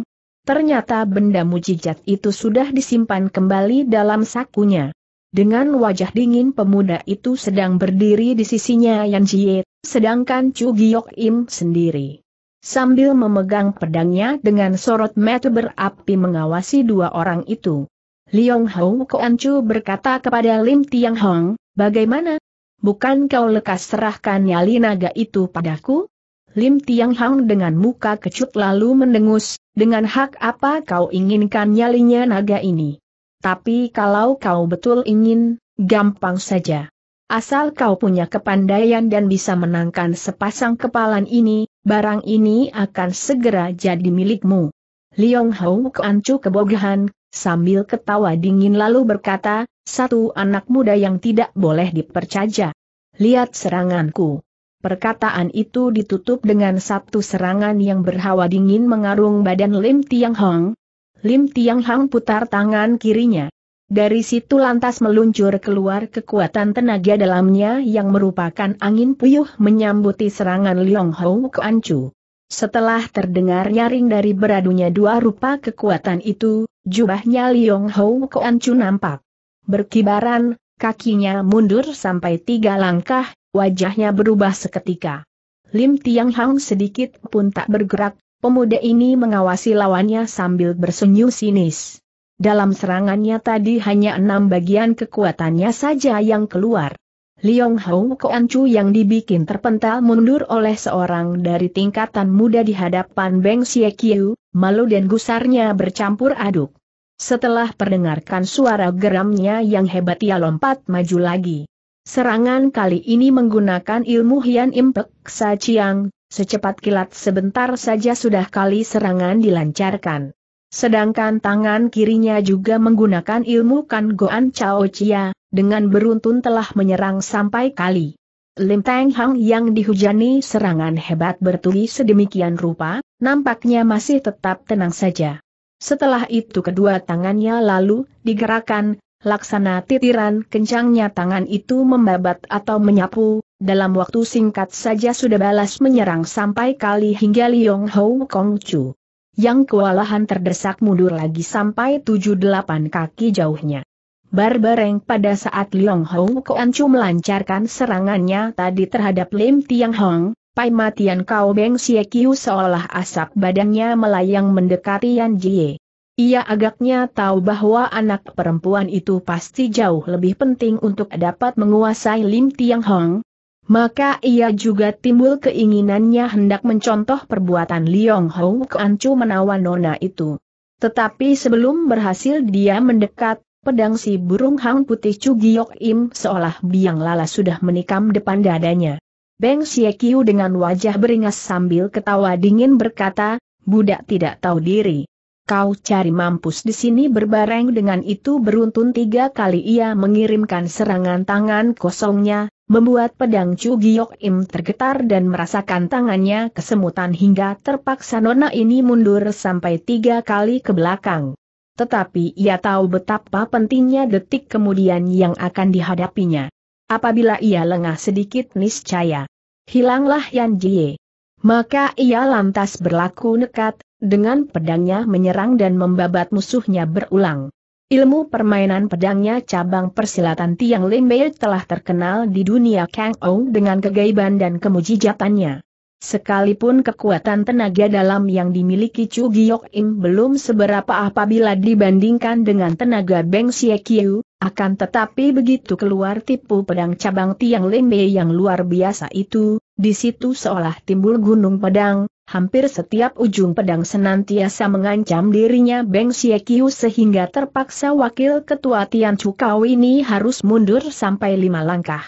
Ternyata benda mujijat itu sudah disimpan kembali dalam sakunya. Dengan wajah dingin pemuda itu sedang berdiri di sisinya Yan Jie, sedangkan Chu Giok Im sendiri sambil memegang pedangnya dengan sorot mata berapi mengawasi dua orang itu. Liong Hou Chu berkata kepada Lim Tiang Hong, bagaimana? Bukan kau lekas serahkan nyali naga itu padaku? Lim Tiang Hong dengan muka kecut lalu mendengus, dengan hak apa kau inginkan nyalinya naga ini? Tapi kalau kau betul ingin, gampang saja. Asal kau punya kepandaian dan bisa menangkan sepasang kepalan ini, barang ini akan segera jadi milikmu. Liong Hou keancu kebogahan, sambil ketawa dingin lalu berkata, satu anak muda yang tidak boleh dipercaya. Lihat seranganku. Perkataan itu ditutup dengan satu serangan yang berhawa dingin mengarung badan Lim Tiang Hong. Lim Tiang Hong putar tangan kirinya. Dari situ lantas meluncur keluar kekuatan tenaga dalamnya yang merupakan angin puyuh menyambuti serangan Liong Hou Ancu. Setelah terdengar nyaring dari beradunya dua rupa kekuatan itu, jubahnya Liong Hou Ancu nampak. Berkibaran, kakinya mundur sampai tiga langkah, wajahnya berubah seketika. Lim Tiang Hang sedikit pun tak bergerak, pemuda ini mengawasi lawannya sambil bersenyum sinis. Dalam serangannya tadi hanya enam bagian kekuatannya saja yang keluar. Liong Hou Koan Chu yang dibikin terpental mundur oleh seorang dari tingkatan muda di hadapan Beng Xie Kiu, malu dan gusarnya bercampur aduk. Setelah perdengarkan suara geramnya yang hebat ia lompat maju lagi. Serangan kali ini menggunakan ilmu Hian Impek Sa Chiang, secepat kilat sebentar saja sudah kali serangan dilancarkan. Sedangkan tangan kirinya juga menggunakan ilmu Kan Goan Chao Chia, dengan beruntun telah menyerang sampai kali. Lim Teng Hang yang dihujani serangan hebat bertuli sedemikian rupa, nampaknya masih tetap tenang saja. Setelah itu kedua tangannya lalu digerakkan, laksana titiran kencangnya tangan itu membabat atau menyapu, dalam waktu singkat saja sudah balas menyerang sampai kali hingga Liong Hou Kong Chu yang kewalahan terdesak mundur lagi sampai tujuh delapan kaki jauhnya. Barbareng pada saat Liong Hou Chu melancarkan serangannya tadi terhadap Lim Tiang Hong, Pai Matian Kao Beng Xie Kiu seolah asap badannya melayang mendekati Yan Jie. Ia agaknya tahu bahwa anak perempuan itu pasti jauh lebih penting untuk dapat menguasai Lim Tiang Hong, maka ia juga timbul keinginannya hendak mencontoh perbuatan Liong Hou ancu menawan nona itu. Tetapi sebelum berhasil dia mendekat, pedang si burung hang putih Chu Giok Im seolah biang lala sudah menikam depan dadanya. Beng Siekiu dengan wajah beringas sambil ketawa dingin berkata, budak tidak tahu diri kau cari mampus di sini berbareng dengan itu beruntun tiga kali ia mengirimkan serangan tangan kosongnya, membuat pedang Chu Giok Im tergetar dan merasakan tangannya kesemutan hingga terpaksa nona ini mundur sampai tiga kali ke belakang. Tetapi ia tahu betapa pentingnya detik kemudian yang akan dihadapinya. Apabila ia lengah sedikit niscaya, hilanglah Yan Jie. Maka ia lantas berlaku nekat, dengan pedangnya menyerang dan membabat musuhnya berulang. Ilmu permainan pedangnya cabang persilatan Tiang Limbei telah terkenal di dunia Kang Ou dengan kegaiban dan kemujijatannya. Sekalipun kekuatan tenaga dalam yang dimiliki Chu Giok Im belum seberapa apabila dibandingkan dengan tenaga Beng Xie Kiu, akan tetapi begitu keluar tipu pedang cabang Tiang Limbei yang luar biasa itu, di situ seolah timbul gunung pedang, hampir setiap ujung pedang senantiasa mengancam dirinya Beng Siekiu sehingga terpaksa wakil ketua Tian Cukau ini harus mundur sampai lima langkah.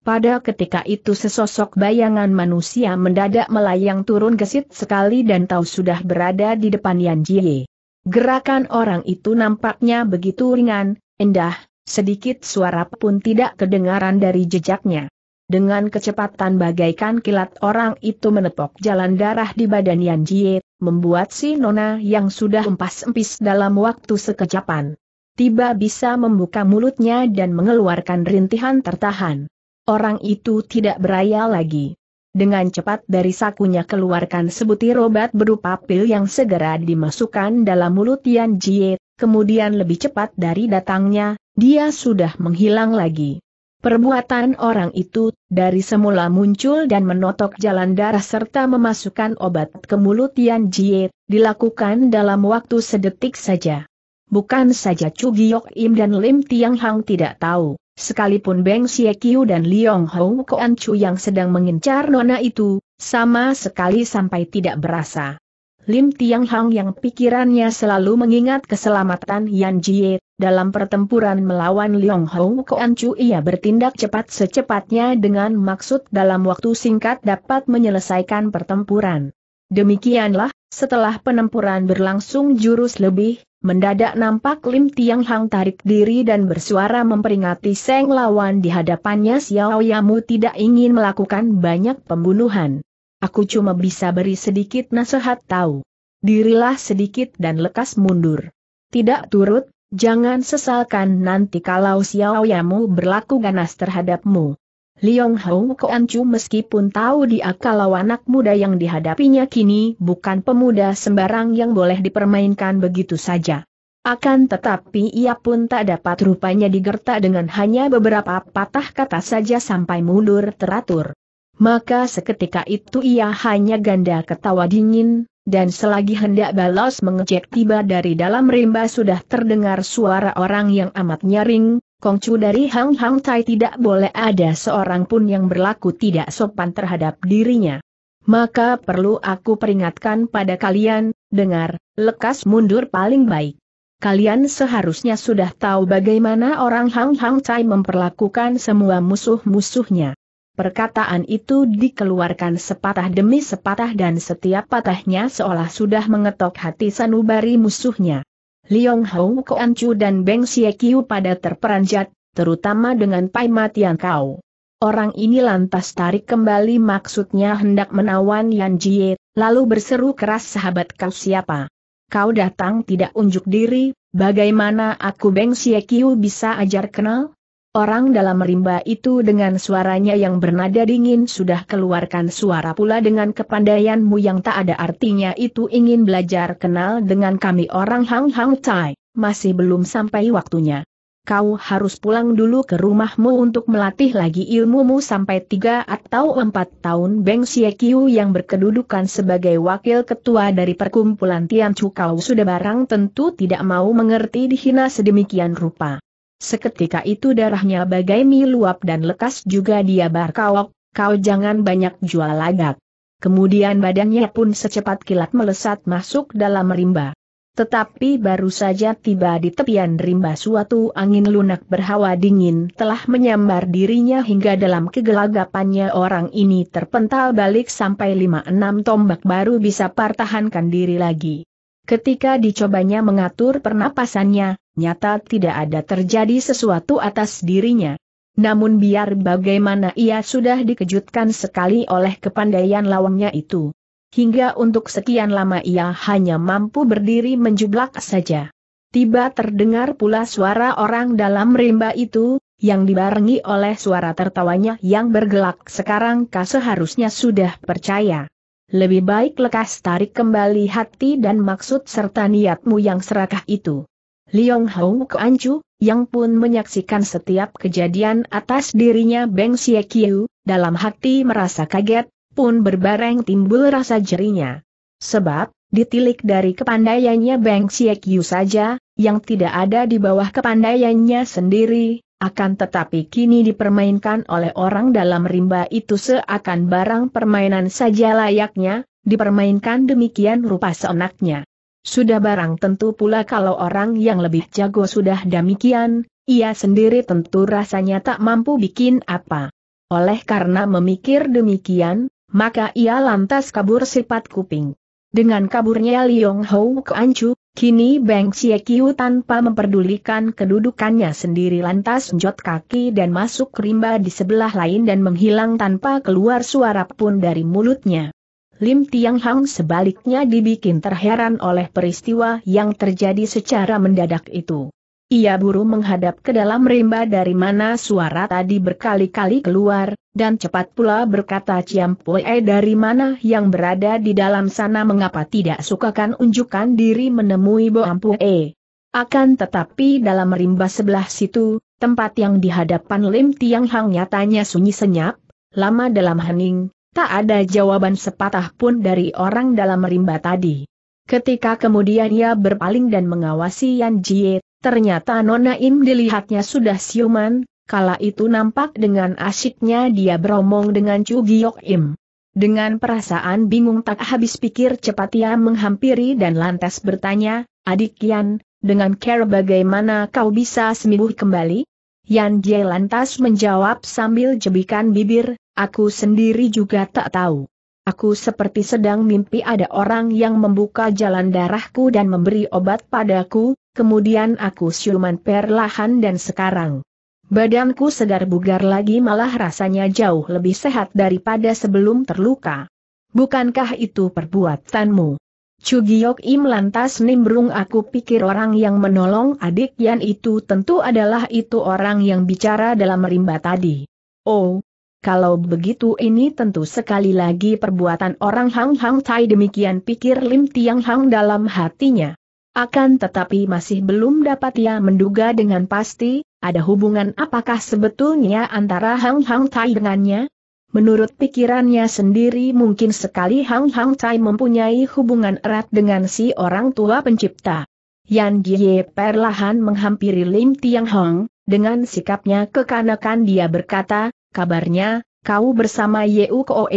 Pada ketika itu sesosok bayangan manusia mendadak melayang turun gesit sekali dan tahu sudah berada di depan Yan Jie. Gerakan orang itu nampaknya begitu ringan, indah, sedikit suara pun tidak kedengaran dari jejaknya. Dengan kecepatan bagaikan kilat orang itu menepok jalan darah di badan Yan Jie, membuat si Nona yang sudah empas-empis dalam waktu sekejapan. Tiba bisa membuka mulutnya dan mengeluarkan rintihan tertahan. Orang itu tidak beraya lagi. Dengan cepat dari sakunya keluarkan sebutir obat berupa pil yang segera dimasukkan dalam mulut Yan Jie, kemudian lebih cepat dari datangnya, dia sudah menghilang lagi. Perbuatan orang itu, dari semula muncul dan menotok jalan darah serta memasukkan obat ke mulut Tian Jie, dilakukan dalam waktu sedetik saja. Bukan saja Chu Giyok Im dan Lim Tiang Hang tidak tahu, sekalipun Beng Xie Kiu dan Liong Hou Koan Chu yang sedang mengincar nona itu, sama sekali sampai tidak berasa. Lim Tiang Hang yang pikirannya selalu mengingat keselamatan Yan Jie, dalam pertempuran melawan Liong Hou Kuan Chu ia bertindak cepat secepatnya dengan maksud dalam waktu singkat dapat menyelesaikan pertempuran. Demikianlah, setelah penempuran berlangsung jurus lebih, mendadak nampak Lim Tiang Hang tarik diri dan bersuara memperingati Seng lawan di hadapannya Xiao Yamu tidak ingin melakukan banyak pembunuhan. Aku cuma bisa beri sedikit nasihat tahu. Dirilah sedikit dan lekas mundur. Tidak turut Jangan sesalkan nanti kalau Xiao Xiaoyamu berlaku ganas terhadapmu. Liong Hou Koancu meskipun tahu dia kalau anak muda yang dihadapinya kini bukan pemuda sembarang yang boleh dipermainkan begitu saja. Akan tetapi ia pun tak dapat rupanya digertak dengan hanya beberapa patah kata saja sampai mundur teratur. Maka seketika itu ia hanya ganda ketawa dingin, dan selagi hendak balas mengecek tiba dari dalam rimba sudah terdengar suara orang yang amat nyaring, Kongcu dari Hang Hang Tai tidak boleh ada seorang pun yang berlaku tidak sopan terhadap dirinya. Maka perlu aku peringatkan pada kalian, dengar, lekas mundur paling baik. Kalian seharusnya sudah tahu bagaimana orang Hang Hang Tai memperlakukan semua musuh-musuhnya. Perkataan itu dikeluarkan sepatah demi sepatah dan setiap patahnya seolah sudah mengetok hati sanubari musuhnya. Liong Hou Kuan Chu dan Beng Xie Kiu pada terperanjat, terutama dengan Pai Matian Kau. Orang ini lantas tarik kembali maksudnya hendak menawan Yan Jie, lalu berseru keras sahabat kau siapa? Kau datang tidak unjuk diri, bagaimana aku Beng Xie Kiu bisa ajar kenal? Orang dalam rimba itu dengan suaranya yang bernada dingin sudah keluarkan suara pula dengan kepandaianmu yang tak ada artinya itu ingin belajar kenal dengan kami orang Hang Hang Chai, masih belum sampai waktunya. Kau harus pulang dulu ke rumahmu untuk melatih lagi ilmumu sampai tiga atau empat tahun Beng Siekyu yang berkedudukan sebagai wakil ketua dari perkumpulan Tian Chu Kau sudah barang tentu tidak mau mengerti dihina sedemikian rupa. Seketika itu darahnya bagai miluap dan lekas juga dia berkaok, kau jangan banyak jual lagak. Kemudian badannya pun secepat kilat melesat masuk dalam rimba. Tetapi baru saja tiba di tepian rimba suatu angin lunak berhawa dingin telah menyambar dirinya hingga dalam kegelagapannya orang ini terpental balik sampai lima enam tombak baru bisa pertahankan diri lagi. Ketika dicobanya mengatur pernapasannya, nyata tidak ada terjadi sesuatu atas dirinya. Namun biar bagaimana ia sudah dikejutkan sekali oleh kepandaian lawannya itu. Hingga untuk sekian lama ia hanya mampu berdiri menjublak saja. Tiba terdengar pula suara orang dalam rimba itu, yang dibarengi oleh suara tertawanya yang bergelak sekarang seharusnya sudah percaya lebih baik lekas tarik kembali hati dan maksud serta niatmu yang serakah itu. Liong Hong Kuancu, yang pun menyaksikan setiap kejadian atas dirinya Beng Xie Kiu, dalam hati merasa kaget, pun berbareng timbul rasa jerinya. Sebab, ditilik dari kepandaiannya Beng Xie Kiu saja, yang tidak ada di bawah kepandaiannya sendiri, akan tetapi kini dipermainkan oleh orang dalam rimba itu seakan barang permainan saja layaknya, dipermainkan demikian rupa seenaknya. Sudah barang tentu pula kalau orang yang lebih jago sudah demikian, ia sendiri tentu rasanya tak mampu bikin apa. Oleh karena memikir demikian, maka ia lantas kabur sifat kuping. Dengan kaburnya Liong Hou ke Ancu, Kini Beng Kiu tanpa memperdulikan kedudukannya sendiri lantas jot kaki dan masuk rimba di sebelah lain dan menghilang tanpa keluar suara pun dari mulutnya. Lim Tiang Hang sebaliknya dibikin terheran oleh peristiwa yang terjadi secara mendadak itu. Ia buru menghadap ke dalam rimba dari mana suara tadi berkali-kali keluar, dan cepat pula berkata Ciampoe dari mana yang berada di dalam sana mengapa tidak sukakan unjukkan diri menemui e. Akan tetapi dalam rimba sebelah situ, tempat yang di hadapan Lim Tiang Hang nyatanya sunyi senyap, lama dalam hening, tak ada jawaban sepatah pun dari orang dalam rimba tadi. Ketika kemudian ia berpaling dan mengawasi Yan Jiet. Ternyata Nona Im dilihatnya sudah siuman, kala itu nampak dengan asyiknya dia beromong dengan Chu Giok Im. Dengan perasaan bingung tak habis pikir cepat ia menghampiri dan lantas bertanya, Adik Yan, dengan care bagaimana kau bisa sembuh kembali? Yan Jie lantas menjawab sambil jebikan bibir, aku sendiri juga tak tahu. Aku seperti sedang mimpi ada orang yang membuka jalan darahku dan memberi obat padaku, kemudian aku siuman perlahan dan sekarang. Badanku segar bugar lagi malah rasanya jauh lebih sehat daripada sebelum terluka. Bukankah itu perbuatanmu? Cugiok Im lantas nimbrung aku pikir orang yang menolong adik Yan itu tentu adalah itu orang yang bicara dalam rimba tadi. Oh, kalau begitu ini tentu sekali lagi perbuatan orang Hang Hang Tai demikian pikir Lim Tiang Hang dalam hatinya. Akan tetapi masih belum dapat ia menduga dengan pasti, ada hubungan apakah sebetulnya antara Hang Hang Tai dengannya? Menurut pikirannya sendiri mungkin sekali Hang Hang Tai mempunyai hubungan erat dengan si orang tua pencipta. Yan Jie perlahan menghampiri Lim Tiang Hang, dengan sikapnya kekanakan dia berkata, Kabarnya, kau bersama Yeu Ko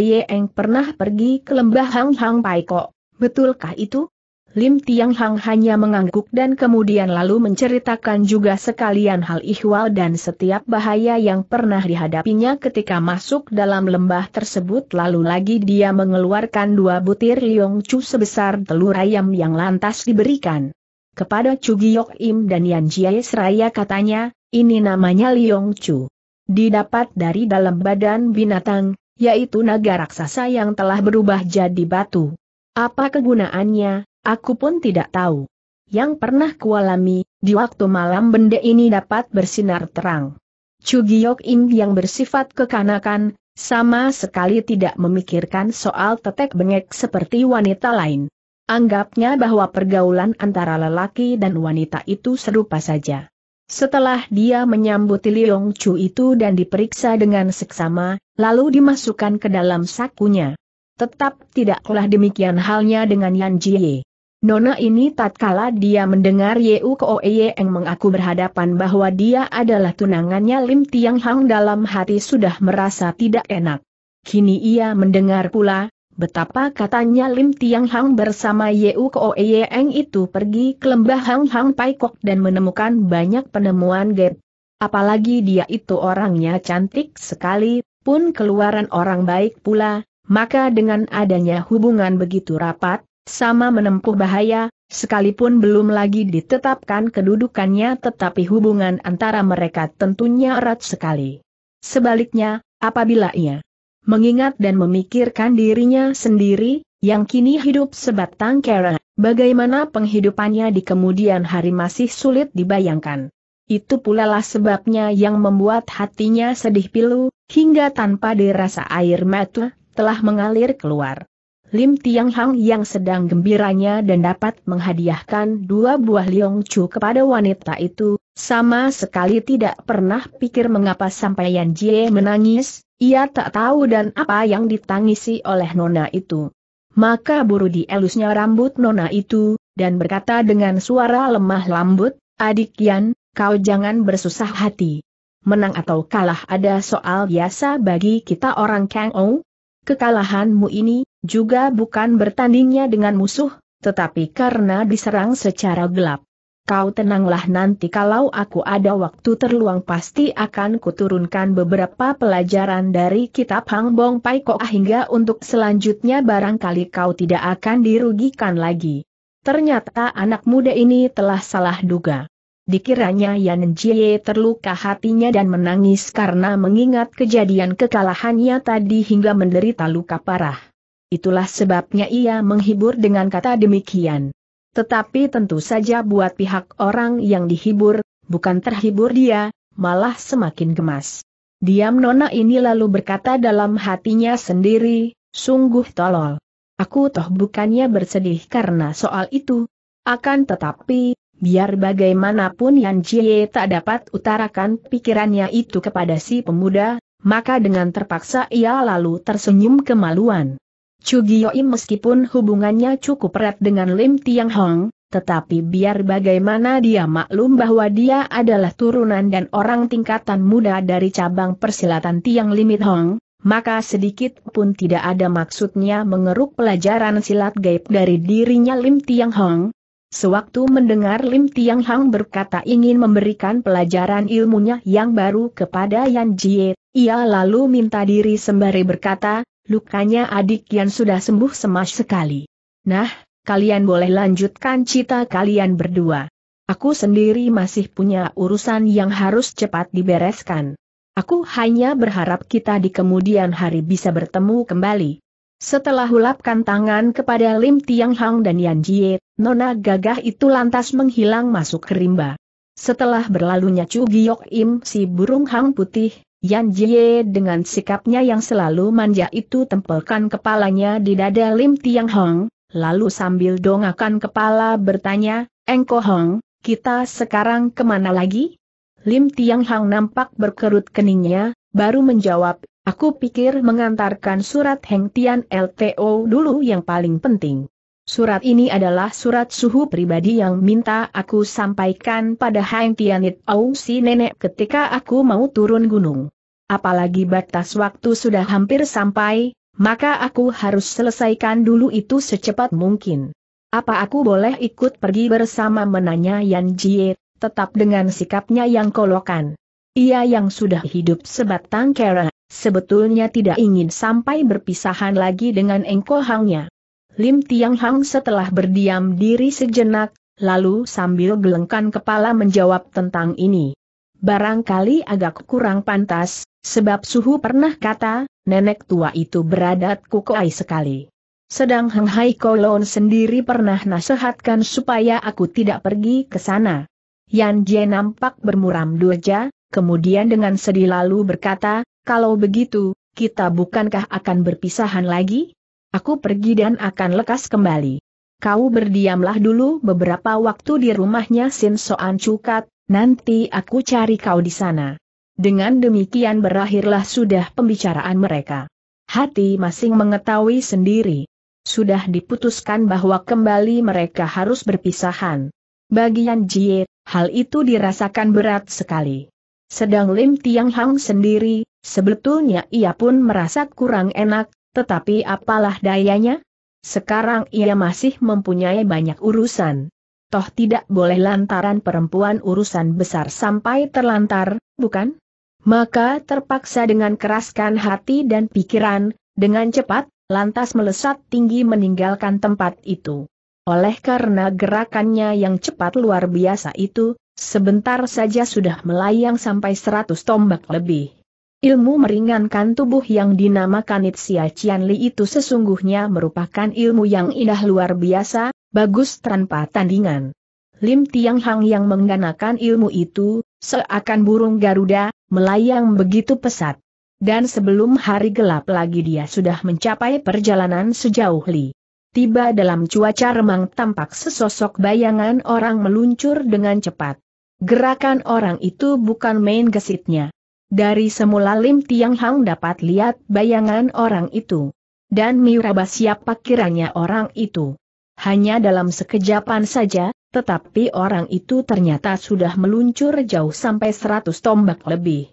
pernah pergi ke lembah Hang Hang Pai Ko. Betulkah itu? Lim Tiang Hang hanya mengangguk dan kemudian lalu menceritakan juga sekalian hal ihwal dan setiap bahaya yang pernah dihadapinya ketika masuk dalam lembah tersebut lalu lagi dia mengeluarkan dua butir liong cu sebesar telur ayam yang lantas diberikan. Kepada Chu Im dan Yan Jiai Seraya katanya, ini namanya liong cu didapat dari dalam badan binatang, yaitu naga raksasa yang telah berubah jadi batu. Apa kegunaannya, aku pun tidak tahu. Yang pernah kualami, di waktu malam benda ini dapat bersinar terang. Chugiyok Im yang bersifat kekanakan, sama sekali tidak memikirkan soal tetek bengek seperti wanita lain. Anggapnya bahwa pergaulan antara lelaki dan wanita itu serupa saja. Setelah dia menyambut Liong Chu itu dan diperiksa dengan seksama, lalu dimasukkan ke dalam sakunya. Tetap tidaklah demikian halnya dengan Yan Jie. Nona ini tatkala dia mendengar Yeu Koe Yeeng mengaku berhadapan bahwa dia adalah tunangannya Lim Tiang Hang dalam hati sudah merasa tidak enak. Kini ia mendengar pula, Betapa katanya Lim Tiang Hang bersama Yeu Ko Yeng itu pergi ke lembah Hang Hang Pai Kok dan menemukan banyak penemuan gap. Apalagi dia itu orangnya cantik sekali, pun keluaran orang baik pula, maka dengan adanya hubungan begitu rapat, sama menempuh bahaya, sekalipun belum lagi ditetapkan kedudukannya tetapi hubungan antara mereka tentunya erat sekali. Sebaliknya, apabila ia mengingat dan memikirkan dirinya sendiri, yang kini hidup sebatang kera, bagaimana penghidupannya di kemudian hari masih sulit dibayangkan. Itu pula lah sebabnya yang membuat hatinya sedih pilu, hingga tanpa dirasa air mata telah mengalir keluar. Lim Tiang Hang yang sedang gembiranya dan dapat menghadiahkan dua buah liong Chu kepada wanita itu, sama sekali tidak pernah pikir mengapa sampai Yan Jie menangis, ia tak tahu dan apa yang ditangisi oleh Nona itu. Maka buru dielusnya rambut Nona itu, dan berkata dengan suara lemah lembut, Adik Yan, kau jangan bersusah hati. Menang atau kalah ada soal biasa bagi kita orang Kang Ou. Kekalahanmu ini, juga bukan bertandingnya dengan musuh, tetapi karena diserang secara gelap kau tenanglah nanti kalau aku ada waktu terluang pasti akan kuturunkan beberapa pelajaran dari kitab Hang Bong Pai Kok ah hingga untuk selanjutnya barangkali kau tidak akan dirugikan lagi. Ternyata anak muda ini telah salah duga. Dikiranya Yan Jie terluka hatinya dan menangis karena mengingat kejadian kekalahannya tadi hingga menderita luka parah. Itulah sebabnya ia menghibur dengan kata demikian. Tetapi tentu saja buat pihak orang yang dihibur, bukan terhibur dia, malah semakin gemas. Diam Nona ini lalu berkata dalam hatinya sendiri, sungguh tolol. Aku toh bukannya bersedih karena soal itu. Akan tetapi, biar bagaimanapun Yan Jie tak dapat utarakan pikirannya itu kepada si pemuda, maka dengan terpaksa ia lalu tersenyum kemaluan. Chu Chugioi meskipun hubungannya cukup erat dengan Lim Tiang Hong, tetapi biar bagaimana dia maklum bahwa dia adalah turunan dan orang tingkatan muda dari cabang persilatan Tiang Limit Hong, maka sedikit pun tidak ada maksudnya mengeruk pelajaran silat gaib dari dirinya Lim Tiang Hong, Sewaktu mendengar Lim Tiang Hang berkata ingin memberikan pelajaran ilmunya yang baru kepada Yan Jie, ia lalu minta diri sembari berkata, Lukanya adik yang sudah sembuh semas sekali. Nah, kalian boleh lanjutkan cita kalian berdua. Aku sendiri masih punya urusan yang harus cepat dibereskan. Aku hanya berharap kita di kemudian hari bisa bertemu kembali. Setelah hulapkan tangan kepada Lim Tiang Hang dan Yan Jie, nona gagah itu lantas menghilang masuk ke rimba. Setelah berlalunya Chu Giok Im si burung hang putih, Yan Jie dengan sikapnya yang selalu manja itu tempelkan kepalanya di dada Lim Tiang Hong, lalu sambil dongakan kepala bertanya, Engko Hong, kita sekarang kemana lagi? Lim Tiang Hong nampak berkerut keningnya, baru menjawab, aku pikir mengantarkan surat Heng Tian LTO dulu yang paling penting. Surat ini adalah surat suhu pribadi yang minta aku sampaikan pada Hang Tianit Au nenek ketika aku mau turun gunung. Apalagi batas waktu sudah hampir sampai, maka aku harus selesaikan dulu itu secepat mungkin. Apa aku boleh ikut pergi bersama menanya Yan Jie, tetap dengan sikapnya yang kolokan. Ia yang sudah hidup sebatang kera, sebetulnya tidak ingin sampai berpisahan lagi dengan hangnya. Lim Tiang Hang setelah berdiam diri sejenak, lalu sambil gelengkan kepala menjawab tentang ini. Barangkali agak kurang pantas, sebab Suhu pernah kata, nenek tua itu beradat kukuai sekali. Sedang Hang Hai Kolon sendiri pernah nasihatkan supaya aku tidak pergi ke sana. Yan Jie nampak bermuram durja, kemudian dengan sedih lalu berkata, kalau begitu, kita bukankah akan berpisahan lagi? Aku pergi dan akan lekas kembali. Kau berdiamlah dulu beberapa waktu di rumahnya Sin Soan Cukat, nanti aku cari kau di sana. Dengan demikian berakhirlah sudah pembicaraan mereka. Hati masing mengetahui sendiri. Sudah diputuskan bahwa kembali mereka harus berpisahan. Bagian Jie, hal itu dirasakan berat sekali. Sedang Lim Tiang Hang sendiri, sebetulnya ia pun merasa kurang enak, tetapi apalah dayanya? Sekarang ia masih mempunyai banyak urusan. Toh tidak boleh lantaran perempuan urusan besar sampai terlantar, bukan? Maka terpaksa dengan keraskan hati dan pikiran, dengan cepat, lantas melesat tinggi meninggalkan tempat itu. Oleh karena gerakannya yang cepat luar biasa itu, sebentar saja sudah melayang sampai seratus tombak lebih. Ilmu meringankan tubuh yang dinamakan Itsia Li itu sesungguhnya merupakan ilmu yang indah luar biasa, bagus tanpa tandingan. Lim Tiang Hang yang mengganakan ilmu itu, seakan burung Garuda, melayang begitu pesat. Dan sebelum hari gelap lagi dia sudah mencapai perjalanan sejauh Li. Tiba dalam cuaca remang tampak sesosok bayangan orang meluncur dengan cepat. Gerakan orang itu bukan main gesitnya dari semula Lim Tiang Hang dapat lihat bayangan orang itu. Dan miraba siapa kiranya orang itu. Hanya dalam sekejapan saja, tetapi orang itu ternyata sudah meluncur jauh sampai seratus tombak lebih.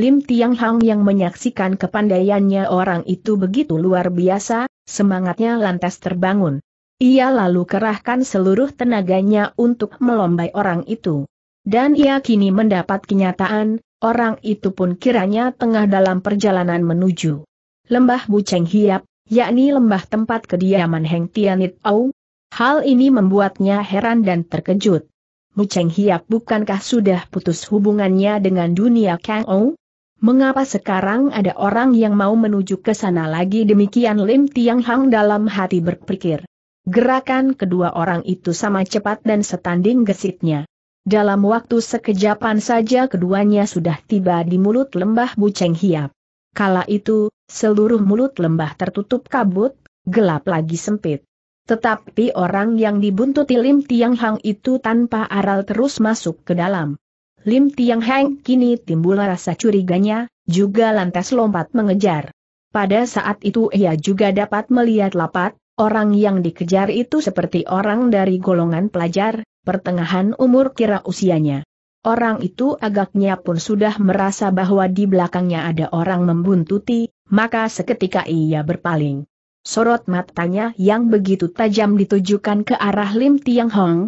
Lim Tiang Hang yang menyaksikan kepandaiannya orang itu begitu luar biasa, semangatnya lantas terbangun. Ia lalu kerahkan seluruh tenaganya untuk melombai orang itu. Dan ia kini mendapat kenyataan, Orang itu pun kiranya tengah dalam perjalanan menuju Lembah Buceng Hiap, yakni lembah tempat kediaman Heng Tianit Au. Hal ini membuatnya heran dan terkejut. Buceng Hiap bukankah sudah putus hubungannya dengan dunia Kang Ou? Mengapa sekarang ada orang yang mau menuju ke sana lagi demikian Lim Tiang Hang dalam hati berpikir. Gerakan kedua orang itu sama cepat dan setanding gesitnya. Dalam waktu sekejapan saja keduanya sudah tiba di mulut lembah Buceng Hiap. Kala itu, seluruh mulut lembah tertutup kabut, gelap lagi sempit. Tetapi orang yang dibuntuti Lim Tiang Hang itu tanpa aral terus masuk ke dalam. Lim Tiang Hang kini timbul rasa curiganya, juga lantas lompat mengejar. Pada saat itu ia juga dapat melihat lapat, Orang yang dikejar itu seperti orang dari golongan pelajar, pertengahan umur kira usianya. Orang itu agaknya pun sudah merasa bahwa di belakangnya ada orang membuntuti, maka seketika ia berpaling. Sorot matanya yang begitu tajam ditujukan ke arah Lim Tiang Hong.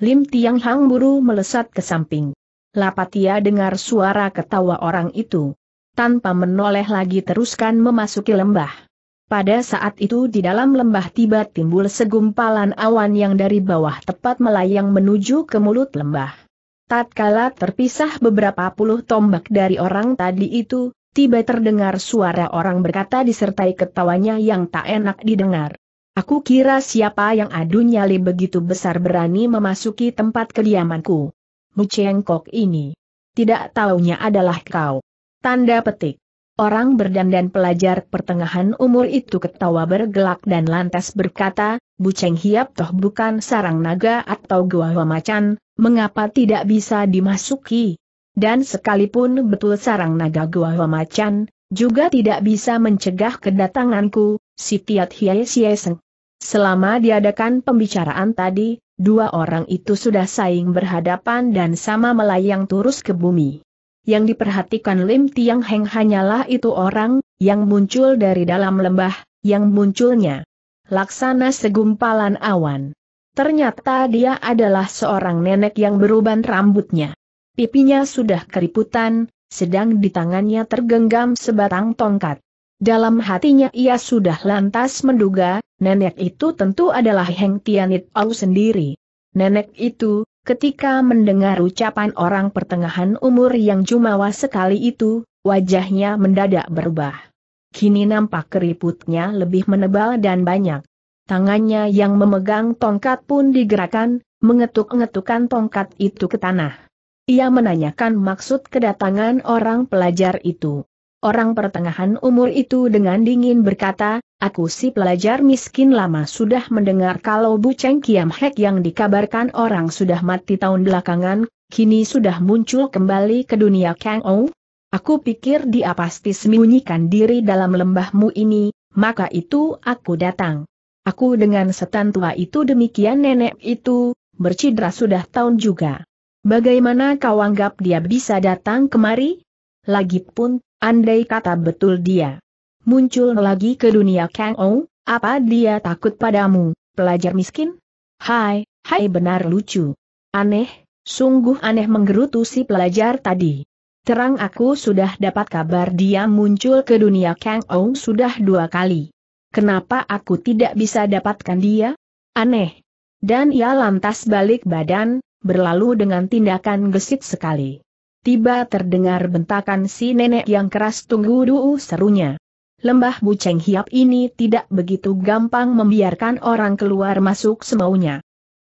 Lim Tiang Hong buru melesat ke samping. Lapat ia dengar suara ketawa orang itu. Tanpa menoleh lagi teruskan memasuki lembah. Pada saat itu di dalam lembah tiba timbul segumpalan awan yang dari bawah tepat melayang menuju ke mulut lembah. Tatkala terpisah beberapa puluh tombak dari orang tadi itu, tiba terdengar suara orang berkata disertai ketawanya yang tak enak didengar. Aku kira siapa yang adu nyali begitu besar berani memasuki tempat kediamanku. Mucengkok ini. Tidak taunya adalah kau. Tanda petik. Orang berdandan pelajar pertengahan umur itu ketawa bergelak dan lantas berkata, Buceng Hiap toh bukan sarang naga atau gua macan, mengapa tidak bisa dimasuki? Dan sekalipun betul sarang naga gua macan, juga tidak bisa mencegah kedatanganku, si Tiat Hiai Sieseng. Selama diadakan pembicaraan tadi, dua orang itu sudah saing berhadapan dan sama melayang turus ke bumi. Yang diperhatikan Lim Tiang Heng hanyalah itu orang, yang muncul dari dalam lembah, yang munculnya laksana segumpalan awan. Ternyata dia adalah seorang nenek yang beruban rambutnya. Pipinya sudah keriputan, sedang di tangannya tergenggam sebatang tongkat. Dalam hatinya ia sudah lantas menduga, nenek itu tentu adalah Heng Tianit Au sendiri. Nenek itu, Ketika mendengar ucapan orang pertengahan umur yang jumawa sekali itu, wajahnya mendadak berubah. Kini nampak keriputnya lebih menebal dan banyak. Tangannya yang memegang tongkat pun digerakkan, mengetuk-ngetukan tongkat itu ke tanah. Ia menanyakan maksud kedatangan orang pelajar itu orang pertengahan umur itu dengan dingin berkata, aku si pelajar miskin lama sudah mendengar kalau Bu Cheng Kiam Hek yang dikabarkan orang sudah mati tahun belakangan, kini sudah muncul kembali ke dunia Kang Ou. Aku pikir dia pasti sembunyikan diri dalam lembahmu ini, maka itu aku datang. Aku dengan setan tua itu demikian nenek itu, bercidra sudah tahun juga. Bagaimana kau anggap dia bisa datang kemari? Lagi pun, andai kata betul dia muncul lagi ke dunia Kang Ou, apa dia takut padamu, pelajar miskin? Hai, hai benar lucu. Aneh, sungguh aneh menggerutu si pelajar tadi. Terang aku sudah dapat kabar dia muncul ke dunia Kang Ou sudah dua kali. Kenapa aku tidak bisa dapatkan dia? Aneh. Dan ia lantas balik badan, berlalu dengan tindakan gesit sekali. Tiba terdengar bentakan si nenek yang keras tunggu dulu serunya. Lembah buceng hiap ini tidak begitu gampang membiarkan orang keluar masuk semaunya.